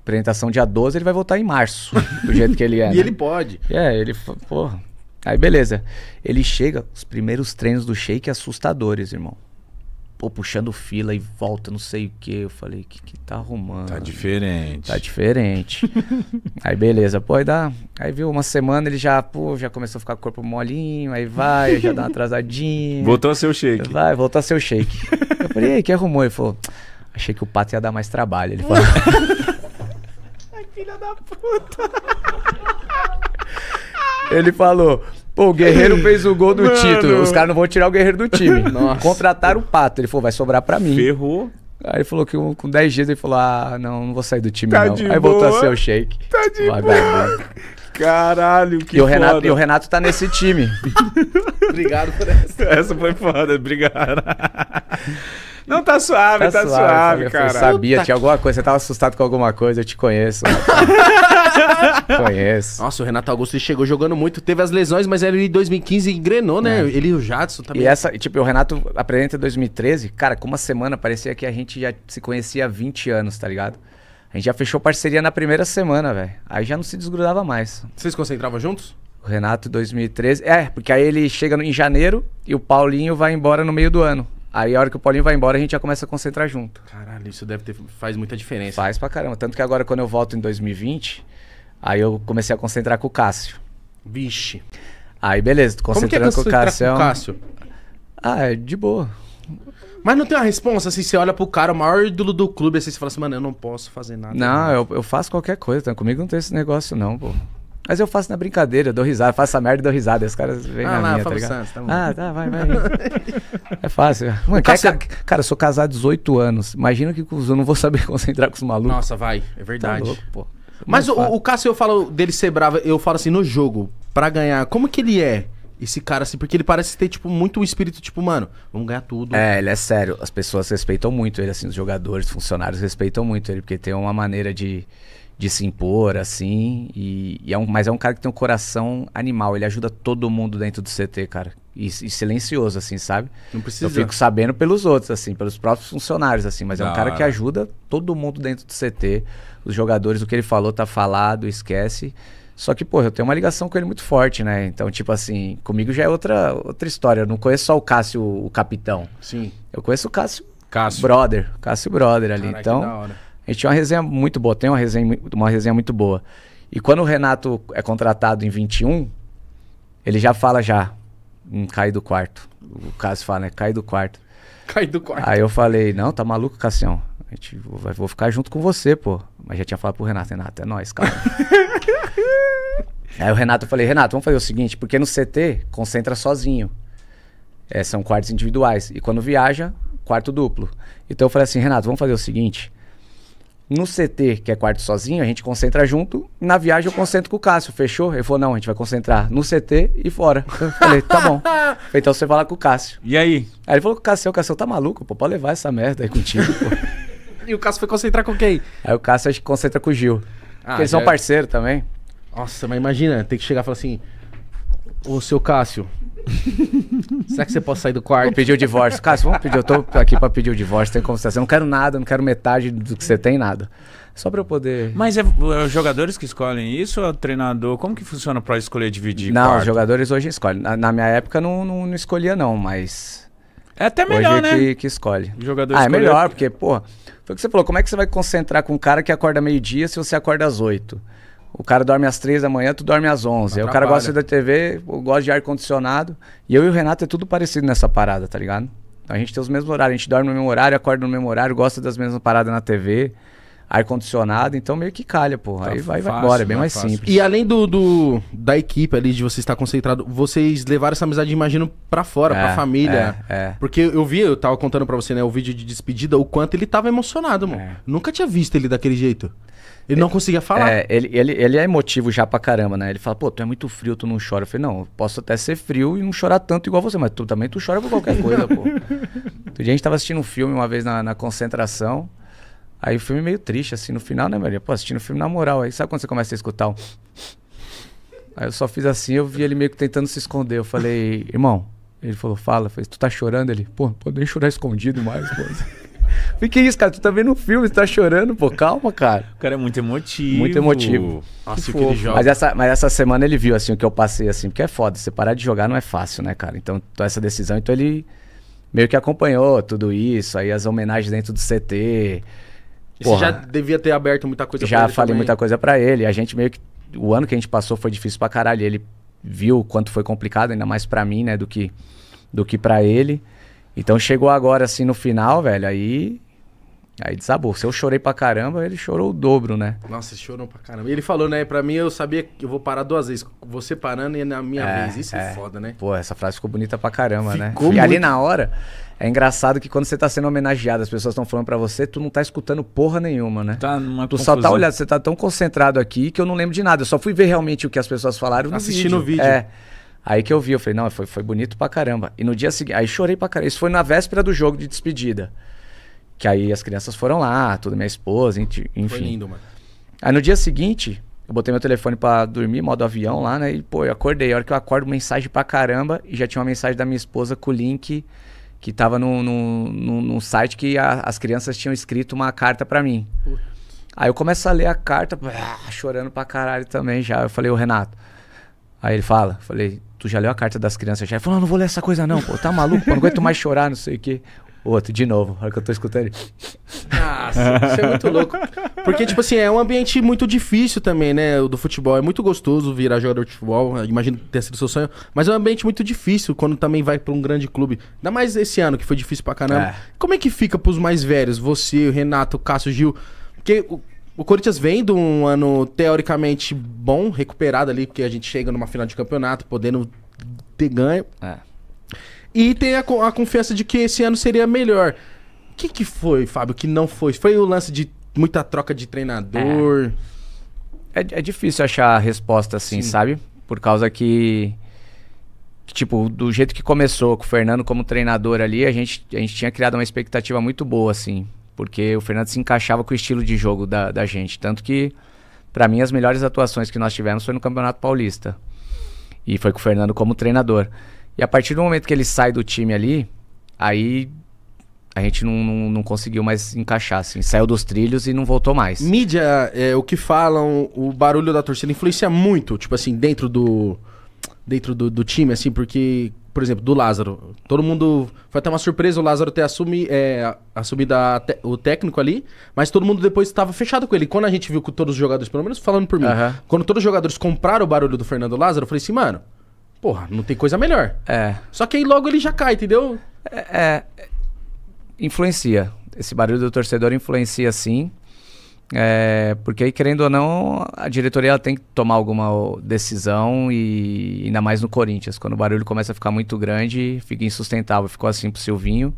apresentação dia 12, ele vai voltar em março, do jeito que ele é. e né? ele pode. É, ele. Porra. Aí beleza. Ele chega, os primeiros treinos do Sheik é assustadores, irmão pô, puxando fila e volta, não sei o que. Eu falei, que que tá arrumando? Tá diferente. Tá diferente. aí beleza, pô, aí dá. Aí viu, uma semana ele já, pô, já começou a ficar com o corpo molinho, aí vai, já dá uma atrasadinha. Voltou a ser o shake. Vai, voltou a ser o shake. eu falei, ei, que arrumou? Ele falou, achei que o pato ia dar mais trabalho. Ele falou. Ai, filha da puta. ele falou, Pô, o Guerreiro fez o gol do Mano. título. Os caras não vão tirar o Guerreiro do time. Nossa. Contrataram o Pato. Ele falou, vai sobrar pra mim. Ferrou. Aí ele falou que com 10 dias ele falou: Ah, não, não vou sair do time, tá não. Aí boa. voltou a ser o shake. Tá de Vai, boa. Caralho, que e o Renato foda. E o Renato tá nesse time. Obrigado por essa. Essa foi foda, obrigado. Não, tá suave, tá, tá suave, suave cara. Eu sabia, tinha alguma coisa, você tava assustado com alguma coisa, eu te conheço. conheço. Nossa, o Renato Augusto chegou jogando muito, teve as lesões, mas ele em 2015 engrenou, né? É. Ele e o Jadson também. E essa, tipo, o Renato apresenta em 2013, cara, com uma semana parecia que a gente já se conhecia há 20 anos, tá ligado? A gente já fechou parceria na primeira semana, velho. Aí já não se desgrudava mais. Vocês concentravam juntos? O Renato 2013. É, porque aí ele chega em janeiro e o Paulinho vai embora no meio do ano. Aí a hora que o Paulinho vai embora, a gente já começa a concentrar junto. Caralho, isso deve ter, faz muita diferença. Faz pra caramba. Tanto que agora quando eu volto em 2020, aí eu comecei a concentrar com o Cássio. Vixe. Aí beleza, concentrando Como que é com o Cássio. Com é o Cássio? Ah, é de boa. Mas não tem uma resposta, assim, você olha pro cara, o maior ídolo do clube, assim, você fala assim, mano, eu não posso fazer nada. Não, eu, eu faço qualquer coisa, tá? comigo não tem esse negócio não, pô. Mas eu faço na brincadeira, eu dou risada, faço essa merda e dou risada. Os caras vêm ah, na lá, minha, tá Santos, tá bom. ah, tá, vai, vai. é fácil. Mano, cara, ca... cara, eu sou casado há 18 anos. Imagina que eu não vou saber concentrar com os malucos. Nossa, vai, é tá verdade. Tá louco, pô. Mas, o, o Cássio, eu falo dele ser bravo, eu falo assim, no jogo, para ganhar, como que ele é? Esse cara, assim, porque ele parece ter, tipo, muito um espírito, tipo, mano, vamos ganhar tudo. É, ele é sério. As pessoas respeitam muito ele, assim, os jogadores, os funcionários respeitam muito ele, porque tem uma maneira de de se impor, assim. E, e é um, mas é um cara que tem um coração animal. Ele ajuda todo mundo dentro do CT, cara. E, e silencioso, assim, sabe? Não precisa. Eu fico sabendo pelos outros, assim, pelos próprios funcionários, assim. Mas é um cara que ajuda todo mundo dentro do CT. Os jogadores, o que ele falou tá falado, esquece. Só que, pô, eu tenho uma ligação com ele muito forte, né? Então, tipo assim, comigo já é outra, outra história. Eu não conheço só o Cássio, o capitão. Sim. Eu conheço o Cássio, Cássio. brother. Cássio brother ali. Caraca, então, a gente tinha uma resenha muito boa, tem uma resenha, uma resenha muito boa. E quando o Renato é contratado em 21, ele já fala já, um cai do quarto. O Cássio fala, né? Cai do quarto. Cai do quarto. Aí eu falei, não, tá maluco, Cassião? A gente, vou, vou ficar junto com você, pô. Mas já tinha falado pro Renato, Renato, é nóis, cara. Aí o Renato, eu falei, Renato, vamos fazer o seguinte, porque no CT, concentra sozinho. É, são quartos individuais. E quando viaja, quarto duplo. Então eu falei assim, Renato, vamos fazer o seguinte. No CT, que é quarto sozinho, a gente concentra junto. Na viagem eu concentro com o Cássio, fechou? Ele falou: não, a gente vai concentrar no CT e fora. Eu falei: tá bom. então você vai lá com o Cássio. E aí? Aí ele falou: Cássio, o Cássio tá maluco, pô, pode levar essa merda aí contigo, e o Cássio foi concentrar com quem? Aí o Cássio acho que concentra com o Gil. Ah, porque eles são parceiros também. Nossa, mas imagina, tem que chegar e falar assim: Ô seu Cássio, Será que você pode sair do quarto? Pedir o divórcio. Cássio, vamos pedir. Eu tô aqui pra pedir o divórcio. Tem como Eu não quero nada, não quero metade do que você tem, nada. Só pra eu poder. Mas é, é os jogadores que escolhem isso ou é o treinador? Como que funciona pra escolher dividir? Não, quarto? os jogadores hoje escolhem. Na, na minha época não, não, não, escolhia, não, mas. É até melhor, hoje é né? Que, que escolhe. O jogador ah, é melhor, porque, pô, foi o que você falou. Como é que você vai concentrar com um cara que acorda meio-dia se você acorda às oito? O cara dorme às três da manhã, tu dorme às onze. O cara gosta da TV, gosta de ar-condicionado. E eu e o Renato é tudo parecido nessa parada, tá ligado? Então a gente tem os mesmos horários. A gente dorme no mesmo horário, acorda no mesmo horário, gosta das mesmas paradas na TV, ar-condicionado. Então meio que calha, pô. Tá Aí vai, fácil, vai embora, é né? bem mais fácil. simples. E além do, do, da equipe ali, de você estar concentrado, vocês levaram essa amizade, imagino, pra fora, é, pra família. É, é. Porque eu vi, eu tava contando pra você, né, o vídeo de despedida, o quanto ele tava emocionado, mano. É. Nunca tinha visto ele daquele jeito. Ele não conseguia falar. É, ele, ele, ele é emotivo já pra caramba, né? Ele fala, pô, tu é muito frio, tu não chora. Eu falei, não, posso até ser frio e não chorar tanto igual você, mas tu também tu chora por qualquer coisa, pô. Outro dia a gente tava assistindo um filme uma vez na, na concentração. Aí o filme meio triste, assim, no final, né, Maria? Pô, assistindo o filme na moral. Aí sabe quando você começa a escutar um. Aí eu só fiz assim, eu vi ele meio que tentando se esconder. Eu falei, irmão. Ele falou, fala. Eu falei, tu tá chorando? Ele, pô, pode nem chorar escondido mais, pô. Falei, que isso, cara? Tu tá vendo um filme, tu tá chorando, pô. Calma, cara. O cara é muito emotivo. Muito emotivo. Nossa, que, que ele joga. Mas essa, mas essa semana ele viu, assim, o que eu passei, assim, porque é foda. Você parar de jogar não é fácil, né, cara? Então, essa decisão, então ele meio que acompanhou tudo isso, aí as homenagens dentro do CT. Porra, você já devia ter aberto muita coisa Já pra ele falei também. muita coisa para ele. A gente meio que. O ano que a gente passou foi difícil pra caralho. Ele viu quanto foi complicado, ainda mais para mim, né, do que, do que para ele. Então chegou agora, assim, no final, velho, aí. Aí desabou. Se eu chorei pra caramba, ele chorou o dobro, né? Nossa, ele chorou pra caramba. E ele falou, né? Pra mim, eu sabia que eu vou parar duas vezes. Você parando e na minha é, vez. Isso é. é. foda, né? Pô, essa frase ficou bonita pra caramba, né? ficou né? Muito... E ali na hora, é engraçado que quando você tá sendo homenageado, as pessoas estão falando pra você, tu não tá escutando porra nenhuma, né? Tá numa Tu confusão. só tá olhando, você tá tão concentrado aqui que eu não lembro de nada. Eu só fui ver realmente o que as pessoas falaram no Assistindo vídeo. Assistindo o vídeo. É. Aí que eu vi, eu falei, não, foi, foi bonito pra caramba. E no dia seguinte, aí chorei pra caramba. Isso foi na véspera do jogo de despedida. Que aí as crianças foram lá, tudo, minha esposa, enfim. Foi lindo, mano. Aí no dia seguinte, eu botei meu telefone para dormir, modo avião lá, né? E, pô, eu acordei. A hora que eu acordo, mensagem pra caramba. E já tinha uma mensagem da minha esposa com o link que tava num, site que a, as crianças tinham escrito uma carta para mim. Putz. Aí eu começo a ler a carta, chorando pra caralho também já. Eu falei, o Renato Aí ele fala, falei, tu já leu a carta das crianças já? Ele falou, não, não vou ler essa coisa não, pô, tá maluco? Eu não aguento mais chorar, não sei o quê. Outro, de novo, a hora que eu tô escutando ele. Nossa, isso é muito louco. Porque, tipo assim, é um ambiente muito difícil também, né? O do futebol. É muito gostoso virar jogador de futebol. Imagino ter sido seu sonho. Mas é um ambiente muito difícil quando também vai pra um grande clube. Ainda mais esse ano, que foi difícil pra caramba. É. Como é que fica pros mais velhos? Você, o Renato, o Cássio, o Gil. Porque o Corinthians vem de um ano teoricamente bom, recuperado ali, porque a gente chega numa final de campeonato podendo ter ganho. É. E tem a, a confiança de que esse ano seria melhor. O que, que foi, Fábio, que não foi? Foi o lance de muita troca de treinador? É, é, é difícil achar a resposta assim, Sim. sabe? Por causa que, que, tipo, do jeito que começou com o Fernando como treinador ali, a gente, a gente tinha criado uma expectativa muito boa, assim. Porque o Fernando se encaixava com o estilo de jogo da, da gente. Tanto que, para mim, as melhores atuações que nós tivemos foi no Campeonato Paulista. E foi com o Fernando como treinador. E a partir do momento que ele sai do time ali, aí a gente não, não, não, conseguiu mais encaixar, assim. Saiu dos trilhos e não voltou mais. Mídia, é, o que falam, o barulho da torcida influencia muito, tipo assim, dentro do dentro do, do time, assim, porque por exemplo, do Lázaro. Todo mundo. Foi até uma surpresa o Lázaro ter assumi, é, assumido te... o técnico ali, mas todo mundo depois estava fechado com ele. Quando a gente viu que todos os jogadores, pelo menos falando por mim, uhum. quando todos os jogadores compraram o barulho do Fernando Lázaro, eu falei assim, mano, porra, não tem coisa melhor. É. Só que aí logo ele já cai, entendeu? É. é... Influencia. Esse barulho do torcedor influencia sim. É, porque aí, querendo ou não, a diretoria ela tem que tomar alguma decisão e ainda mais no Corinthians. Quando o barulho começa a ficar muito grande, fica insustentável. Ficou assim pro Silvinho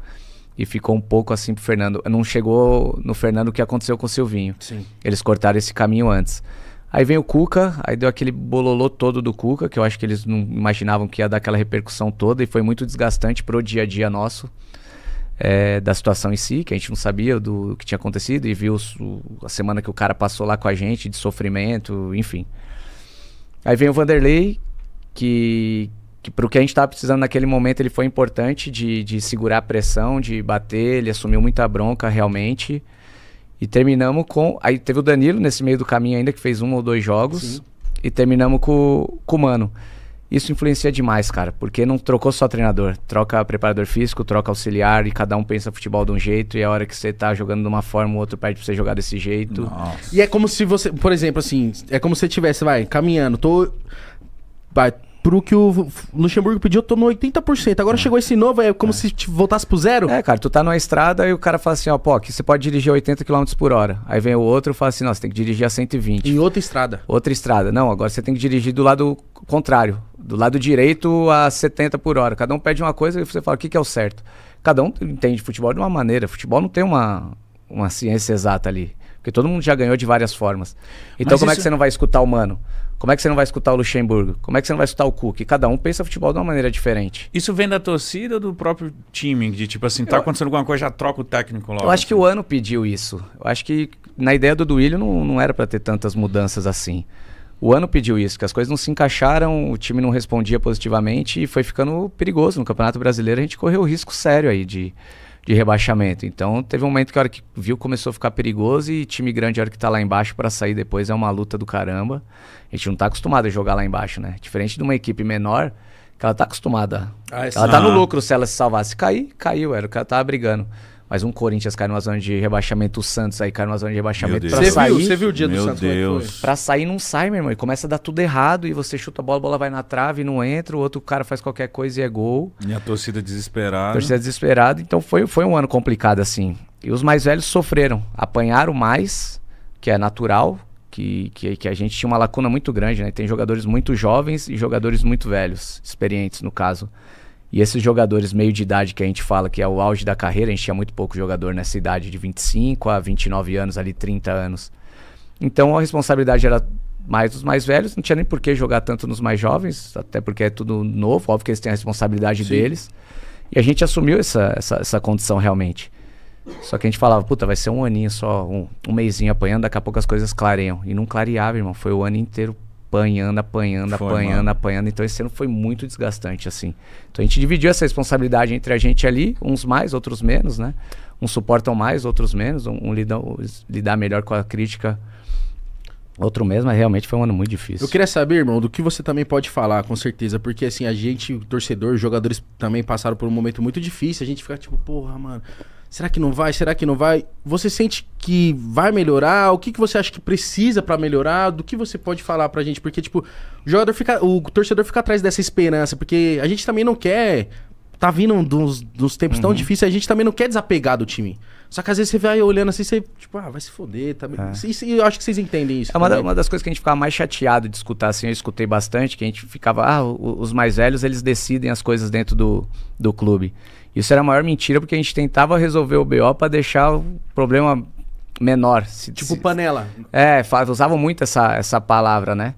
e ficou um pouco assim pro Fernando. Não chegou no Fernando o que aconteceu com o Silvinho. Sim. Eles cortaram esse caminho antes. Aí vem o Cuca, aí deu aquele bololô todo do Cuca, que eu acho que eles não imaginavam que ia dar aquela repercussão toda e foi muito desgastante pro dia a dia nosso é, da situação em si, que a gente não sabia do, que tinha acontecido e viu o, a semana que o cara passou lá com a gente de sofrimento, enfim. Aí vem o Vanderlei, que, que para o que a gente estava precisando naquele momento ele foi importante de, de segurar a pressão, de bater, ele assumiu muita bronca realmente. E terminamos com. Aí teve o Danilo nesse meio do caminho ainda, que fez um ou dois jogos. Sim. E terminamos com, com o Mano. Isso influencia demais, cara, porque não trocou só treinador, troca preparador físico, troca auxiliar e cada um pensa futebol de um jeito e é a hora que você tá jogando de uma forma, o outro pede pra você jogar desse jeito. Nossa. E é como se você, por exemplo, assim, é como se você tivesse, vai, caminhando, tô vai, pro que o Luxemburgo pediu, eu tô no 80%. Agora é. chegou esse novo, é como é. se voltasse pro zero. É, cara, tu tá numa estrada e o cara fala assim, ó, pô, você pode dirigir 80 km por hora. Aí vem o outro e fala assim, nossa, tem que dirigir a 120. Em outra estrada. Outra estrada. Não, agora você tem que dirigir do lado contrário. Do lado direito a 70 por hora. Cada um pede uma coisa e você fala, o que, que é o certo? Cada um entende futebol de uma maneira. Futebol não tem uma, uma ciência exata ali. Porque todo mundo já ganhou de várias formas. Então Mas como é isso... é que você não vai escutar o mano? Como é que você não vai escutar o Luxemburgo? Como é que você não vai escutar o Cook? Cada um pensa futebol de uma maneira diferente. Isso vem da torcida ou do próprio time? De tipo assim, tá eu, acontecendo alguma coisa, já troca o técnico logo. Eu acho assim. que o ano pediu isso. Eu acho que na ideia do Duílio não, não era para ter tantas mudanças assim. O ano pediu isso, que as coisas não se encaixaram, o time não respondia positivamente e foi ficando perigoso. No Campeonato Brasileiro a gente correu risco sério aí de de rebaixamento. Então teve um momento que a hora que viu começou a ficar perigoso e time grande a hora que tá lá embaixo para sair depois é uma luta do caramba. A gente não tá acostumado a jogar lá embaixo, né? Diferente de uma equipe menor, que ela tá acostumada. Ah, ela tá no lucro se ela se salvar. Se cair, caiu, era o cara tava brigando. Mas um Corinthians cai numa zona de rebaixamento, o Santos aí cai numa zona de rebaixamento. você viu, você viu o dia Meu do Santos? É Deus. Pra sair não sai, meu irmão. E começa a dar tudo errado e você chuta a bola, a bola vai na trave, e não entra, o outro cara faz qualquer coisa e é gol. E a torcida desesperada. A torcida desesperada. Então foi, foi um ano complicado, assim. E os mais velhos sofreram, apanharam mais, que é natural, que, que, que a gente tinha uma lacuna muito grande, né? Tem jogadores muito jovens e jogadores muito velhos, experientes no caso. E esses jogadores meio de idade que a gente fala que é o auge da carreira, a gente tinha muito pouco jogador nessa idade de 25 a 29 anos, ali 30 anos. Então a responsabilidade era mais dos mais velhos, não tinha nem por que jogar tanto nos mais jovens, até porque é tudo novo, óbvio que eles têm a responsabilidade Sim. deles. E a gente assumiu essa, essa, essa condição realmente. Só que a gente falava, puta, vai ser um aninho só, um, um meizinho apanhando, daqui a pouco as coisas clareiam. E não clareava, irmão. Foi o ano inteiro apanhando, apanhando, foi, apanhando, mano. apanhando. Então esse ano foi muito desgastante, assim. Então a gente dividiu essa responsabilidade entre a gente ali, uns mais, outros menos, né? Uns suportam mais, outros menos. Um, um lidar, lidar melhor com a crítica, outro mesmo. mas realmente foi um ano muito difícil. Eu queria saber, irmão, do que você também pode falar, com certeza, porque assim, a gente, torcedor, jogadores também passaram por um momento muito difícil, a gente fica tipo, porra, mano, Será que não vai? Será que não vai? Você sente que vai melhorar? O que, que você acha que precisa para melhorar? Do que você pode falar pra gente? Porque, tipo, o jogador fica. O torcedor fica atrás dessa esperança, porque a gente também não quer. Tá vindo dos, dos tempos uhum. tão difíceis, a gente também não quer desapegar do time. Só que às vezes você vai olhando assim, você, tipo, ah, vai se foder, tá bem. É. eu acho que vocês entendem isso. É uma, da, né? uma, das coisas que a gente ficava mais chateado de escutar, assim, eu escutei bastante, que a gente ficava, ah, os mais velhos, eles decidem as coisas dentro do, do clube. Isso era a maior mentira, porque a gente tentava resolver o BO para deixar o problema menor. Se, tipo se, panela. É, usavam muito essa, essa palavra, né?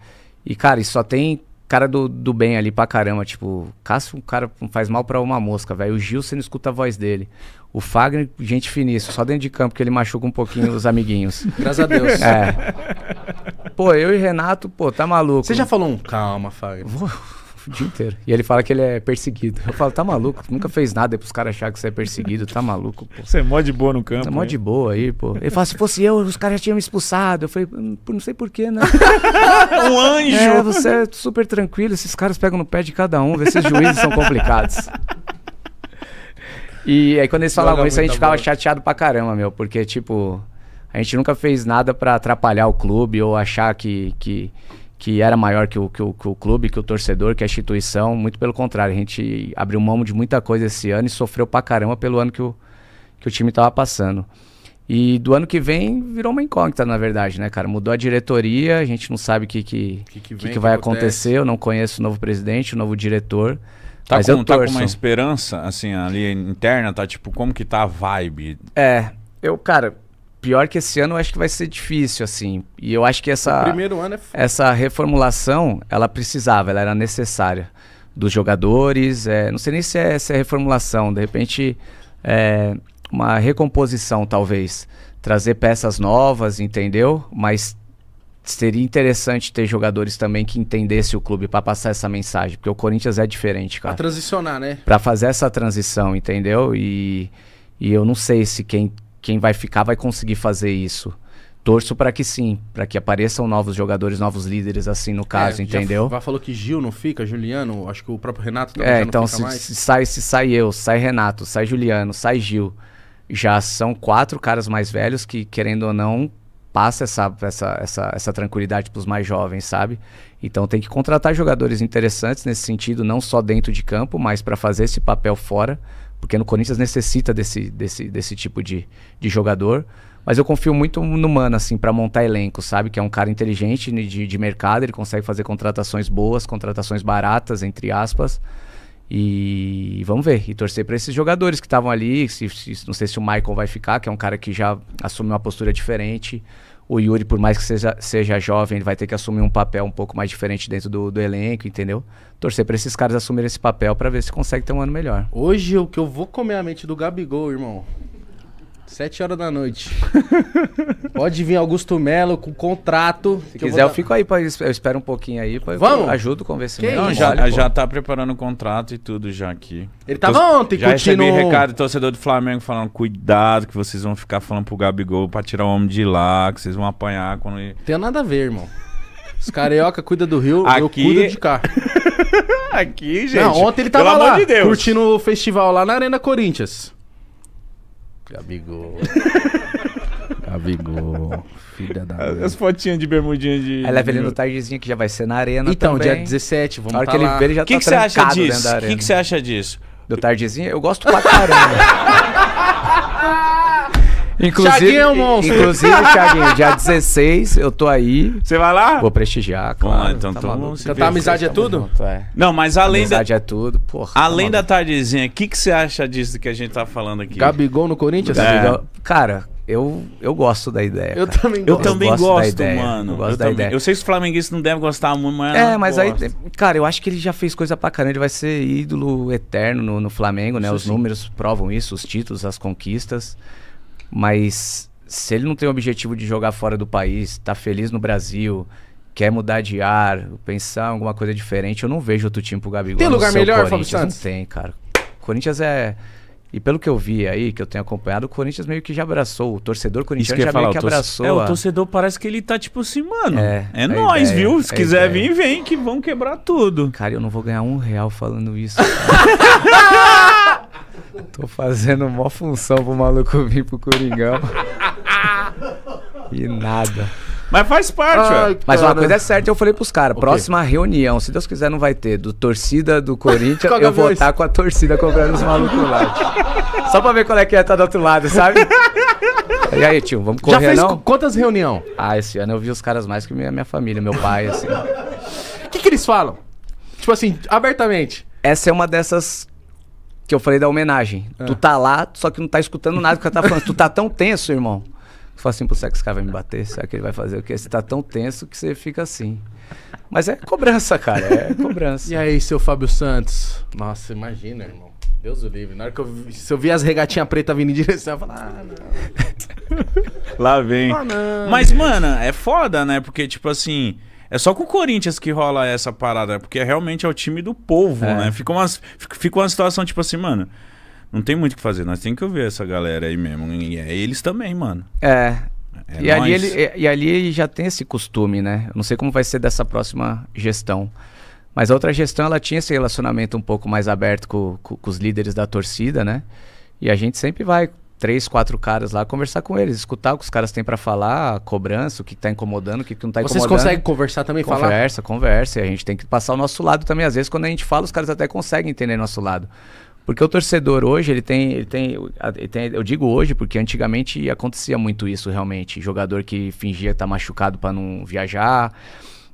E, cara, isso só tem cara do, do bem ali pra caramba. Tipo, Cássio, um cara faz mal pra uma mosca, velho. O Gil, você não escuta a voz dele. O Fagner, gente finíssima, só dentro de campo que ele machuca um pouquinho os amiguinhos. Graças a Deus. É. Pô, eu e Renato, pô, tá maluco. Você já falou um calma, Fagner. Vou o dia inteiro. E ele fala que ele é perseguido. Eu falo, tá maluco? nunca fez nada pros caras acharem que você é perseguido, tá maluco, pô. Você é mó de boa no campo. Tá mó de boa aí, pô. Ele fala, se fosse eu, os caras já tinham me expulsado. Eu falei, hum, não sei porquê, né? um anjo! É, você é super tranquilo, esses caras pegam no pé de cada um, vê esses juízes são complicados. E aí quando eles falavam isso, a gente ficava boa. chateado pra caramba, meu, porque, tipo, a gente nunca fez nada para atrapalhar o clube ou achar que, que, que era maior que o, que o, que, o, clube, que o torcedor, que a instituição. Muito pelo contrário, a gente abriu mão de muita coisa esse ano e sofreu pra caramba pelo ano que o, que o time tava passando. E do ano que vem virou uma incógnita, na verdade, né, cara? Mudou a diretoria, a gente não sabe o que, que, que, que, que vai acontecer. Eu não conheço o novo presidente, o novo diretor. Tá, mas com, eu torço. tá com uma esperança, assim, ali interna, tá tipo, como que tá a vibe? É, eu, cara, pior que esse ano eu acho que vai ser difícil, assim. E eu acho que essa, é essa reformulação, ela precisava, ela era necessária. Dos jogadores, é, não sei nem se é, se é reformulação, de repente é, uma recomposição, talvez. Trazer peças novas, entendeu? Mas seria interessante ter jogadores também que entendesse o clube para passar essa mensagem, porque o Corinthians é diferente, cara. Pra transicionar, né? Para fazer essa transição, entendeu? E, e eu não sei se quem quem vai ficar vai conseguir fazer isso. Torço para que sim, para que apareçam novos jogadores, novos líderes, assim no caso, é, entendeu? Já falou que Gil não fica, Juliano, acho que o próprio Renato também é, então, se, Então, sai, se sai eu, sai Renato, sai Juliano, sai Gil. Já são quatro caras mais velhos que, querendo ou não, passa essa, essa, essa, essa tranquilidade para os mais jovens, sabe? Então tem que contratar jogadores interessantes nesse sentido, não só dentro de campo, mas para fazer esse papel fora, porque no Corinthians necessita desse, desse, desse tipo de, de jogador. Mas eu confio muito no Mano, assim, para montar elenco, sabe? Que é um cara inteligente né, de, de mercado, ele consegue fazer contratações boas, contratações baratas, entre aspas. E vamos ver, e torcer para esses jogadores que estavam ali, se, se, não sei se o Michael vai ficar, que é um cara que já assume uma postura diferente o Yuri, por mais que seja, seja jovem, ele vai ter que assumir um papel um pouco mais diferente dentro do, do elenco, entendeu? Torcer para esses caras assumirem esse papel para ver se consegue ter um ano melhor. Hoje o que eu vou comer a mente do Gabigol, irmão. Sete horas da noite. Pode vir Augusto Melo com contrato. Se quiser, eu, eu, fico aí, pra, eu espero um pouquinho aí. Pra, Vamos? Eu ajudo o convencimento. já, já tá preparando o contrato e tudo já aqui. Ele tava Tô, ontem, Já curtindo... recebi recado do torcedor do Flamengo falando, cuidado que vocês vão ficar falando pro Gabigol pra tirar o homem de lá, que vocês vão apanhar quando... Ele... Tem nada a ver, irmão. Os carioca cuida do Rio, aqui... eu cuido de cá. aqui, gente. Não, ontem ele tava lá, de curtindo o festival lá na Arena Corinthians. Gabigol. Gabigol. Filha da. As, as fotinhas de bermudinha de. Aí leva ele no tardezinho que já vai ser na arena. Então, também. dia 17, vamos hora tá que ele ele já que tá que você acha disso? O que, que você acha disso? Do tardezinho? Eu gosto pra caramba. Inclusive, é um monstro. Inclusive, Thiaguinho, dia 16, eu tô aí. Você vai lá? Vou prestigiar, ah, claro. então tá bom. Então tá, amizade é tudo? Junto, é. Não, mas além amizade da... Amizade é tudo, porra. Tá além tá da tardezinha, o que, que você acha disso que a gente tá falando aqui? Gabigol no Corinthians? Gabigol... É. Cara, eu, eu gosto da ideia. Eu cara. também gosto. Eu também eu gosto, gosto ideia, mano. Eu gosto eu da também. ideia. Eu sei que os flamenguistas não devem gostar muito, mas. É, mas aí. Cara, eu acho que ele já fez coisa pra caramba. Ele vai ser ídolo eterno no, no Flamengo, né? Isso os sim. números provam isso, os títulos, as conquistas. Mas se ele não tem o objetivo de jogar fora do país, tá feliz no Brasil, quer mudar de ar, pensar em alguma coisa diferente, eu não vejo outro time pro Gabigol. Tem lugar melhor, Fábio Santos? Não tem, cara. Corinthians é... E pelo que eu vi aí, que eu tenho acompanhado, o Corinthians meio que já abraçou. O torcedor corintiano já falar, meio que abraçou. É, o torcedor parece que ele tá tipo assim, mano, é, é, é nós, ideia, viu? É se quiser ideia. vir, vem, que vão quebrar tudo. Cara, eu não vou ganhar um real falando isso. Tô fazendo mó função pro maluco vir pro Coringão. e nada. Mas faz parte, Ai, ué. Mas uma coisa é certa, eu falei pros caras, próxima reunião, se Deus quiser, não vai ter, do torcida do Corinthians, é eu vou estar com a torcida comprando os malucos lá. Só pra ver qual é que ia é estar tá do outro lado, sabe? E aí, tio, vamos correr, Já fez não? quantas reunião? Ah, esse ano eu vi os caras mais que minha, minha família, meu pai, assim. O que que eles falam? Tipo assim, abertamente. Essa é uma dessas que eu falei da homenagem. É. Tu tá lá, só que não tá escutando nada que eu tá falando. tu tá tão tenso, irmão. Eu falo assim pro Sex cara vai me bater, será que ele vai fazer o quê? Você tá tão tenso que você fica assim. Mas é cobrança, cara, é cobrança. e aí, seu Fábio Santos? Nossa, imagina, irmão. Deus o livre. Na hora que eu vi, se eu vi as regatinhas pretas vindo em direção, eu falo, ah, não. Lá vem. Ah, não. Mas, mano, é foda, né? Porque, tipo assim, é só com o Corinthians que rola essa parada, porque realmente é o time do povo, é. né? Fica, uma fica uma situação tipo assim, mano. Não tem muito o que fazer, nós temos que ouvir essa galera aí mesmo. E é eles também, mano. É. é e, ali ele, e ali ele já tem esse costume, né? Eu não sei como vai ser dessa próxima gestão. Mas a outra gestão, ela tinha esse relacionamento um pouco mais aberto com, com, com os líderes da torcida, né? E a gente sempre vai três, quatro caras lá, conversar com eles, escutar o que os caras têm para falar, a cobrança, o que tá incomodando, o que, não tá Vocês incomodando. Vocês conseguem conversar também, conversa, falar? Conversa, conversa. E a gente tem que passar o nosso lado também. Às vezes, quando a gente fala, os caras até conseguem entender nosso lado. Porque o torcedor hoje, ele tem, ele tem, ele tem, Eu digo hoje, porque antigamente acontecia muito isso realmente. Jogador que fingia estar tá machucado para não viajar,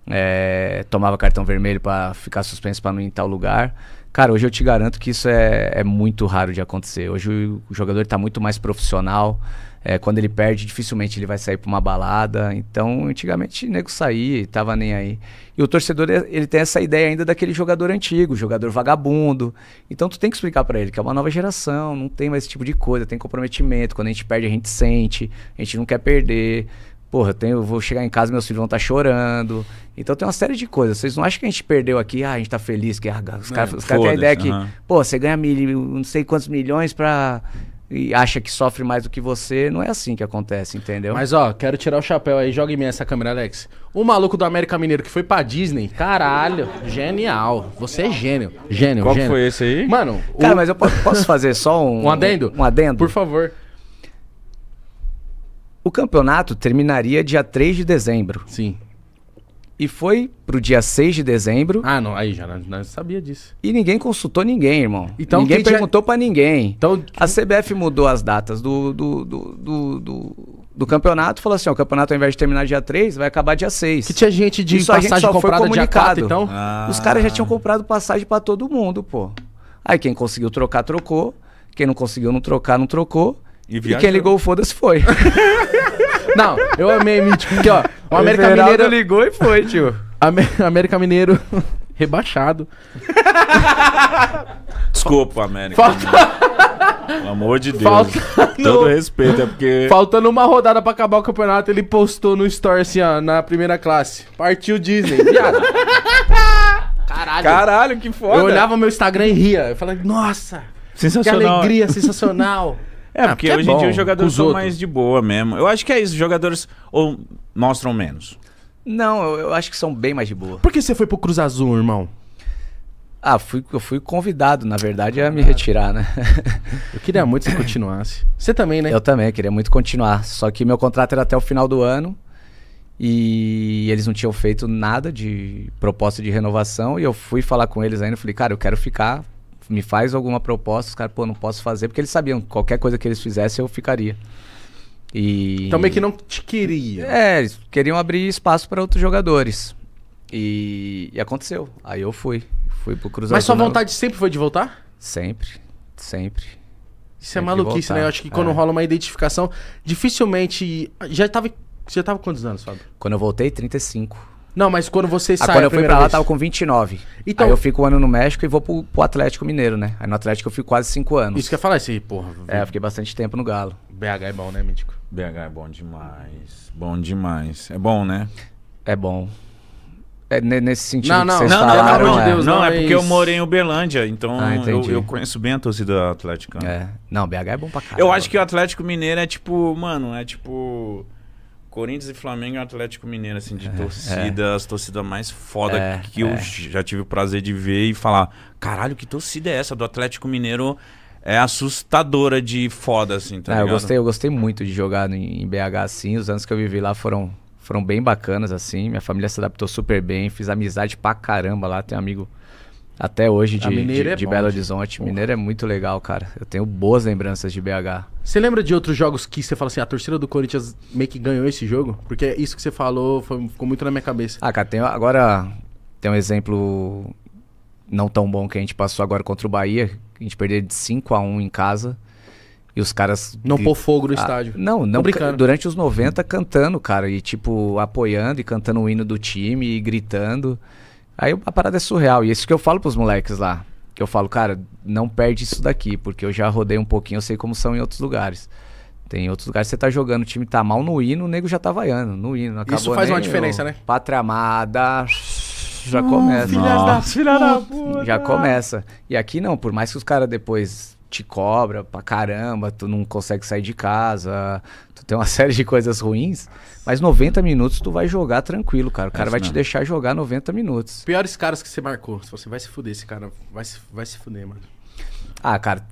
é, tomava cartão vermelho para ficar suspenso para não ir em tal lugar. Cara, hoje eu te garanto que isso é, é muito raro de acontecer. Hoje o, o jogador está muito mais profissional. É, quando ele perde, dificilmente ele vai sair para uma balada. Então, antigamente, o nego saía e tava nem aí. E o torcedor, é, ele tem essa ideia ainda daquele jogador antigo, jogador vagabundo. Então, tu tem que explicar para ele que é uma nova geração, não tem mais esse tipo de coisa, tem comprometimento. Quando a gente perde, a gente sente, a gente não quer perder. Porra, eu, tenho, eu vou chegar em casa meus filhos vão estar tá chorando. Então tem uma série de coisas. Vocês não acham que a gente perdeu aqui? Ah, a gente tá feliz. Que, ah, os caras é, cara têm a ideia que, uhum. pô, você ganha mil, não sei quantos milhões pra. E acha que sofre mais do que você. Não é assim que acontece, entendeu? Mas ó, quero tirar o chapéu aí. Joga em mim essa câmera, Alex. O maluco do América Mineiro que foi pra Disney. Caralho, genial. Você é gênio. Gênio, Qual gênio. Qual foi esse aí? Mano. Cara, o... mas eu posso fazer só um. um adendo? Um adendo? Por favor. O campeonato terminaria dia 3 de dezembro. Sim. E foi pro dia 6 de dezembro. Ah, não, aí já não, sabia disso. E ninguém consultou ninguém, irmão. Então, ninguém perguntou já... para ninguém. Então, a CBF mudou as datas do, do, do, do, do campeonato. Falou assim: ó, o campeonato, ao invés de terminar dia 3, vai acabar dia 6. Que tinha gente de Isso passagem a gente só comprada foi comunicado. 4, então. Ah. Os caras já tinham comprado passagem para todo mundo, pô. Aí quem conseguiu trocar, trocou. Quem não conseguiu não trocar, não trocou. E, e quem ligou o foda-se foi. Não, eu amei, tipo, porque, ó, o, o América Everaldo Mineiro... ligou e foi, tio. América Mineiro rebaixado. Desculpa, América. Falta... Pelo amor de Deus. Faltando... Todo respeito, é porque... Faltando uma rodada pra acabar o campeonato, ele postou no story assim, ó, na primeira classe. Partiu Disney, viado. Caralho. Caralho, que foda. Eu olhava meu Instagram e ria. Eu falei, nossa... Sensacional. Que alegria, sensacional. É, ah, porque, porque é hoje em dia os jogadores são outros. mais de boa mesmo. Eu acho que é isso, os jogadores ou mostram menos. Não, eu, eu acho que são bem mais de boa. Por que você foi pro Cruz Azul, irmão? Ah, fui, eu fui convidado, na verdade, a me retirar, né? eu queria muito que você continuasse. Você também, né? Eu também, queria muito continuar. Só que meu contrato era até o final do ano e eles não tinham feito nada de proposta de renovação. E eu fui falar com eles ainda, falei, cara, eu quero ficar me faz alguma proposta, os caras, pô, não posso fazer, porque eles sabiam que qualquer coisa que eles fizessem eu ficaria. E... Então meio que não te queria. É, eles queriam abrir espaço para outros jogadores. E... e, aconteceu. Aí eu fui. Fui pro Cruzeiro. Mas sua vontade sempre foi de voltar? Sempre. Sempre. Isso é sempre é maluquice, né? Eu acho que quando é. rola uma identificação, dificilmente. Já tava. Já tava quantos anos, Fábio? Quando eu voltei, 35. Não, mas quando você ah, sai. Quando eu fui pra lá, tava com 29. Então... Aí eu fico um ano no México e vou pro, pro Atlético Mineiro, né? Aí no Atlético eu fico quase 5 anos. Isso que eu ia falar, esse, porra. É, eu fiquei bastante tempo no Galo. BH é bom, né, Mítico? BH é bom demais. Bom demais. É bom, né? É bom. É nesse sentido não, não, que vocês não, falaram. Não, não, é. Deus, não, não, é, é porque eu morei em Uberlândia, então ah, eu, eu, conheço bem a torcida atleticana. É. Não, BH é bom pra caralho. Eu acho que o Atlético Mineiro é tipo, mano, é tipo Corinthians e Flamengo e Atlético Mineiro, assim, de é, torcida, é. as torcidas mais foda é, que eu é. já tive o prazer de ver e falar: caralho, que torcida é essa? Do Atlético Mineiro é assustadora de foda, assim, tá é, ligado? Eu gostei, eu gostei muito de jogar em BH, assim. Os anos que eu vivi lá foram, foram bem bacanas, assim. Minha família se adaptou super bem, fiz amizade pra caramba lá. Tem um amigo até hoje de, de, é de Belo Horizonte. Mineiro é muito legal, cara. Eu tenho boas lembranças de BH. Você lembra de outros jogos que você fala assim, a torcida do Corinthians meio que ganhou esse jogo? Porque isso que você falou foi, ficou muito na minha cabeça. Ah, cara, tem, agora tem um exemplo não tão bom que a gente passou agora contra o Bahia. A gente perdeu de 5 a 1 em casa. E os caras. Não pôr fogo no ah, estádio. Não, não. Brincando. Durante os 90, cantando, cara. E, tipo, apoiando e cantando o hino do time e gritando. Aí a parada é surreal. E é isso que eu falo pros moleques lá. Que eu falo, cara, não perde isso daqui, porque eu já rodei um pouquinho, eu sei como são em outros lugares. Tem outros lugares que você tá jogando, o time tá mal no hino, o nego já tá vaiando. No hino, acabou Isso faz uma né? diferença, né? Pátria amada. Já oh, começa. Filha da, filha da puta. Já começa. E aqui não, por mais que os caras depois te cobra pra caramba, tu não consegue sair de casa, tem uma série de coisas ruins, mas 90 minutos tu vai jogar tranquilo, cara. O é cara é vai mesmo. te deixar jogar 90 minutos. Piores caras que você marcou. Se você vai se fuder, esse cara vai se, vai se fuder, mano. Ah, cara,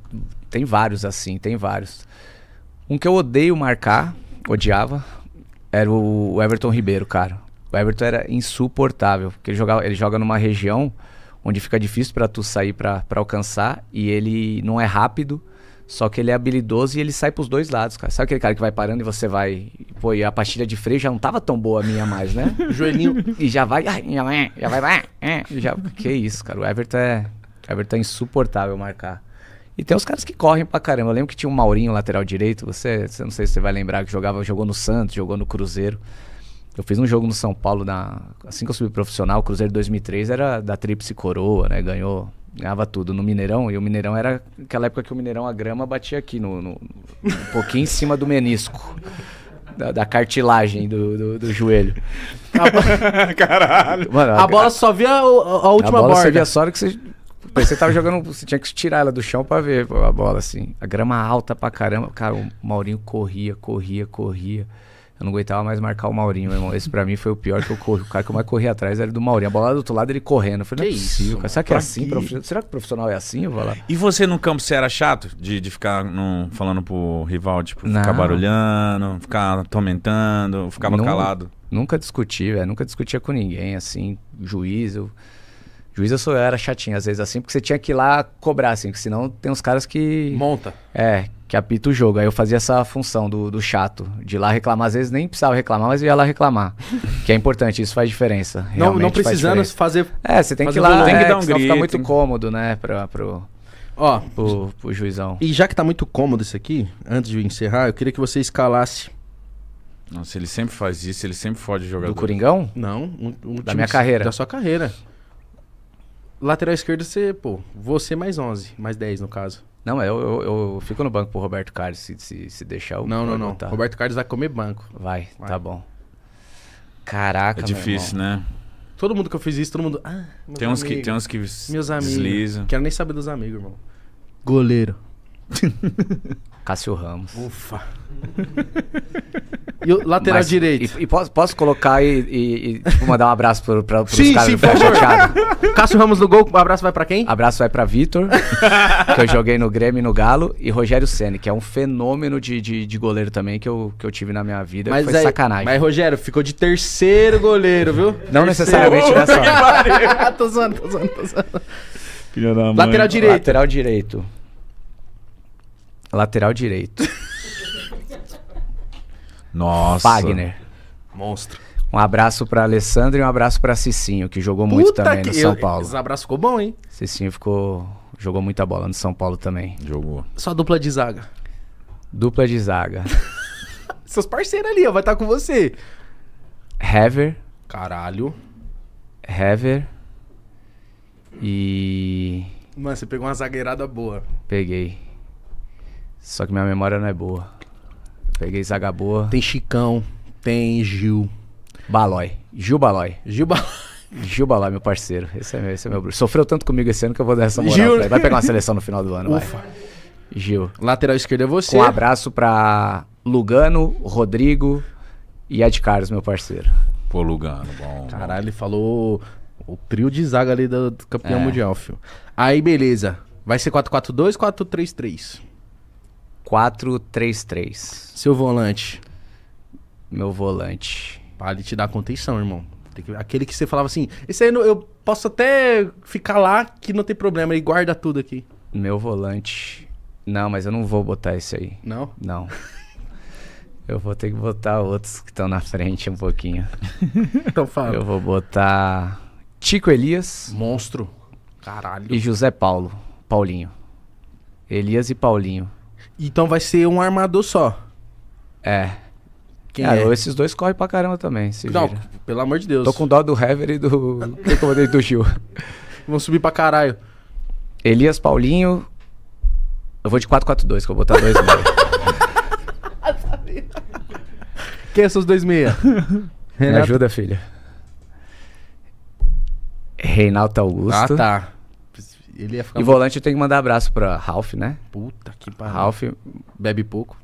tem vários assim, tem vários. Um que eu odeio marcar, odiava, era o Everton Ribeiro, cara. O Everton era insuportável, porque ele, jogava, ele joga numa região onde fica difícil para tu sair para alcançar e ele não é rápido só que ele é habilidoso e ele sai pros dois lados, cara. Sabe aquele cara que vai parando e você vai. Pô, e a pastilha de freio já não tava tão boa a minha mais, né? O joelhinho. e já vai. Já vai. Já vai. É, já, que isso, cara. O Everton é. Everton é insuportável marcar. E tem os caras que correm pra caramba. Eu lembro que tinha um Maurinho lateral direito. Você, não sei se você vai lembrar que jogava, jogou no Santos, jogou no Cruzeiro. Eu fiz um jogo no São Paulo, na, assim que eu subi profissional, o Cruzeiro 2003 era da Tríplice Coroa, né? Ganhou ganhava tudo no Mineirão, e o Mineirão era aquela época que o Mineirão, a grama batia aqui, no, no um pouquinho em cima do menisco. Da, da cartilagem do, do, do joelho. A Caralho. Mano, a, bola só via a, a última a bola borda. Só via só hora que você. Você tava jogando. Você tinha que tirar ela do chão pra ver a bola, assim. A grama alta pra caramba. Cara, o Maurinho corria, corria, corria. Eu não aguentava mais marcar o Maurinho, meu irmão. Esse pra mim foi o pior que eu corri. O cara que eu mais corri atrás era do Maurinho. A bola do outro lado, ele correndo. Eu falei, é que é possível, cara. Será que é assim? Prof... Será que o profissional é assim? vou lá. E você no campo, você era chato de, de ficar no... falando pro rival, tipo, não. ficar barulhando, ficar atormentando, ficava não, calado? Nunca discuti, velho. Nunca discutia com ninguém, assim, juízo eu... Juiz eu, sou, eu era chatinho, às vezes, assim, porque você tinha que ir lá cobrar, assim, porque senão tem uns caras que. Monta. É, que apita o jogo. Aí eu fazia essa função do, do chato, de ir lá reclamar. Às vezes nem precisava reclamar, mas ia lá reclamar. que é importante, isso faz diferença. Não, não precisando faz fazer. É, você tem que ir lá, tem é, que dar um grito. fica muito cômodo, né, pra, pro, Ó, pro, pro juizão. E já que tá muito cômodo isso aqui, antes de encerrar, eu queria que você escalasse nossa, ele sempre faz isso, ele sempre fode jogador. Do Coringão? Não, um, um da minha carreira. Da sua carreira. Lateral esquerdo, você, pô, você mais 11, mais 10 no caso. Não, é, eu, eu, eu, fico no banco pro Roberto Carlos se, se, se deixar o. Não, não, não. Roberto Carlos vai comer banco. Vai, tá vai. tá bom. Caraca, É difícil, né? Todo mundo que eu fiz isso, todo mundo. Ah, tem, uns que, tem uns que meus amigos. Quero nem saber dos amigos, irmão. Goleiro. Cássio Ramos. Ufa. E o lateral Mas, direito. E, e posso, posso, colocar e, e, e tipo, mandar um abraço pro, o caras do Cássio Ramos no gol, um abraço vai para quem? Abraço vai para Vitor, que eu joguei no Grêmio e no Galo, e Rogério Senna, que é um fenômeno de, de, de, goleiro também que eu, que eu tive na minha vida. Mas foi aí, sacanagem. Mas Rogério, ficou de terceiro goleiro, viu? Não terceiro. necessariamente oh, nessa hora. tô zoando, tô zoando, tô zoando. Lateral direito. Lateral direito. Lateral direito. Nossa. Wagner. Monstro. Um abraço para Alessandro e um abraço para Cicinho, que jogou Puta muito também no São Paulo. Esse abraço ficou bom, hein? Cicinho ficou jogou muita bola no São Paulo também. Jogou. Só dupla de zaga. Dupla de zaga. Seus parceiros ali, ó, vai estar tá com você. Hever. Caralho. Hever. E. Mano, você pegou uma zagueirada boa. Peguei. Só que minha memória não é boa. Peguei Zaga Boa. Tem Chicão, tem Gil. Balói. Gil Balói. Gil Balói. Gil Balói, meu parceiro. Esse é meu, esse é meu bruxo. Sofreu tanto comigo esse ano que eu vou dar essa moral Gil... pra ele. Vai pegar uma seleção no final do ano, Ufa. vai. Gil. Lateral esquerdo é você. Um abraço pra Lugano, Rodrigo e Ed Carlos, meu parceiro. Pô, Lugano, bom. Caralho, ele falou o trio de zaga ali do campeão é. mundial, filho. Aí, beleza. Vai ser 4-4-2, ou 4-3-3. 433. Seu volante. Meu volante. vale ele te dar contenção, irmão. Aquele que você falava assim, esse aí eu posso até ficar lá que não tem problema, ele guarda tudo aqui. Meu volante. Não, mas eu não vou botar esse aí. Não? Não. eu vou ter que botar outros que estão na frente um pouquinho. então fala. Eu vou botar Tico Elias. Monstro. Caralho. E José Paulo. Paulinho. Elias e Paulinho. Então vai ser um armador só. É. Quem é, é? Esses dois correm pra caramba também. não, pelo amor de Deus. Tô com dó do Hever e do. do, do Gil. Vão subir pra caralho. Elias Paulinho. Eu vou de 4-4-2, que eu vou botar dois meia. Quem é seus dois meia? Me ajuda, filha. Reinaldo Augusto. Ah, tá. Ele ia ficar. E muito... volante eu tenho que mandar abraço pra Ralph, né? Puta que pariu. Ralph bebe pouco.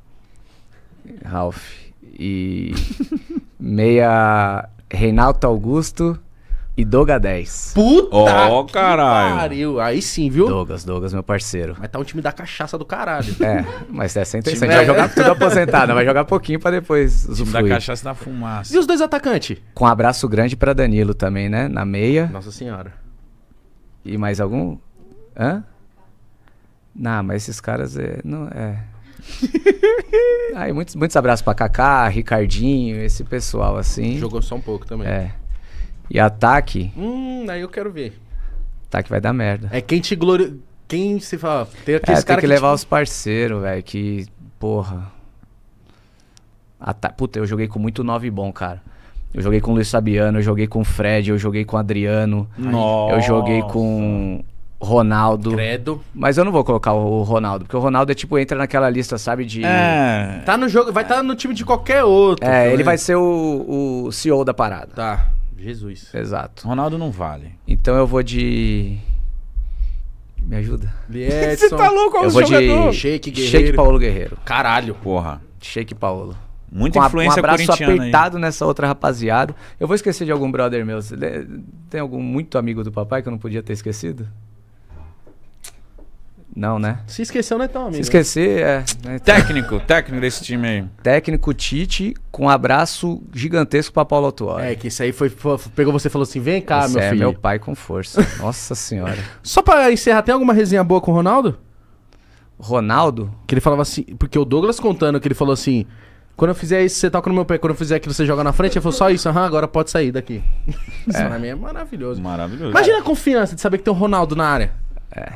Ralph. E. meia. Reinaldo Augusto e Doga 10. Puta! Ó, oh, caralho. Pariu. Aí sim, viu? Dogas, Dogas, meu parceiro. Mas tá um time da cachaça do caralho. É, mas é interessante. Time vai é- jogar tudo aposentado, vai jogar pouquinho pra depois O Time da cachaça da fumaça. E os dois atacantes? Com um abraço grande pra Danilo também, né? Na meia. Nossa senhora. E mais algum? Hã? Não, mas esses caras é. Não, é. Aí, muitos, muitos abraços pra Kaká, Ricardinho, esse pessoal assim. Jogou só um pouco também. É. E ataque. Hum, aí eu quero ver. Ataque vai dar merda. É quem te glori... Quem se fala. Tem, é, tem que, que levar te... os parceiros, velho. Que. Porra. Ata... Puta, eu joguei com muito nove bom, cara. Eu joguei com o Luiz Sabiano, eu joguei com o Fred, eu joguei com o Adriano. Nossa. Eu joguei com Ronaldo. Credo. Mas eu não vou colocar o Ronaldo, porque o Ronaldo é tipo, entra naquela lista, sabe? De. É. Tá no jogo, vai estar é. tá no time de qualquer outro. É, ele vai ser o, o CEO da parada. Tá. Jesus. Exato. Ronaldo não vale. Então eu vou de. Me ajuda. Você tá louco, Eu vou jogador. de Shake Guerreiro. Shake Paulo Guerreiro. Caralho. Porra. Shake Paulo. Muita com influência corintiana. Um abraço apertado aí. nessa outra rapaziada. Eu vou esquecer de algum brother meu. Tem algum muito amigo do papai que eu não podia ter esquecido? Não, né? Se esqueceu, não é tão amigo. Se esquecer, é. Né? Técnico, técnico desse time aí. Técnico Tite, com um abraço gigantesco pra Paulo Autuori. É, que isso aí foi. foi pegou você e falou assim: vem cá, Esse meu é filho. É, meu pai com força. Nossa senhora. Só pra encerrar, tem alguma resenha boa com o Ronaldo? Ronaldo? Que ele falava assim. Porque o Douglas contando que ele falou assim. Quando eu fizer isso, você toca tá no meu pé. Quando eu fizer aquilo, você joga na frente. Eu falou só isso, aham, agora pode sair daqui. É. Isso pra mim é maravilhoso. Maravilhoso. Imagina a confiança de saber que tem o Ronaldo na área. É.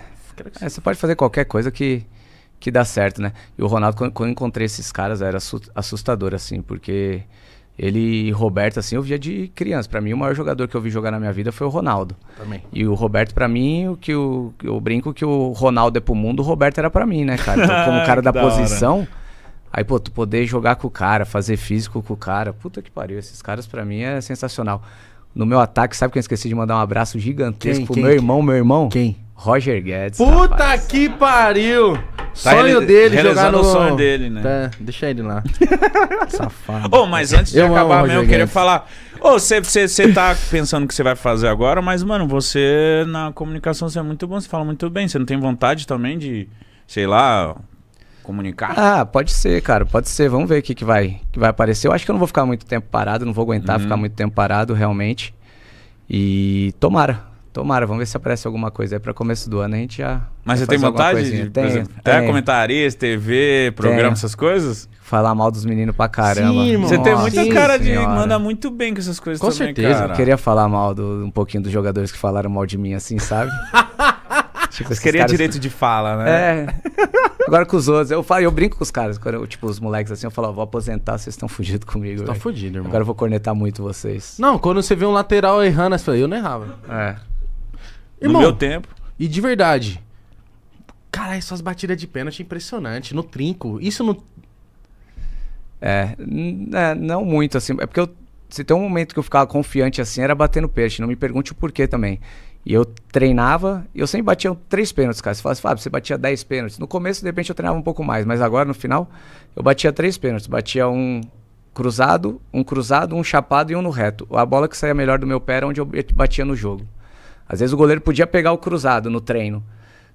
É, você pode fazer qualquer coisa que, que dá certo, né? E o Ronaldo, quando, quando eu encontrei esses caras, era assustador, assim, porque ele e Roberto, assim, eu via de criança. Para mim, o maior jogador que eu vi jogar na minha vida foi o Ronaldo. Também. E o Roberto, para mim, o que eu, eu brinco que o Ronaldo é pro mundo, o Roberto era para mim, né, cara? Então, como cara da, da posição. Hora. Aí, pô, tu poder jogar com o cara, fazer físico com o cara. Puta que pariu, esses caras para mim é sensacional. No meu ataque, sabe que eu esqueci de mandar um abraço gigantesco quem, pro quem, meu irmão, quem? meu irmão? Quem? Roger Guedes. Puta rapaz. que pariu! Tá sonho dele jogar no... sonho dele, né? Tá, deixa ele lá. Safado. Ô, oh, mas antes de eu acabar mesmo, eu queria falar. Ô, oh, você tá pensando que você vai fazer agora, mas, mano, você na comunicação você é muito bom, você fala muito bem. Você não tem vontade também de, sei lá, comunicar? Ah, pode ser, cara, pode ser. Vamos ver o que, que, vai, que vai aparecer. Eu acho que eu não vou ficar muito tempo parado, não vou aguentar uhum. ficar muito tempo parado, realmente. E tomara, Tomara, vamos ver se aparece alguma coisa aí para começo do ano. A gente já. Mas você tem vontade de tem, exemplo, tem. TV, programa, essas coisas? Falar mal dos meninos pra caramba. Sim, você tem muita Sim, cara de manda mandar muito bem com essas coisas com também, certeza. Cara. Eu queria falar mal do, um pouquinho dos jogadores que falaram mal de mim, assim, sabe? tipo, queria caras... direito de fala, né? É. Agora com os outros, eu falo, eu brinco com os caras, quando eu, tipo, os moleques assim, eu falo, vou aposentar, vocês estão fudidos comigo. estão fudidos, irmão. Agora eu vou cornetar muito vocês. Não, quando você vê um lateral errando, eu não errava. É. Irmão, no meu tempo. E de verdade. Caralho, suas batidas de pênalti é impressionante. No trinco. Isso não É, é, não muito assim. É porque eu, se tem um momento que eu ficava confiante assim, era batendo peixe. Não me pergunte o porquê também. E eu treinava, e eu sempre batia três pênaltis, cara. Você fala assim, Fábio, você batia dez pênaltis. No começo, de repente, eu treinava um pouco mais, mas agora, no final, eu batia três pênaltis. Batia um cruzado, um cruzado, um chapado e um no reto. A bola que saía melhor do meu pé era onde eu batia no jogo. Às vezes o goleiro podia pegar o cruzado no treino.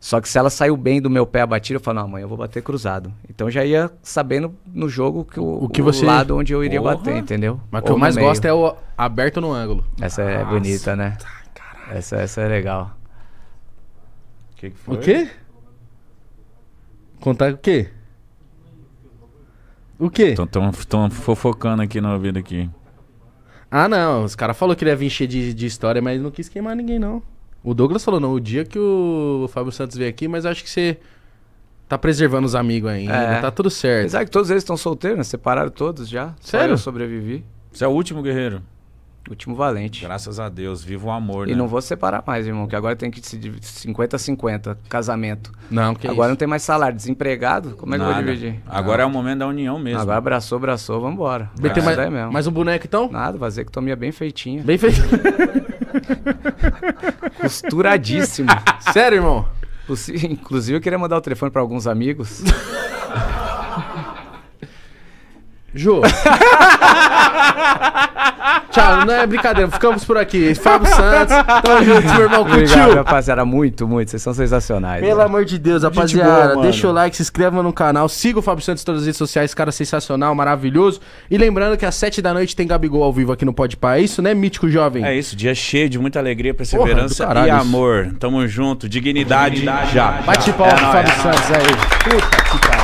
Só que se ela saiu bem do meu pé a batida, eu falo, não, amanhã eu vou bater cruzado. Então já ia sabendo no jogo que o, o, que o você... lado onde eu iria Porra. bater, entendeu? Mas o que eu mais meio. gosto é o aberto no ângulo. Essa é Nossa, é bonita, né? Tá, caralho. Essa, essa é legal. Que que o quê? Contar o quê? O quê? Estão fofocando aqui na vida aqui. Ah, não. Os caras falaram que ele ia encher de, de história, mas não quis queimar ninguém, não. O Douglas falou, não, o dia que o Fábio Santos veio aqui, mas acho que você tá preservando os amigos ainda, é. tá tudo certo. Apesar que todos eles estão solteiros, né? Separaram todos já. Sério? eu sobrevivi. Você é o último guerreiro. Último valente. Graças a Deus, viva o amor, e né? E não vou separar mais, irmão, que agora tem que se dividir 50-50, casamento. Não, que Agora isso? não tem mais salário, desempregado, como é Nada. que eu vou dividir? Agora é não. é o momento da união mesmo. Agora abraçou, abraçou, vambora. Vai ter mais, mesmo. mais um boneco então? Nada, vasectomia bem feitinha. Bem feitinha. Costuradíssimo. Sério, irmão? Inclusive, eu queria mandar o telefone para alguns amigos. Jô. Tchau, não é brincadeira. Ficamos por aqui. Fábio Santos. Tamo junto, meu irmão. Obrigado, Curtiu? rapaziada. Muito, muito. Vocês são sensacionais. Pelo né? amor de Deus, rapaziada. Boa, deixa o like, se inscreva no canal. Siga o Fábio Santos em todas as redes sociais. Cara sensacional, maravilhoso. E lembrando que às 7 da noite tem Gabigol ao vivo aqui no Pode É isso, né, mítico jovem? É isso. Dia cheio de muita alegria, perseverança Porra, e amor. Tamo junto. Dignidade, Dignidade já. já. Bate palma é pro Fábio é Santos aí. Puta que pariu.